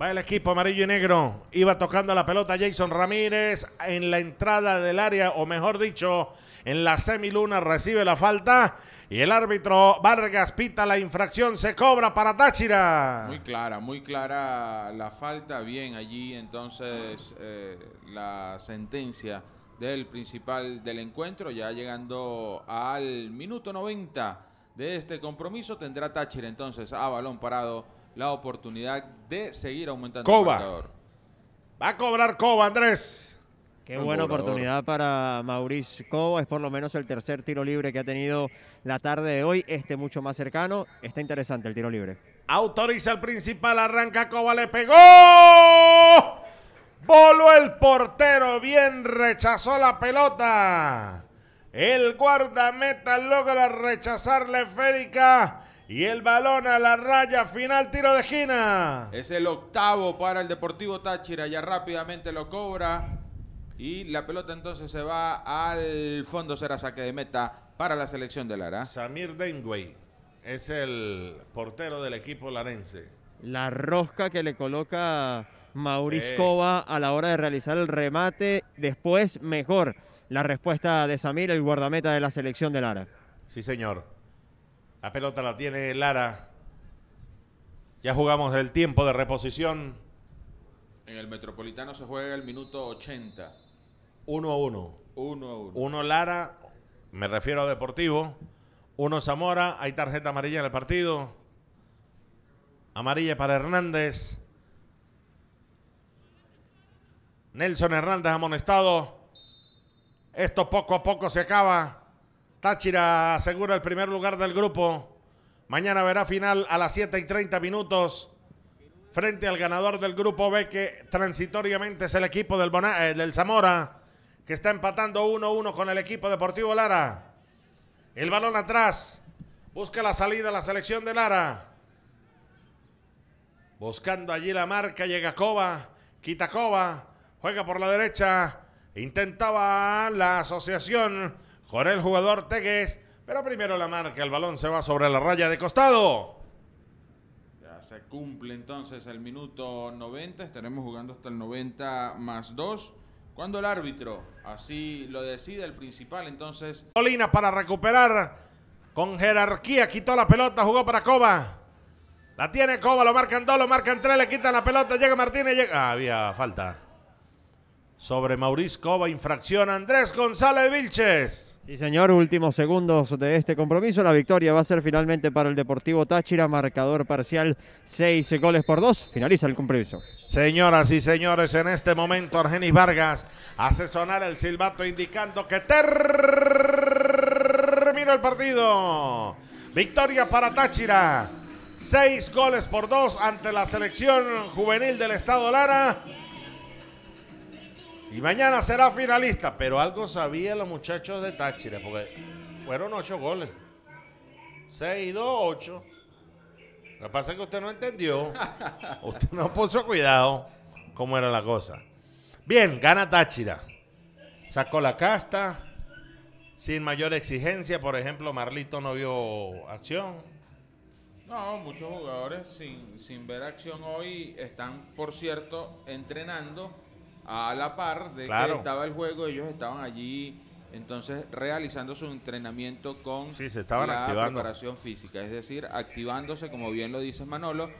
Speaker 1: Va el equipo amarillo y negro. Iba tocando la pelota Jason Ramírez en la entrada del área, o mejor dicho, en la semiluna recibe la falta. Y el árbitro Vargas pita la infracción, se cobra para Táchira. Muy
Speaker 3: clara, muy clara la falta. Bien, allí entonces eh, la sentencia del principal del encuentro, ya llegando al minuto 90 de este compromiso, tendrá Táchira entonces a balón parado la oportunidad de seguir aumentando el marcador. Va a cobrar Coba, Andrés. Qué buena oportunidad
Speaker 2: para Mauricio Coba. Es por lo menos el tercer tiro libre que ha tenido la tarde de hoy. Este mucho más cercano. Está interesante el tiro libre.
Speaker 1: Autoriza el principal, arranca Coba, le pegó. Voló el portero, bien rechazó la pelota. El guardameta logra rechazar la esférica y el balón a la raya final, tiro de esquina.
Speaker 3: Es el octavo para el Deportivo Táchira. Ya rápidamente lo cobra. Y la pelota entonces se va al fondo. Será saque de meta para la selección de Lara. Samir Denguey es el portero del equipo
Speaker 1: larense.
Speaker 2: La rosca que le coloca Mauricio Cova a la hora de realizar el remate. Después, mejor la respuesta de Samir, el guardameta de la selección
Speaker 1: de Lara. Sí, señor. La pelota la tiene Lara. Ya jugamos el tiempo de reposición.
Speaker 3: En el Metropolitano se juega el minuto 80.
Speaker 1: 1 a 1. 1 a 1. 1 Lara, me refiero a Deportivo. 1 Zamora, hay tarjeta amarilla en el partido. Amarilla para Hernández. Nelson Hernández amonestado. Esto poco a poco se acaba. Táchira asegura el primer lugar del grupo. Mañana verá final a las 7 y 30 minutos frente al ganador del grupo B que transitoriamente es el equipo del, eh, del Zamora que está empatando 1-1 con el equipo deportivo Lara. El balón atrás. Busca la salida la selección de Lara. Buscando allí la marca. Llega Coba. Quita Coba. Juega por la derecha. Intentaba la asociación con el jugador Tegues. Pero primero la marca, el balón se va sobre la raya de costado.
Speaker 3: Ya se cumple entonces el minuto 90, estaremos jugando hasta el 90 más 2. Cuando el árbitro así lo decide, el principal entonces...
Speaker 1: Molina para recuperar con jerarquía, quitó la pelota, jugó para Coba. La tiene Coba, lo marcan dos, lo marcan tres, le quitan la pelota, llega Martínez, llega... Ah, había falta sobre Mauricio Cova, infracción Andrés González Vilches.
Speaker 2: Sí, señor, últimos segundos de este compromiso. La victoria va a ser finalmente para el Deportivo Táchira, marcador parcial,
Speaker 1: seis goles por dos. Finaliza el compromiso. Señoras y señores, en este momento Argenis Vargas hace sonar el silbato indicando que termina el partido. Victoria para Táchira. Seis goles por dos ante la selección juvenil del Estado Lara. Y mañana será finalista. Pero algo sabían los muchachos de Táchira, porque fueron ocho goles. 6, dos, ocho. Lo que pasa es que usted no entendió. *laughs* usted no puso cuidado cómo era la cosa. Bien, gana Táchira. Sacó la casta. Sin mayor exigencia. Por ejemplo, Marlito no vio acción.
Speaker 3: No, muchos jugadores sin, sin ver acción hoy están, por cierto, entrenando a la par de que estaba el juego, ellos estaban allí entonces realizando su entrenamiento con sí, se estaban la preparación física, es decir, activándose, como bien lo dice Manolo,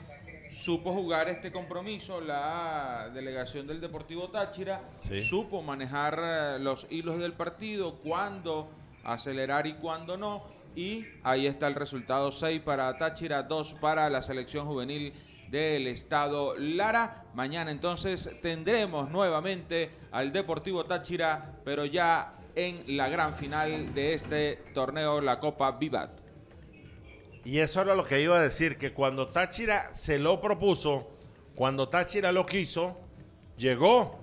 Speaker 3: supo jugar este compromiso la delegación del Deportivo Táchira, supo manejar eh, los hilos del partido, cuándo acelerar y cuándo no, y ahí está el resultado, 6 para Táchira, 2 para la selección juvenil del estado Lara. Mañana entonces tendremos nuevamente al Deportivo Táchira, pero ya en la gran final de este torneo, la Copa Vivat.
Speaker 1: Y eso era lo que iba a decir, que cuando Táchira se lo propuso, cuando Táchira lo quiso, llegó.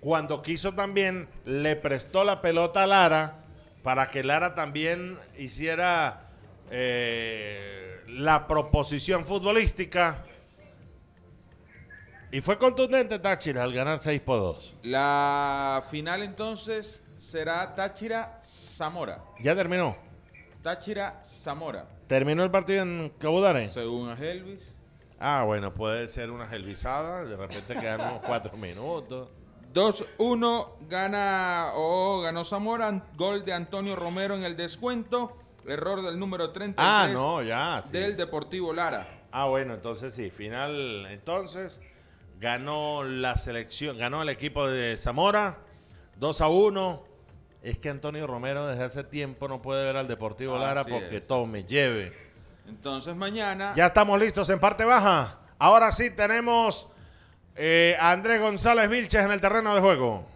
Speaker 1: Cuando quiso también, le prestó la pelota a Lara para que Lara también hiciera... Eh, la proposición
Speaker 3: futbolística.
Speaker 1: Y fue contundente Táchira al ganar 6 por 2.
Speaker 3: La final entonces será Táchira-Zamora. Ya terminó. Táchira-Zamora.
Speaker 1: ¿Terminó el partido en Cabudare? Según a
Speaker 3: Helvis. Ah, bueno, puede ser una helvisada. De repente quedamos 4 *laughs* minutos. 2-1 gana o ganó Zamora. Gol de Antonio Romero en el descuento. Error del número 33 ah, ya, del Deportivo Lara.
Speaker 1: Ah, bueno, entonces sí, final entonces ganó la selección, ganó el equipo de Zamora 2 a 1. Es que Antonio Romero desde hace tiempo no puede ver al Deportivo ah, Lara porque tome, lleve.
Speaker 3: Entonces mañana Ya estamos
Speaker 1: listos en parte baja. Ahora sí tenemos eh, a Andrés González Vilches en el terreno de juego.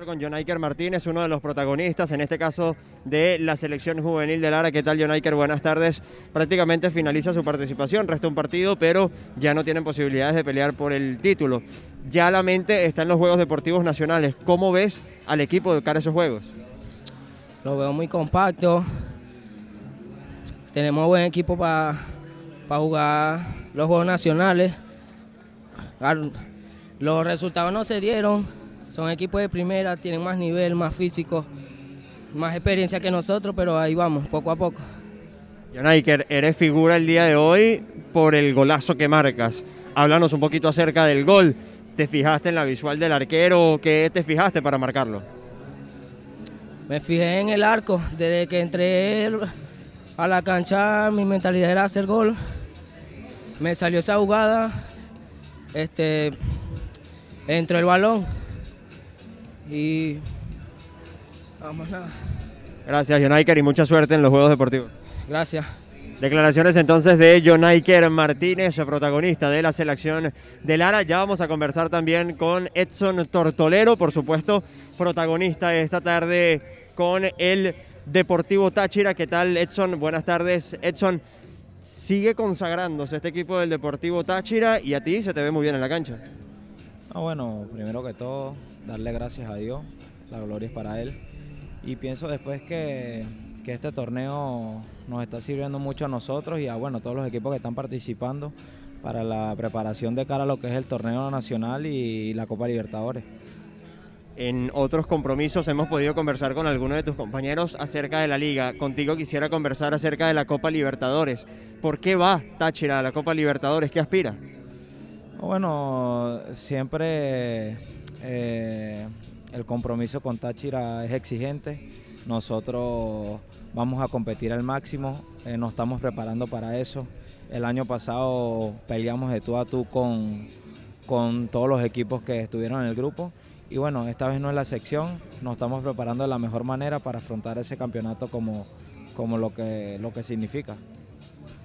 Speaker 2: Con con Jonaiker Martínez, uno de los protagonistas, en este caso de la selección juvenil de Lara. ¿Qué tal, Jonaiker? Buenas tardes. Prácticamente finaliza su participación, resta un partido, pero ya no tienen posibilidades de pelear por el título. Ya la mente está en los Juegos Deportivos Nacionales. ¿Cómo ves al equipo de cara esos Juegos? Lo veo muy compacto. Tenemos buen equipo para
Speaker 4: jugar los Juegos Nacionales. Los resultados no se dieron son equipos de primera, tienen más nivel, más físico, más experiencia que nosotros, pero ahí vamos, poco a poco.
Speaker 2: Yonaiker, eres figura el día de hoy por el golazo que marcas. Háblanos un poquito acerca del gol. ¿Te fijaste en la visual del arquero? ¿Qué te fijaste para marcarlo? Me fijé en
Speaker 4: el arco. Desde que entré a la cancha, mi mentalidad era hacer gol. Me salió esa jugada. Este,
Speaker 2: entró el balón y vamos a... Gracias, Jonaiker y mucha suerte en los Juegos Deportivos. Gracias. Declaraciones entonces de Jonaiker Martínez, protagonista de la selección de Lara. Ya vamos a conversar también con Edson Tortolero, por supuesto, protagonista esta tarde con el Deportivo Táchira. ¿Qué tal, Edson? Buenas tardes, Edson. Sigue consagrándose este equipo del Deportivo Táchira y a ti se te ve muy bien en la cancha. Ah, bueno,
Speaker 4: primero que todo, darle gracias a Dios, la gloria es para Él. Y pienso después que, que este torneo nos está sirviendo mucho a nosotros y a bueno, todos los equipos que están participando para la preparación de cara a lo que es el torneo nacional y la
Speaker 2: Copa Libertadores. En otros compromisos hemos podido conversar con algunos de tus compañeros acerca de la liga. Contigo quisiera conversar acerca de la Copa Libertadores. ¿Por qué va Táchira a la Copa Libertadores? ¿Qué aspira?
Speaker 4: Bueno, siempre eh, el compromiso con Táchira es exigente. Nosotros vamos a competir al máximo, eh, nos estamos preparando para eso. El año pasado peleamos de tú a tú con, todos los equipos que estuvieron en el grupo. Y bueno, esta vez no es la sección, nos estamos preparando de la mejor manera para afrontar
Speaker 2: ese campeonato como, como
Speaker 4: lo, que, lo que
Speaker 2: significa.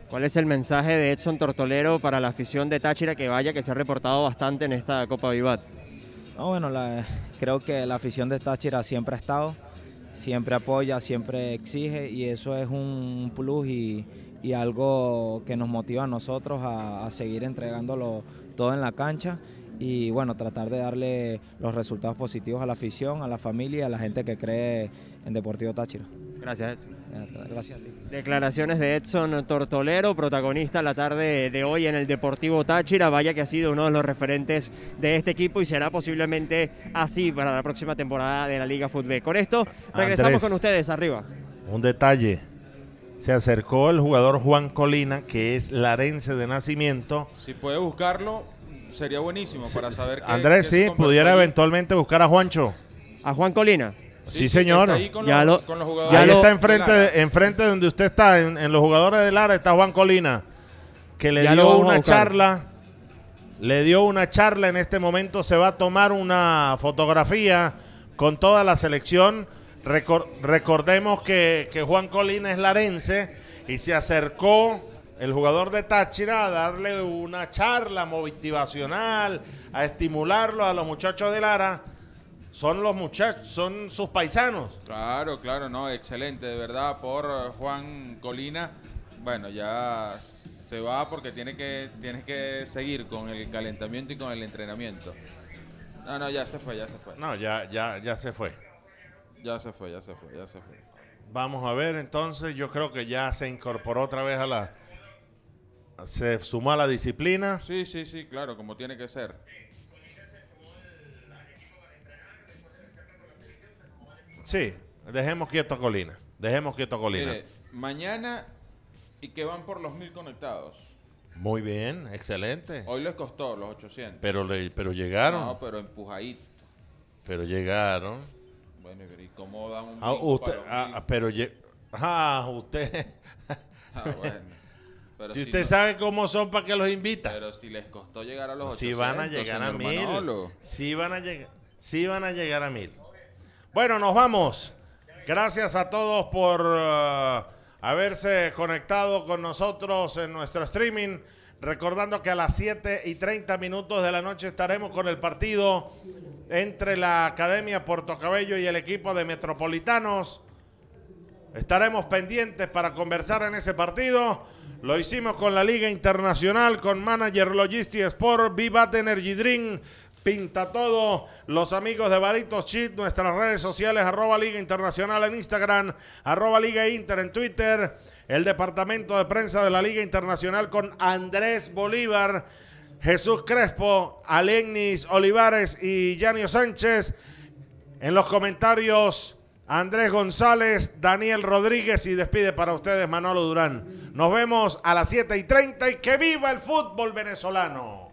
Speaker 2: ¿Cuál es el mensaje de Edson Tortolero para la afición de Táchira que vaya, que se ha reportado bastante en esta Copa Vivat? No, bueno, creo que la afición de Táchira siempre ha estado, siempre apoya,
Speaker 4: siempre exige y eso es un plus y, algo que nos motiva a nosotros a, seguir entregándolo todo en la cancha y bueno, tratar de darle los resultados positivos a la afición, a la familia, y a la gente que cree en Deportivo
Speaker 2: Táchira. Gracias, Declaraciones de Edson Tortolero, protagonista la tarde de hoy en el Deportivo Táchira. Vaya que ha sido uno de los referentes de este equipo y será posiblemente así para la próxima temporada de la Liga Fútbol. Con esto regresamos con ustedes
Speaker 1: arriba. Un detalle. Se acercó el jugador Juan Colina, que es larense de nacimiento.
Speaker 3: Si puede buscarlo, sería buenísimo para saber. Andrés, qué, sí, pudiera
Speaker 1: eventualmente buscar a Juancho. A Juan Colina. Sí, señor. ahí ya lo, está enfrente, de, donde usted está, en, los jugadores de Lara, está Juan Colina, que le dio una charla. Le dio una charla, en este momento se va a tomar una fotografía con toda la selección. recordemos que, que Juan Colina es larense y se acercó el jugador de Táchira a darle una charla motivacional, a estimularlo a los muchachos de Lara son los muchachos, son sus paisanos.
Speaker 3: Claro, claro, no, excelente, de verdad, por eh, Juan Colina. Bueno, ya se va porque tiene que, tiene que seguir con el calentamiento y con el entrenamiento. No, no, ya se fue, ya se fue.
Speaker 1: No, ya, ya, ya se fue.
Speaker 3: Ya se fue, ya se fue, ya se fue.
Speaker 1: Vamos a ver, entonces, yo creo que ya se incorporó otra vez a la. Se sumó a la disciplina.
Speaker 3: Sí, sí, sí, claro, como tiene que ser.
Speaker 1: Sí, dejemos quieto a Colina. Dejemos quieto a Colina.
Speaker 3: mañana y que van por los mil conectados.
Speaker 1: Muy bien, excelente.
Speaker 3: Hoy les costó los 800.
Speaker 1: Pero, le, pero llegaron. No,
Speaker 3: pero empujadito.
Speaker 1: Pero llegaron.
Speaker 3: Bueno, ¿y cómo dan un.? Ah, usted, ah,
Speaker 1: pero. Ah, usted. Ah, si, usted sabe cómo son, ¿para que los invita? Pero si les
Speaker 3: costó llegar a los 800. Si van a llegar a mil. Si
Speaker 1: van a, llegar. si van a llegar a mil. Bueno, nos vamos. Gracias a todos por eh, haberse conectado con nosotros en nuestro streaming. Recordando que a las 7 y 30 minutos de la noche estaremos con el partido entre la Academia Puerto Cabello y el equipo de Metropolitanos. Estaremos pendientes para conversar en ese partido. Lo hicimos con la Liga Internacional, con Manager Logistics Sport, Viva Energy Drink, pinta todo. Los amigos de Baritos Chit, nuestras redes sociales, arroba Liga Internacional en Instagram, arroba Liga Inter en Twitter, el departamento de prensa de la Liga Internacional con Andrés Bolívar, Jesús Crespo, Alenis Olivares y Yanio Sánchez. En los comentarios, Andrés González, Daniel Rodríguez y despide para ustedes Manolo Durán. Nos vemos a las 7 y 30 y que viva el fútbol venezolano.